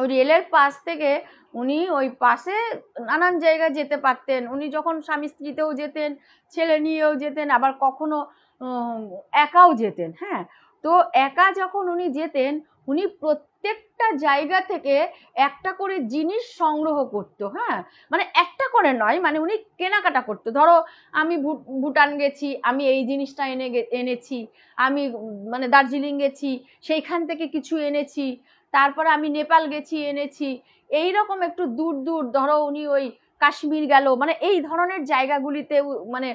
ওই রেলের পাশ থেকে উনি ওই পাশে নানান জায়গায় যেতে পারতেন উনি যখন স্বামী স্ত্রীতেও যেতেন ছেলে নিয়েও যেতেন আবার কখনো একাও যেতেন হ্যাঁ তো একা যখন উনি যেতেন উনি প্রত্যেকটা জায়গা থেকে একটা করে জিনিস সংগ্রহ করতো হ্যাঁ মানে একটা করে নয় মানে উনি কেনাকাটা করতো ধরো আমি ভুটান গেছি আমি এই জিনিসটা এনে এনেছি আমি মানে দার্জিলিং গেছি সেইখান থেকে কিছু এনেছি তারপরে আমি নেপাল গেছি এনেছি এই রকম একটু দূর দূর ধরো উনি ওই কাশ্মীর গেল মানে এই ধরনের জায়গাগুলিতে মানে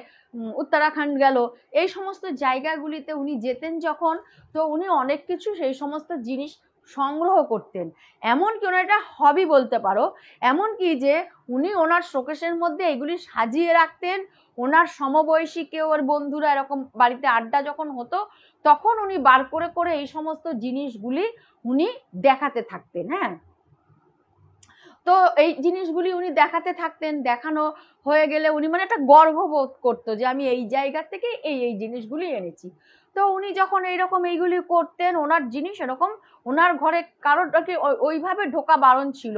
উত্তরাখণ্ড গেল এই সমস্ত জায়গাগুলিতে উনি যেতেন যখন তো উনি অনেক কিছু সেই সমস্ত জিনিস সংগ্রহ করতেন এমনকি ওনার এটা হবি বলতে পারো এমনকি যে উনি ওনার শোকেশের মধ্যে এগুলি সাজিয়ে রাখতেন ওনার সমবয়সী কেউ ওর বন্ধুরা এরকম বাড়িতে আড্ডা যখন হতো তখন উনি বার করে করে এই সমস্ত জিনিসগুলি উনি দেখাতে থাকতেন হ্যাঁ তো এই জিনিসগুলি উনি দেখাতে থাকতেন দেখানো হয়ে গেলে উনি মানে একটা গর্ববোধ করতো যে আমি এই জায়গা থেকে এই এই জিনিসগুলি এনেছি তো উনি যখন এইরকম এইগুলি করতেন ওনার জিনিস এরকম ওনার ঘরে কারোর ওইভাবে ঢোকা বারণ ছিল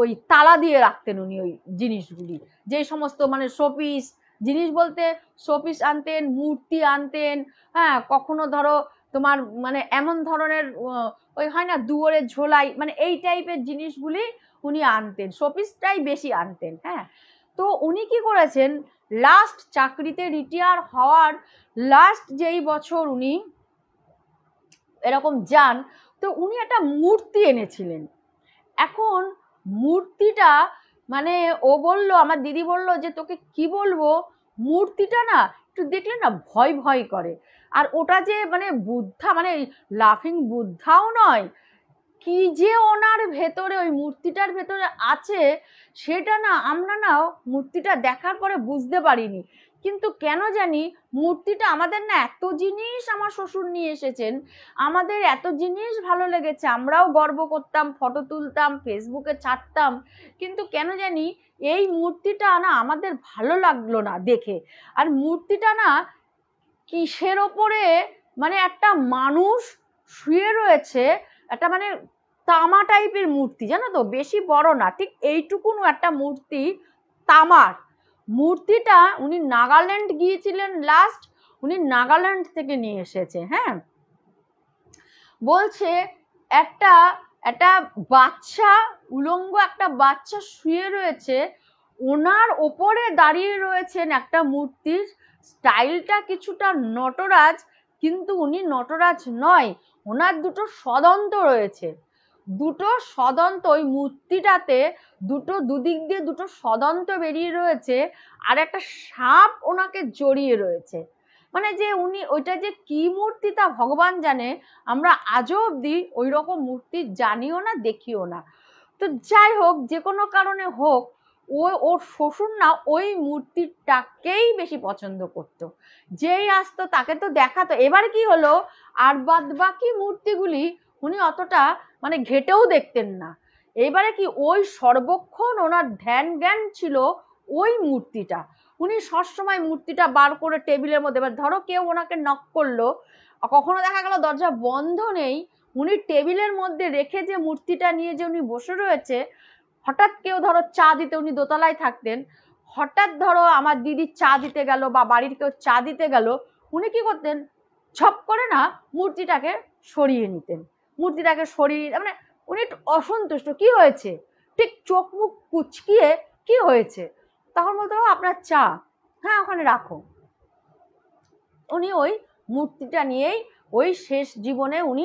ওই তালা দিয়ে রাখতেন উনি ওই জিনিসগুলি যে সমস্ত মানে শোপিস জিনিস বলতে শোপিস আনতেন মূর্তি আনতেন হ্যাঁ কখনো ধরো তোমার মানে এমন ধরনের ওই হয় না দুয়ারে ঝোলাই মানে এই টাইপের জিনিসগুলি উনি আনতেন শোপিসটাই বেশি আনতেন হ্যাঁ তো উনি কি করেছেন লাস্ট চাকরিতে রিটায়ার হওয়ার লাস্ট যেই বছর উনি এরকম যান তো উনি একটা মূর্তি এনেছিলেন এখন মূর্তিটা মানে ও বলল আমার দিদি বলল যে তোকে কি বলবো মূর্তিটা না একটু দেখলে না ভয় ভয় করে আর ওটা যে মানে বুদ্ধা মানে লাফিং বুদ্ধাও নয় কি যে ওনার ভেতরে ওই মূর্তিটার ভেতরে আছে সেটা না আমরা না মূর্তিটা দেখার পরে বুঝতে পারিনি কিন্তু কেন জানি মূর্তিটা আমাদের না এত জিনিস আমার শ্বশুর নিয়ে এসেছেন আমাদের এত জিনিস ভালো লেগেছে আমরাও গর্ব করতাম ফটো তুলতাম ফেসবুকে ছাড়তাম কিন্তু কেন জানি এই মূর্তিটা না আমাদের ভালো লাগলো না দেখে আর মূর্তিটা না কিসের ওপরে মানে একটা মানুষ শুয়ে রয়েছে একটা মানে তামা টাইপের মূর্তি জানো তো বেশি বড় না ঠিক এইটুকুনও একটা মূর্তি তামার মূর্তিটা উনি নাগাল্যান্ড গিয়েছিলেন লাস্ট উনি নাগাল্যান্ড থেকে নিয়ে এসেছে হ্যাঁ বলছে একটা একটা বাচ্চা উলঙ্গ একটা বাচ্চা শুয়ে রয়েছে ওনার ওপরে দাঁড়িয়ে রয়েছেন একটা মূর্তির স্টাইলটা কিছুটা নটরাজ কিন্তু উনি নটরাজ নয় ওনার দুটো সদন্ত রয়েছে দুটো সদন্ত ওই মূর্তিটাতে দুটো দুদিক দিয়ে দুটো সদন্ত বেরিয়ে রয়েছে আর একটা সাপ ওনাকে জড়িয়ে রয়েছে মানে যে উনি ওইটা যে কি মূর্তি তা ভগবান জানে আমরা আজও অবধি ওই রকম মূর্তি জানিও না দেখিও না তো যাই হোক যে কোনো কারণে হোক ও ওর শ্বশুর না ওই মূর্তিটাকেই বেশি পছন্দ করত। যেই আসতো তাকে তো দেখাতো এবার কি হলো আর বাদ বাকি মূর্তিগুলি উনি অতটা মানে ঘেটেও দেখতেন না এবারে কি ওই সর্বক্ষণ ওনার ধ্যান জ্ঞান ছিল ওই মূর্তিটা উনি সবসময় মূর্তিটা বার করে টেবিলের মধ্যে এবার ধরো কেউ ওনাকে নক করলো কখনো দেখা গেল দরজা বন্ধ নেই উনি টেবিলের মধ্যে রেখে যে মূর্তিটা নিয়ে যে উনি বসে রয়েছে হঠাৎ কেউ ধরো চা দিতে উনি দোতলায় থাকতেন হঠাৎ ধরো আমার দিদি চা দিতে গেল বা বাড়ির কেউ চা দিতে গেল উনি কি করতেন ছপ করে না মূর্তিটাকে সরিয়ে নিতেন মূর্তিটাকে শরীর মানে উনি একটু অসন্তুষ্ট কি হয়েছে ঠিক চোখ মুখ কুচকিয়ে কি হয়েছে তখন বলতে পারবো আপনার চা হ্যাঁ ওখানে রাখো উনি ওই মূর্তিটা নিয়েই ওই শেষ জীবনে উনি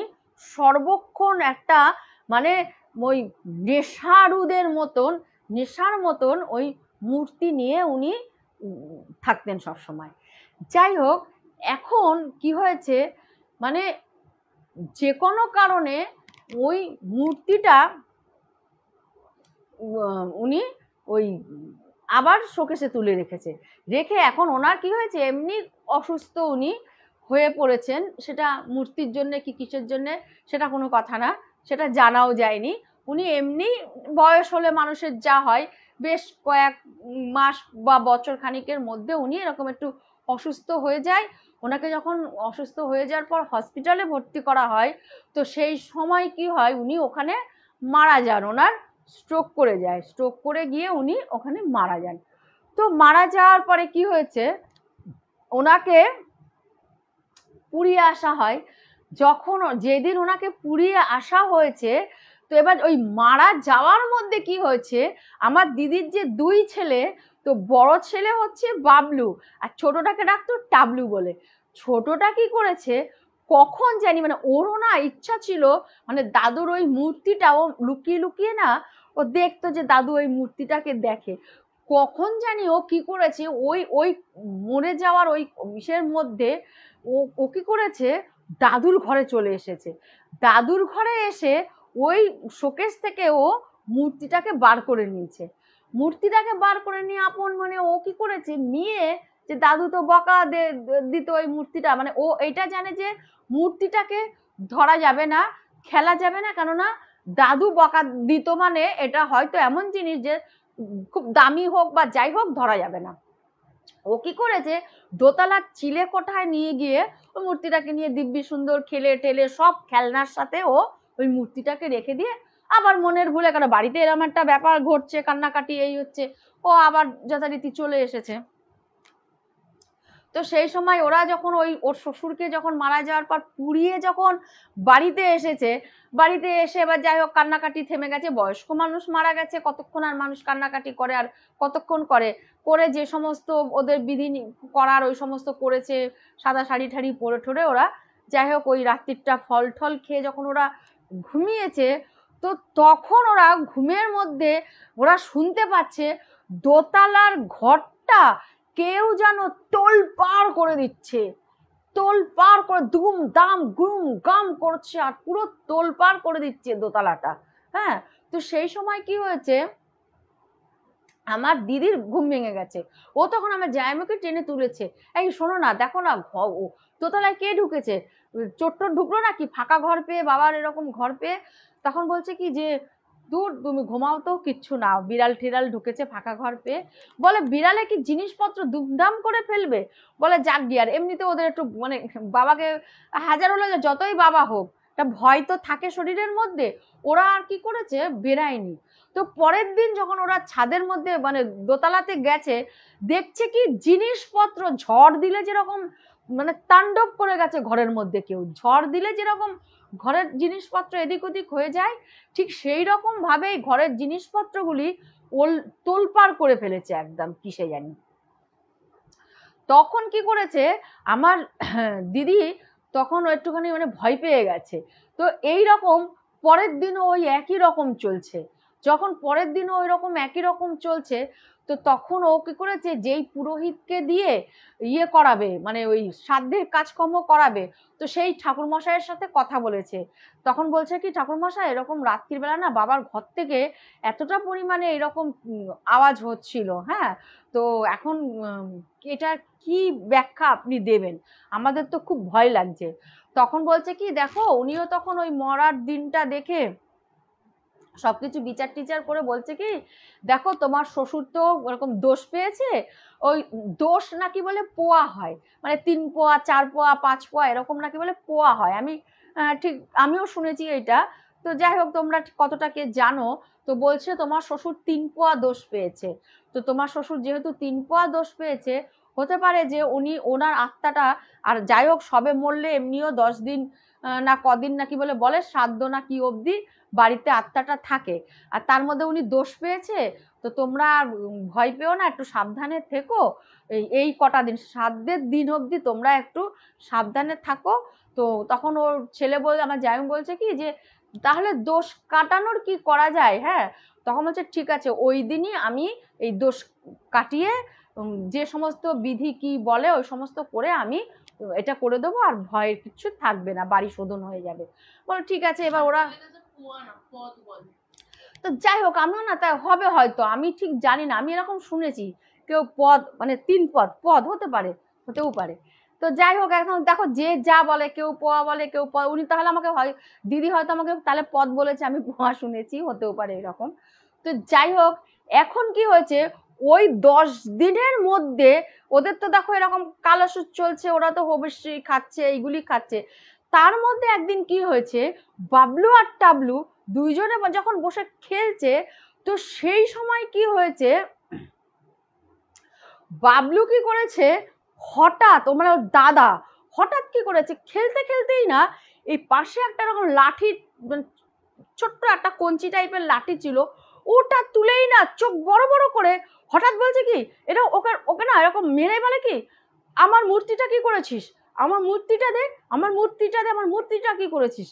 সর্বক্ষণ একটা মানে ওই নেশারুদের মতন নেশার মতন ওই মূর্তি নিয়ে উনি থাকতেন সবসময় যাই হোক এখন কি হয়েছে মানে যে কোনো কারণে ওই মূর্তিটা উনি ওই আবার শোকেসে তুলে রেখেছে রেখে এখন ওনার কি হয়েছে এমনি অসুস্থ উনি হয়ে পড়েছেন সেটা মূর্তির জন্য কি কিসের জন্য সেটা কোনো কথা না সেটা জানাও যায়নি উনি এমনি বয়স হলে মানুষের যা হয় বেশ কয়েক মাস বা বছর খানিকের মধ্যে উনি এরকম একটু অসুস্থ হয়ে যায় ওনাকে যখন অসুস্থ হয়ে যাওয়ার পর হসপিটালে ভর্তি করা হয় তো সেই সময় কি হয় উনি ওখানে মারা যান ওনার স্ট্রোক করে যায় স্ট্রোক করে গিয়ে উনি ওখানে মারা যান তো মারা যাওয়ার পরে কি হয়েছে ওনাকে পুড়িয়ে আসা হয় যখন যেদিন ওনাকে পুড়িয়ে আসা হয়েছে তো এবার ওই মারা যাওয়ার মধ্যে কি হয়েছে আমার দিদির যে দুই ছেলে তো বড় ছেলে হচ্ছে বাবলু আর ছোটটাকে ডাকতো টাবলু বলে ছোটটা কি করেছে কখন জানি মানে ওরও না ইচ্ছা ছিল মানে দাদুর ওই মূর্তিটাও লুকিয়ে লুকিয়ে না ও দেখতো যে দাদু ওই মূর্তিটাকে দেখে কখন জানি ও কি করেছে ওই ওই মরে যাওয়ার ওই ইসের মধ্যে ও ও কি করেছে দাদুর ঘরে চলে এসেছে দাদুর ঘরে এসে ওই শোকেস থেকে ও মূর্তিটাকে বার করে নিয়েছে মূর্তিটাকে বার করে নিয়ে আপন মানে ও কি করেছে নিয়ে যে দাদু তো বকা দিত ওই মূর্তিটা মানে ও এটা জানে যে মূর্তিটাকে ধরা যাবে না খেলা যাবে না কেননা দাদু বকা দিত মানে এটা হয়তো এমন জিনিস যে খুব দামি হোক বা যাই হোক ধরা যাবে না ও কি করেছে দোতলার চিলে কোঠায় নিয়ে গিয়ে ওই মূর্তিটাকে নিয়ে দিব্যি সুন্দর খেলে টেলে সব খেলনার সাথে ও ওই মূর্তিটাকে রেখে দিয়ে আবার মনের ভুলে কারণ বাড়িতে এরম একটা ব্যাপার ঘটছে কান্নাকাটি এই হচ্ছে ও আবার যথারীতি চলে এসেছে তো সেই সময় ওরা যখন ওই ওর শ্বশুরকে যখন মারা যাওয়ার পর পুড়িয়ে যখন বাড়িতে এসেছে বাড়িতে এসে এবার যাই হোক কান্নাকাটি থেমে গেছে বয়স্ক মানুষ মারা গেছে কতক্ষণ আর মানুষ কান্নাকাটি করে আর কতক্ষণ করে করে যে সমস্ত ওদের বিধি করার ওই সমস্ত করেছে সাদা শাড়ি ঠাড়ি পরে ঠোরে ওরা যাই হোক ওই রাত্রিরটা ফল ঠল খেয়ে যখন ওরা ঘুমিয়েছে তো তখন ওরা ঘুমের মধ্যে ওরা শুনতে পাচ্ছে দোতলার ঘরটা কেউ যেন টোল পার করে দিচ্ছে তোল পার করে দুম দাম গুম গাম করছে আর পুরো তোল পার করে দিচ্ছে দোতলাটা হ্যাঁ তো সেই সময় কি হয়েছে আমার দিদির ঘুম ভেঙে গেছে ও তখন আমার জায়মাকে টেনে তুলেছে এই শোনো না দেখো না দোতলায় কে ঢুকেছে চোট্ট ঢুকলো নাকি ফাঁকা ঘর পেয়ে বাবার এরকম ঘর পেয়ে তখন বলছে কি যে দূর তুমি ঘুমাও তো কিচ্ছু না বিড়াল ঠিরাল ঢুকেছে ফাঁকা ঘর পেয়ে বলে বিড়ালে কি জিনিসপত্র দুমধাম করে ফেলবে বলে যাক গিয়ার এমনিতে ওদের একটু মানে বাবাকে হাজার হলো যতই বাবা হোক তা ভয় তো থাকে শরীরের মধ্যে ওরা আর কি করেছে বেরায়নি তো পরের দিন যখন ওরা ছাদের মধ্যে মানে দোতলাতে গেছে দেখছে কি জিনিসপত্র ঝড় দিলে যেরকম মানে তাণ্ডব করে গেছে ঘরের মধ্যে কেউ ঝড় দিলে যেরকম ঘরের জিনিসপত্র এদিক ওদিক হয়ে যায় ঠিক সেই রকমভাবেই ঘরের জিনিসপত্রগুলি ওল তোলপাড় করে ফেলেছে একদম কিসে জানি তখন কি করেছে আমার (clears throat) দিদি তখন একটুখানি মানে ভয় পেয়ে গেছে তো এই রকম পরের দিনও ওই একই রকম চলছে যখন পরের দিনও ওই রকম একই রকম চলছে তো তখন ও কি করেছে যেই পুরোহিতকে দিয়ে ইয়ে করাবে মানে ওই সাধ্যের কাজকর্ম করাবে তো সেই ঠাকুরমশাইয়ের সাথে কথা বলেছে তখন বলছে কি ঠাকুরমশাই এরকম রাত্রিবেলা না বাবার ঘর থেকে এতটা পরিমাণে এরকম আওয়াজ হচ্ছিল হ্যাঁ তো এখন এটা কি ব্যাখ্যা আপনি দেবেন আমাদের তো খুব ভয় লাগছে তখন বলছে কি দেখো উনিও তখন ওই মরার দিনটা দেখে সব কিছু বিচার টিচার করে বলছে কি দেখো তোমার শ্বশুর তো ওরকম দোষ পেয়েছে ওই দোষ নাকি বলে পোয়া হয় মানে তিন পোয়া চার পোয়া পাঁচ পোয়া এরকম নাকি বলে পোয়া হয় আমি ঠিক আমিও শুনেছি এটা তো যাই হোক তোমরা কতটাকে জানো তো বলছে তোমার শ্বশুর তিন পোয়া দোষ পেয়েছে তো তোমার শ্বশুর যেহেতু তিন পোয়া দোষ পেয়েছে হতে পারে যে উনি ওনার আত্মাটা আর যাই হোক সবে মরলে এমনিও দশ দিন না কদিন নাকি বলে বলে শ্রাদ্ধ না কি অবধি বাড়িতে আত্মাটা থাকে আর তার মধ্যে উনি দোষ পেয়েছে তো তোমরা ভয় পেও না একটু সাবধানে থেকো এই এই কটা দিন সাতদের দিন অবধি তোমরা একটু সাবধানে থাকো তো তখন ওর ছেলে বল আমার জায়ম বলছে কি যে তাহলে দোষ কাটানোর কি করা যায় হ্যাঁ তখন বলছে ঠিক আছে ওই দিনই আমি এই দোষ কাটিয়ে যে সমস্ত বিধি কি বলে ওই সমস্ত করে আমি এটা করে দেবো আর ভয়ের কিছু থাকবে না বাড়ি শোধন হয়ে যাবে বলো ঠিক আছে এবার ওরা তো যাই হোক আমিও না তাই হবে হয়তো আমি ঠিক জানি না আমি এরকম শুনেছি কেউ পদ মানে তিন পদ পদ হতে পারে হতেও পারে তো যাই হোক এখন দেখো যে যা বলে কেউ পোয়া বলে কেউ পোয়া উনি তাহলে আমাকে হয় দিদি হয়তো আমাকে তাহলে পদ বলেছে আমি পোয়া শুনেছি হতেও পারে এরকম তো যাই হোক এখন কি হয়েছে ওই দশ দিনের মধ্যে ওদের তো দেখো এরকম কালাসুদ চলছে ওরা তো হবিশ্রী খাচ্ছে এইগুলি খাচ্ছে তার মধ্যে একদিন কি হয়েছে বাবলু আর টাবলু দুইজনে যখন বসে খেলছে তো সেই সময় কি হয়েছে বাবলু কি করেছে হঠাৎ ও মানে ওর দাদা হঠাৎ কি করেছে খেলতে খেলতেই না এই পাশে একটা রকম লাঠি মানে ছোট্ট একটা কঞ্চি টাইপের লাঠি ছিল ওটা তুলেই না চোখ বড় বড় করে হঠাৎ বলছে কি এটা ওকে ওকে না এরকম মেরে বলে কি আমার মূর্তিটা কি করেছিস আমার মূর্তিটা দে আমার মূর্তিটা দে আমার মূর্তিটা কি করেছিস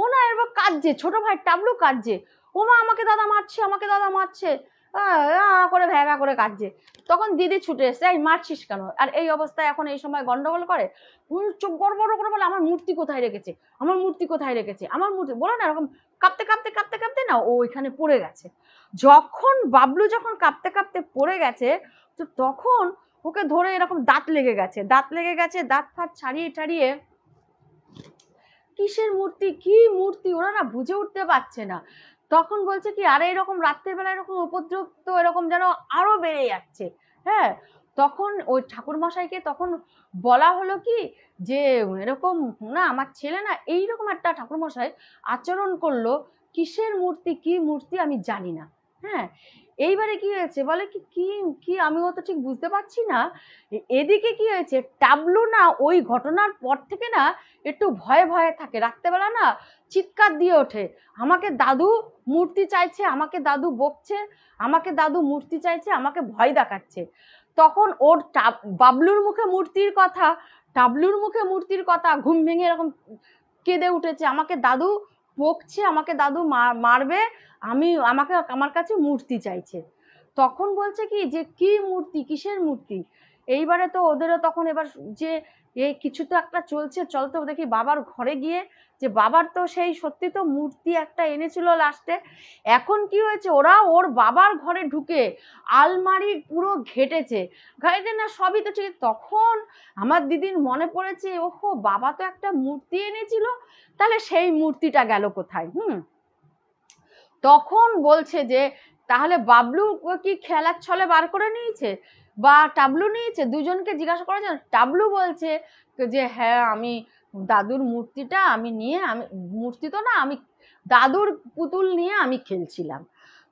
ও না এরপর কাঁদছে ছোটো ভাই টাবলু কাঁদছে ও মা আমাকে দাদা মারছে আমাকে দাদা মারছে করে ভ্যা করে কাঁদছে তখন দিদি ছুটে এসছে এই মারছিস কেন আর এই অবস্থায় এখন এই সময় গন্ডগোল করে চোখ বড় বড় করে বলে আমার মূর্তি কোথায় রেখেছে আমার মূর্তি কোথায় রেখেছে আমার মূর্তি বলো না এরকম কাঁপতে কাঁপতে কাঁপতে কাঁপতে না ও ওইখানে পড়ে গেছে যখন বাবলু যখন কাঁপতে কাঁপতে পড়ে গেছে তো তখন ওকে ধরে এরকম দাঁত লেগে গেছে দাঁত লেগে গেছে দাঁত ফাঁত ছাড়িয়ে ছাড়িয়ে কিসের মূর্তি কি মূর্তি ওরা না বুঝে উঠতে পারছে না তখন বলছে কি আরে এরকম রাত্রের বেলা এরকম উপদ্রব তো এরকম যেন আরো বেড়ে যাচ্ছে হ্যাঁ তখন ওই ঠাকুর মশাইকে তখন বলা হলো কি যে এরকম না আমার ছেলে না এই রকম একটা ঠাকুর মশাই আচরণ করলো কিসের মূর্তি কি মূর্তি আমি জানি না হ্যাঁ এইবারে কি হয়েছে বলে কি কি কি আমি অত ঠিক বুঝতে পারছি না এদিকে কি হয়েছে টাবলু না ওই ঘটনার পর থেকে না একটু ভয়ে ভয়ে থাকে রাত্রেবেলা না চিৎকার দিয়ে ওঠে আমাকে দাদু মূর্তি চাইছে আমাকে দাদু বকছে আমাকে দাদু মূর্তি চাইছে আমাকে ভয় দেখাচ্ছে তখন ওর টাব বাবলুর মুখে মূর্তির কথা টাবলুর মুখে মূর্তির কথা ঘুম ভেঙে এরকম কেঁদে উঠেছে আমাকে দাদু বকছে আমাকে দাদু মারবে আমি আমাকে আমার কাছে মূর্তি চাইছে তখন বলছে কি যে কি মূর্তি কিসের মূর্তি এইবারে তো ওদেরও তখন এবার যে এই কিছু তো একটা চলছে চল তো দেখি বাবার ঘরে গিয়ে যে বাবার তো সেই সত্যি তো মূর্তি একটা এনেছিল লাস্টে এখন কি হয়েছে ওরা ওর বাবার ঘরে ঢুকে আলমারি পুরো ঘেটেছে ঘাইতে না সবই তো ঠিক তখন আমার দিদির মনে পড়েছে ওহো বাবা তো একটা মূর্তি এনেছিল তাহলে সেই মূর্তিটা গেল কোথায় হুম তখন বলছে যে তাহলে বাবলু কি খেলার ছলে বার করে নিয়েছে বা টাবলু নিয়েছে দুজনকে জিজ্ঞাসা করেছেন টাবলু বলছে যে হ্যাঁ আমি দাদুর মূর্তিটা আমি নিয়ে আমি মূর্তি তো না আমি দাদুর পুতুল নিয়ে আমি খেলছিলাম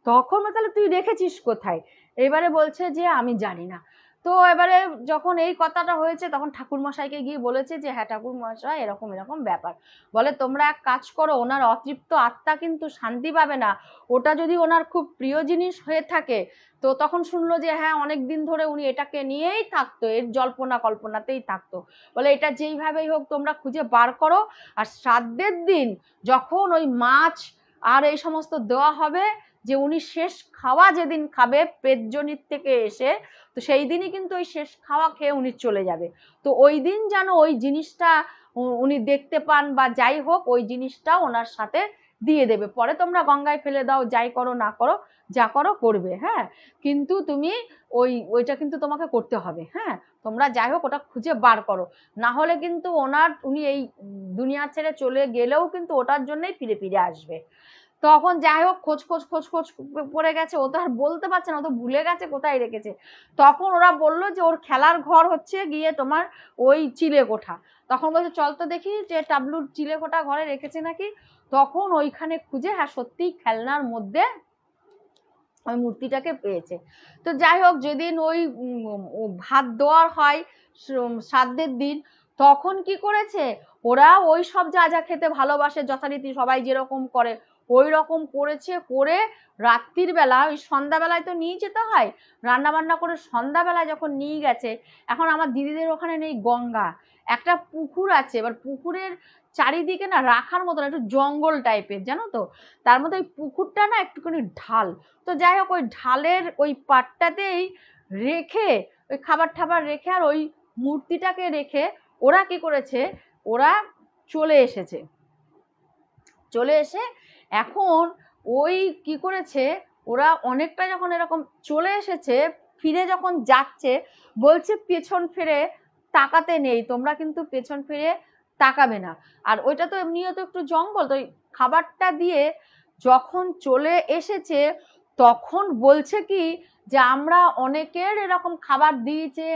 তখন তাহলে তুই রেখেছিস কোথায় এবারে বলছে যে আমি জানি না তো এবারে যখন এই কথাটা হয়েছে তখন ঠাকুরমশাইকে গিয়ে বলেছে যে হ্যাঁ ঠাকুরমশাই এরকম এরকম ব্যাপার বলে তোমরা এক কাজ করো ওনার অতৃপ্ত আত্মা কিন্তু শান্তি পাবে না ওটা যদি ওনার খুব প্রিয় জিনিস হয়ে থাকে তো তখন শুনলো যে হ্যাঁ অনেক দিন ধরে উনি এটাকে নিয়েই থাকতো এর জল্পনা কল্পনাতেই থাকতো বলে এটা যেইভাবেই হোক তোমরা খুঁজে বার করো আর শ্রাদ্ধের দিন যখন ওই মাছ আর এই সমস্ত দেওয়া হবে যে উনি শেষ খাওয়া যেদিন খাবে পেজনির থেকে এসে তো সেই দিনই কিন্তু ওই শেষ খাওয়া খেয়ে উনি চলে যাবে তো ওই দিন যেন ওই জিনিসটা উনি দেখতে পান বা যাই হোক ওই জিনিসটা ওনার সাথে দিয়ে দেবে পরে তোমরা গঙ্গায় ফেলে দাও যাই করো না করো যা করো করবে হ্যাঁ কিন্তু তুমি ওই ওইটা কিন্তু তোমাকে করতে হবে হ্যাঁ তোমরা যাই হোক ওটা খুঁজে বার করো না হলে কিন্তু ওনার উনি এই দুনিয়া ছেড়ে চলে গেলেও কিন্তু ওটার জন্যই ফিরে ফিরে আসবে তখন যাই হোক খোঁজ খোঁজ খোঁজ খোঁজ পড়ে গেছে ও তো আর বলতে পারছে না ও তো ভুলে গেছে কোথায় রেখেছে তখন ওরা বললো যে ওর খেলার ঘর হচ্ছে গিয়ে তোমার ওই চিলে কোঠা তখন বলছে চল তো দেখি যে টাবলুর চিলে কোঠা ঘরে রেখেছে নাকি তখন ওইখানে খুঁজে হ্যাঁ সত্যিই খেলনার মধ্যে ওই মূর্তিটাকে পেয়েছে তো যাই হোক যেদিন ওই ভাত দেওয়ার হয় শ্রাদ্ধের দিন তখন কি করেছে ওরা ওই সব যা যা খেতে ভালোবাসে যথারীতি সবাই যেরকম করে ওই রকম করেছে করে রাত্রির বেলা ওই সন্ধ্যাবেলায় তো নিয়ে যেতে হয় রান্নাবান্না করে সন্ধ্যাবেলায় যখন নিয়ে গেছে এখন আমার দিদিদের ওখানে নেই গঙ্গা একটা পুকুর আছে এবার পুকুরের চারিদিকে না রাখার মতো একটু জঙ্গল টাইপের জানো তো তার মধ্যে ওই পুকুরটা না একটুখানি ঢাল তো যাই হোক ওই ঢালের ওই পাটটাতেই রেখে ওই খাবার ঠাবার রেখে আর ওই মূর্তিটাকে রেখে ওরা কি করেছে ওরা চলে এসেছে চলে এসে এখন ওই কি করেছে ওরা অনেকটা যখন এরকম চলে এসেছে ফিরে যখন যাচ্ছে বলছে পেছন ফিরে তাকাতে নেই তোমরা কিন্তু পেছন ফিরে তাকাবে না আর ওইটা তো এমনিও তো একটু জঙ্গল তো খাবারটা দিয়ে যখন চলে এসেছে তখন বলছে কি যে আমরা অনেকের এরকম খাবার দিয়েছে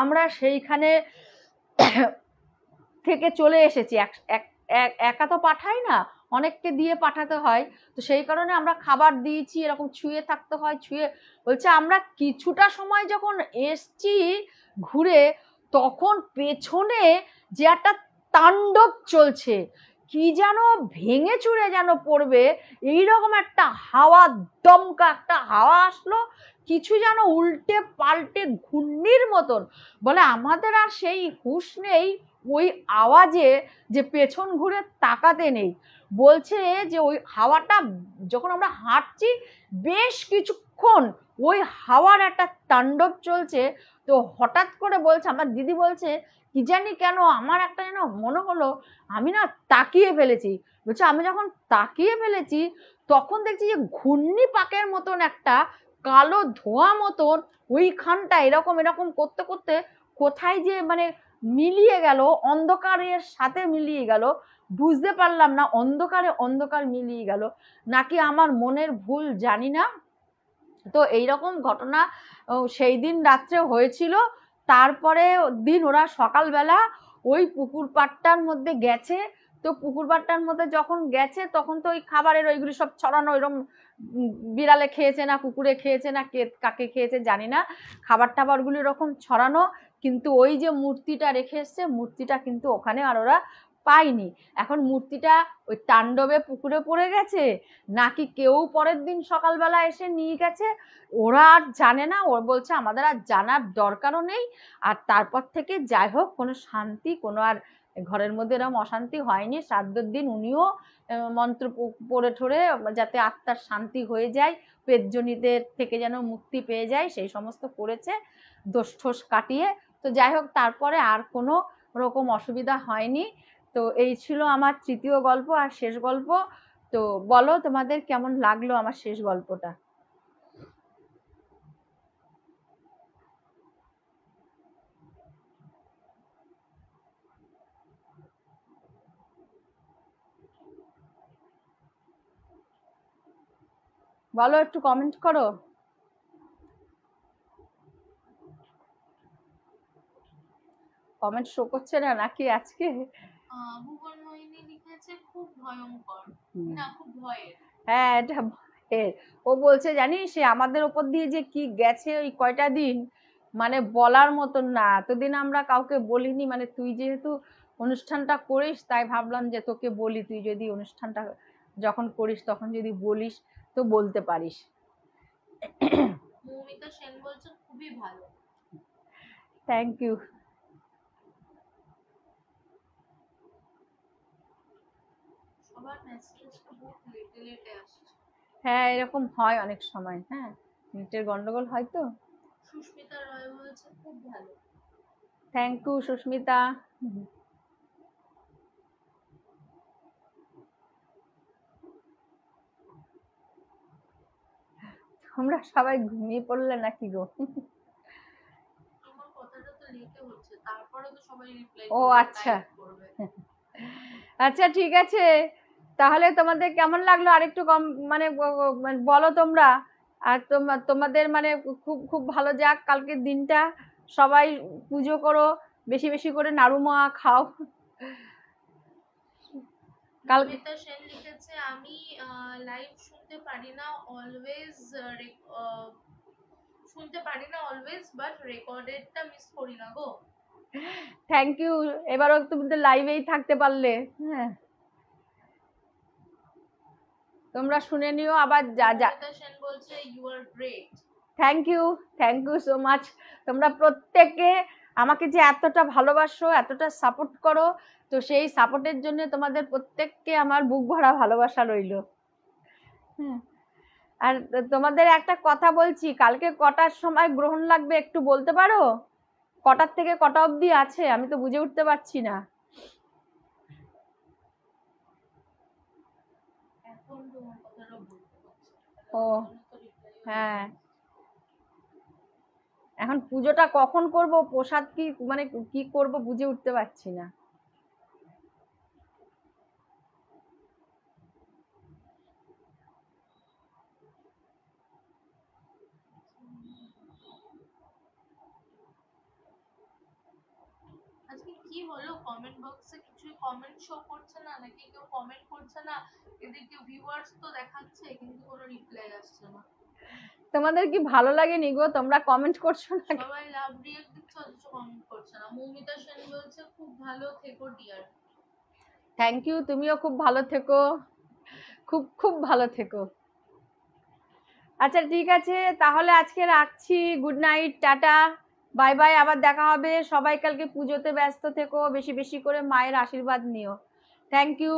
আমরা সেইখানে থেকে চলে এসেছি একা তো পাঠাই না অনেককে দিয়ে পাঠাতে হয় তো সেই কারণে আমরা খাবার দিয়েছি এরকম ছুঁয়ে থাকতে হয় ছুঁয়ে বলছে আমরা কিছুটা সময় যখন এসছি ঘুরে তখন পেছনে যে একটা তাণ্ডব চলছে কি যেন ভেঙে চুড়ে যেন পড়বে এইরকম একটা হাওয়া দমকা একটা হাওয়া আসলো কিছু যেন উল্টে পাল্টে ঘূর্ণির মতন বলে আমাদের আর সেই হুশ নেই ওই আওয়াজে যে পেছন ঘুরে তাকাতে নেই বলছে যে ওই হাওয়াটা যখন আমরা হাঁটছি বেশ কিছুক্ষণ ওই হাওয়ার একটা তাণ্ডব চলছে তো হঠাৎ করে বলছে আমার দিদি বলছে কি জানি কেন আমার একটা যেন মনে হলো আমি না তাকিয়ে ফেলেছি বলছে আমি যখন তাকিয়ে ফেলেছি তখন দেখছি যে ঘূর্ণি পাকের মতন একটা কালো ধোয়া মতন ওইখানটা এরকম এরকম করতে করতে কোথায় যে মানে মিলিয়ে গেল অন্ধকারের সাথে মিলিয়ে গেল বুঝতে পারলাম না অন্ধকারে অন্ধকার মিলিয়ে গেল নাকি আমার মনের ভুল জানি না তো এইরকম ঘটনা সেই দিন রাত্রে হয়েছিল তারপরে দিন ওরা সকালবেলা ওই পুকুর পাড়টার মধ্যে গেছে তো পুকুর পাটটার মধ্যে যখন গেছে তখন তো ওই খাবারের ওইগুলি সব ছড়ানো ওইরকম বিড়ালে খেয়েছে না কুকুরে খেয়েছে না কে কাকে খেয়েছে জানি না খাবার টাবারগুলি ওরকম ছড়ানো কিন্তু ওই যে মূর্তিটা রেখে এসছে মূর্তিটা কিন্তু ওখানে আর ওরা পাইনি এখন মূর্তিটা ওই তাণ্ডবে পুকুরে পড়ে গেছে নাকি কেউ পরের দিন সকালবেলা এসে নিয়ে গেছে ওরা আর জানে না ওর বলছে আমাদের আর জানার দরকারও নেই আর তারপর থেকে যাই হোক কোনো শান্তি কোনো আর ঘরের মধ্যে এরকম অশান্তি হয়নি শ্রাদ্ধের দিন উনিও মন্ত্র পড়ে ঠোরে যাতে আত্মার শান্তি হয়ে যায় পেটজনিদের থেকে যেন মুক্তি পেয়ে যায় সেই সমস্ত করেছে দোষ কাটিয়ে তো যাই হোক তারপরে আর কোনো রকম অসুবিধা হয়নি তো এই ছিল আমার তৃতীয় গল্প আর শেষ গল্প তো বলো তোমাদের কেমন লাগলো আমার শেষ গল্পটা বলো একটু কমেন্ট করো কমেন্ট শো করছে না নাকি আজকে ভুবন মোহিনী লিখেছে খুব ভয়ঙ্কর না খুব ভয়ের হ্যাঁ এটা ভয়ের ও বলছে জানিস আমাদের ওপর দিয়ে যে কি গেছে ওই কয়টা দিন মানে বলার মতন না এতদিন আমরা কাউকে বলিনি মানে তুই যেহেতু অনুষ্ঠানটা করিস তাই ভাবলাম যে তোকে বলি তুই যদি অনুষ্ঠানটা যখন করিস তখন যদি বলিস তো বলতে পারিস মৌমিতা সেন বলছে খুবই ভালো থ্যাংক ইউ হ্যাঁ এরকম হয় অনেক সময় হ্যাঁ নেটের গন্ডগোল হয় তো সুস্মিতা রয় বলেছে খুব ভালো থ্যাংক ইউ সুস্মিতা তোমরা সবাই ঘুমিয়ে পড়লে নাকি গো ও আচ্ছা আচ্ছা ঠিক আছে তাহলে তোমাদের কেমন লাগলো আরেকটু কম মানে, মানে বলো তোমরা আর তোমাদের মানে খুব খুব ভালো যাক কালকের দিনটা সবাই পুজো করো বেশি বেশি করে নাড়ু মা খাও কালকে তো সেন লিখেছে আমি লাইভ শুনতে পারি না অলওয়েজ শুনতে পারি না অলওয়েজ বাট রেকর্ডেডটা মিস করি না গো থ্যাংক ইউ এবারও তুমি তো লাইভেই থাকতে পারলে হ্যাঁ তোমরা শুনে নিও আবার যা যা thank you thank you so much তোমরা প্রত্যেকে আমাকে যে এতটা ভালোবাসো এতটা সাপোর্ট করো তো সেই সাপোর্টের জন্য তোমাদের প্রত্যেককে আমার বুক ভরা ভালোবাসা রইল হ্যাঁ। আর তোমাদের একটা কথা বলছি কালকে কটার সময় গ্রহণ লাগবে একটু বলতে পারো কটার থেকে কটা অবধি আছে আমি তো বুঝে উঠতে পারছি না ও হ্যাঁ এখন পুজোটা কখন করব প্রসাদ কি মানে কি করব বুঝে উঠতে পারছি না আজকে কি হলো কমেন্ট বক্সে কিছুই কমেন্ট শো করছে না নাকি কেউ কমেন্ট করছে না এদিকে ভিউয়ার্স তো দেখাচ্ছে কিন্তু কোনো রিপ্লাই আসছে না তোমাদের কি ভালো লাগে নি গো তোমরা কমেন্ট করছো না সবাই লাভ রিয়েল দিচ্ছে অথচ কমেন্ট করছে না মৌমিতা সেন বলছে খুব ভালো থেকো ডিয়ার থ্যাংক ইউ তুমিও খুব ভালো থেকো খুব খুব ভালো থেকো আচ্ছা ঠিক আছে তাহলে আজকে রাখছি good night tata bye bye আবার দেখা হবে সবাই কালকে পুজোতে ব্যস্ত থেকো বেশি বেশি করে মায়ের আশীর্বাদ নিও থ্যাংক ইউ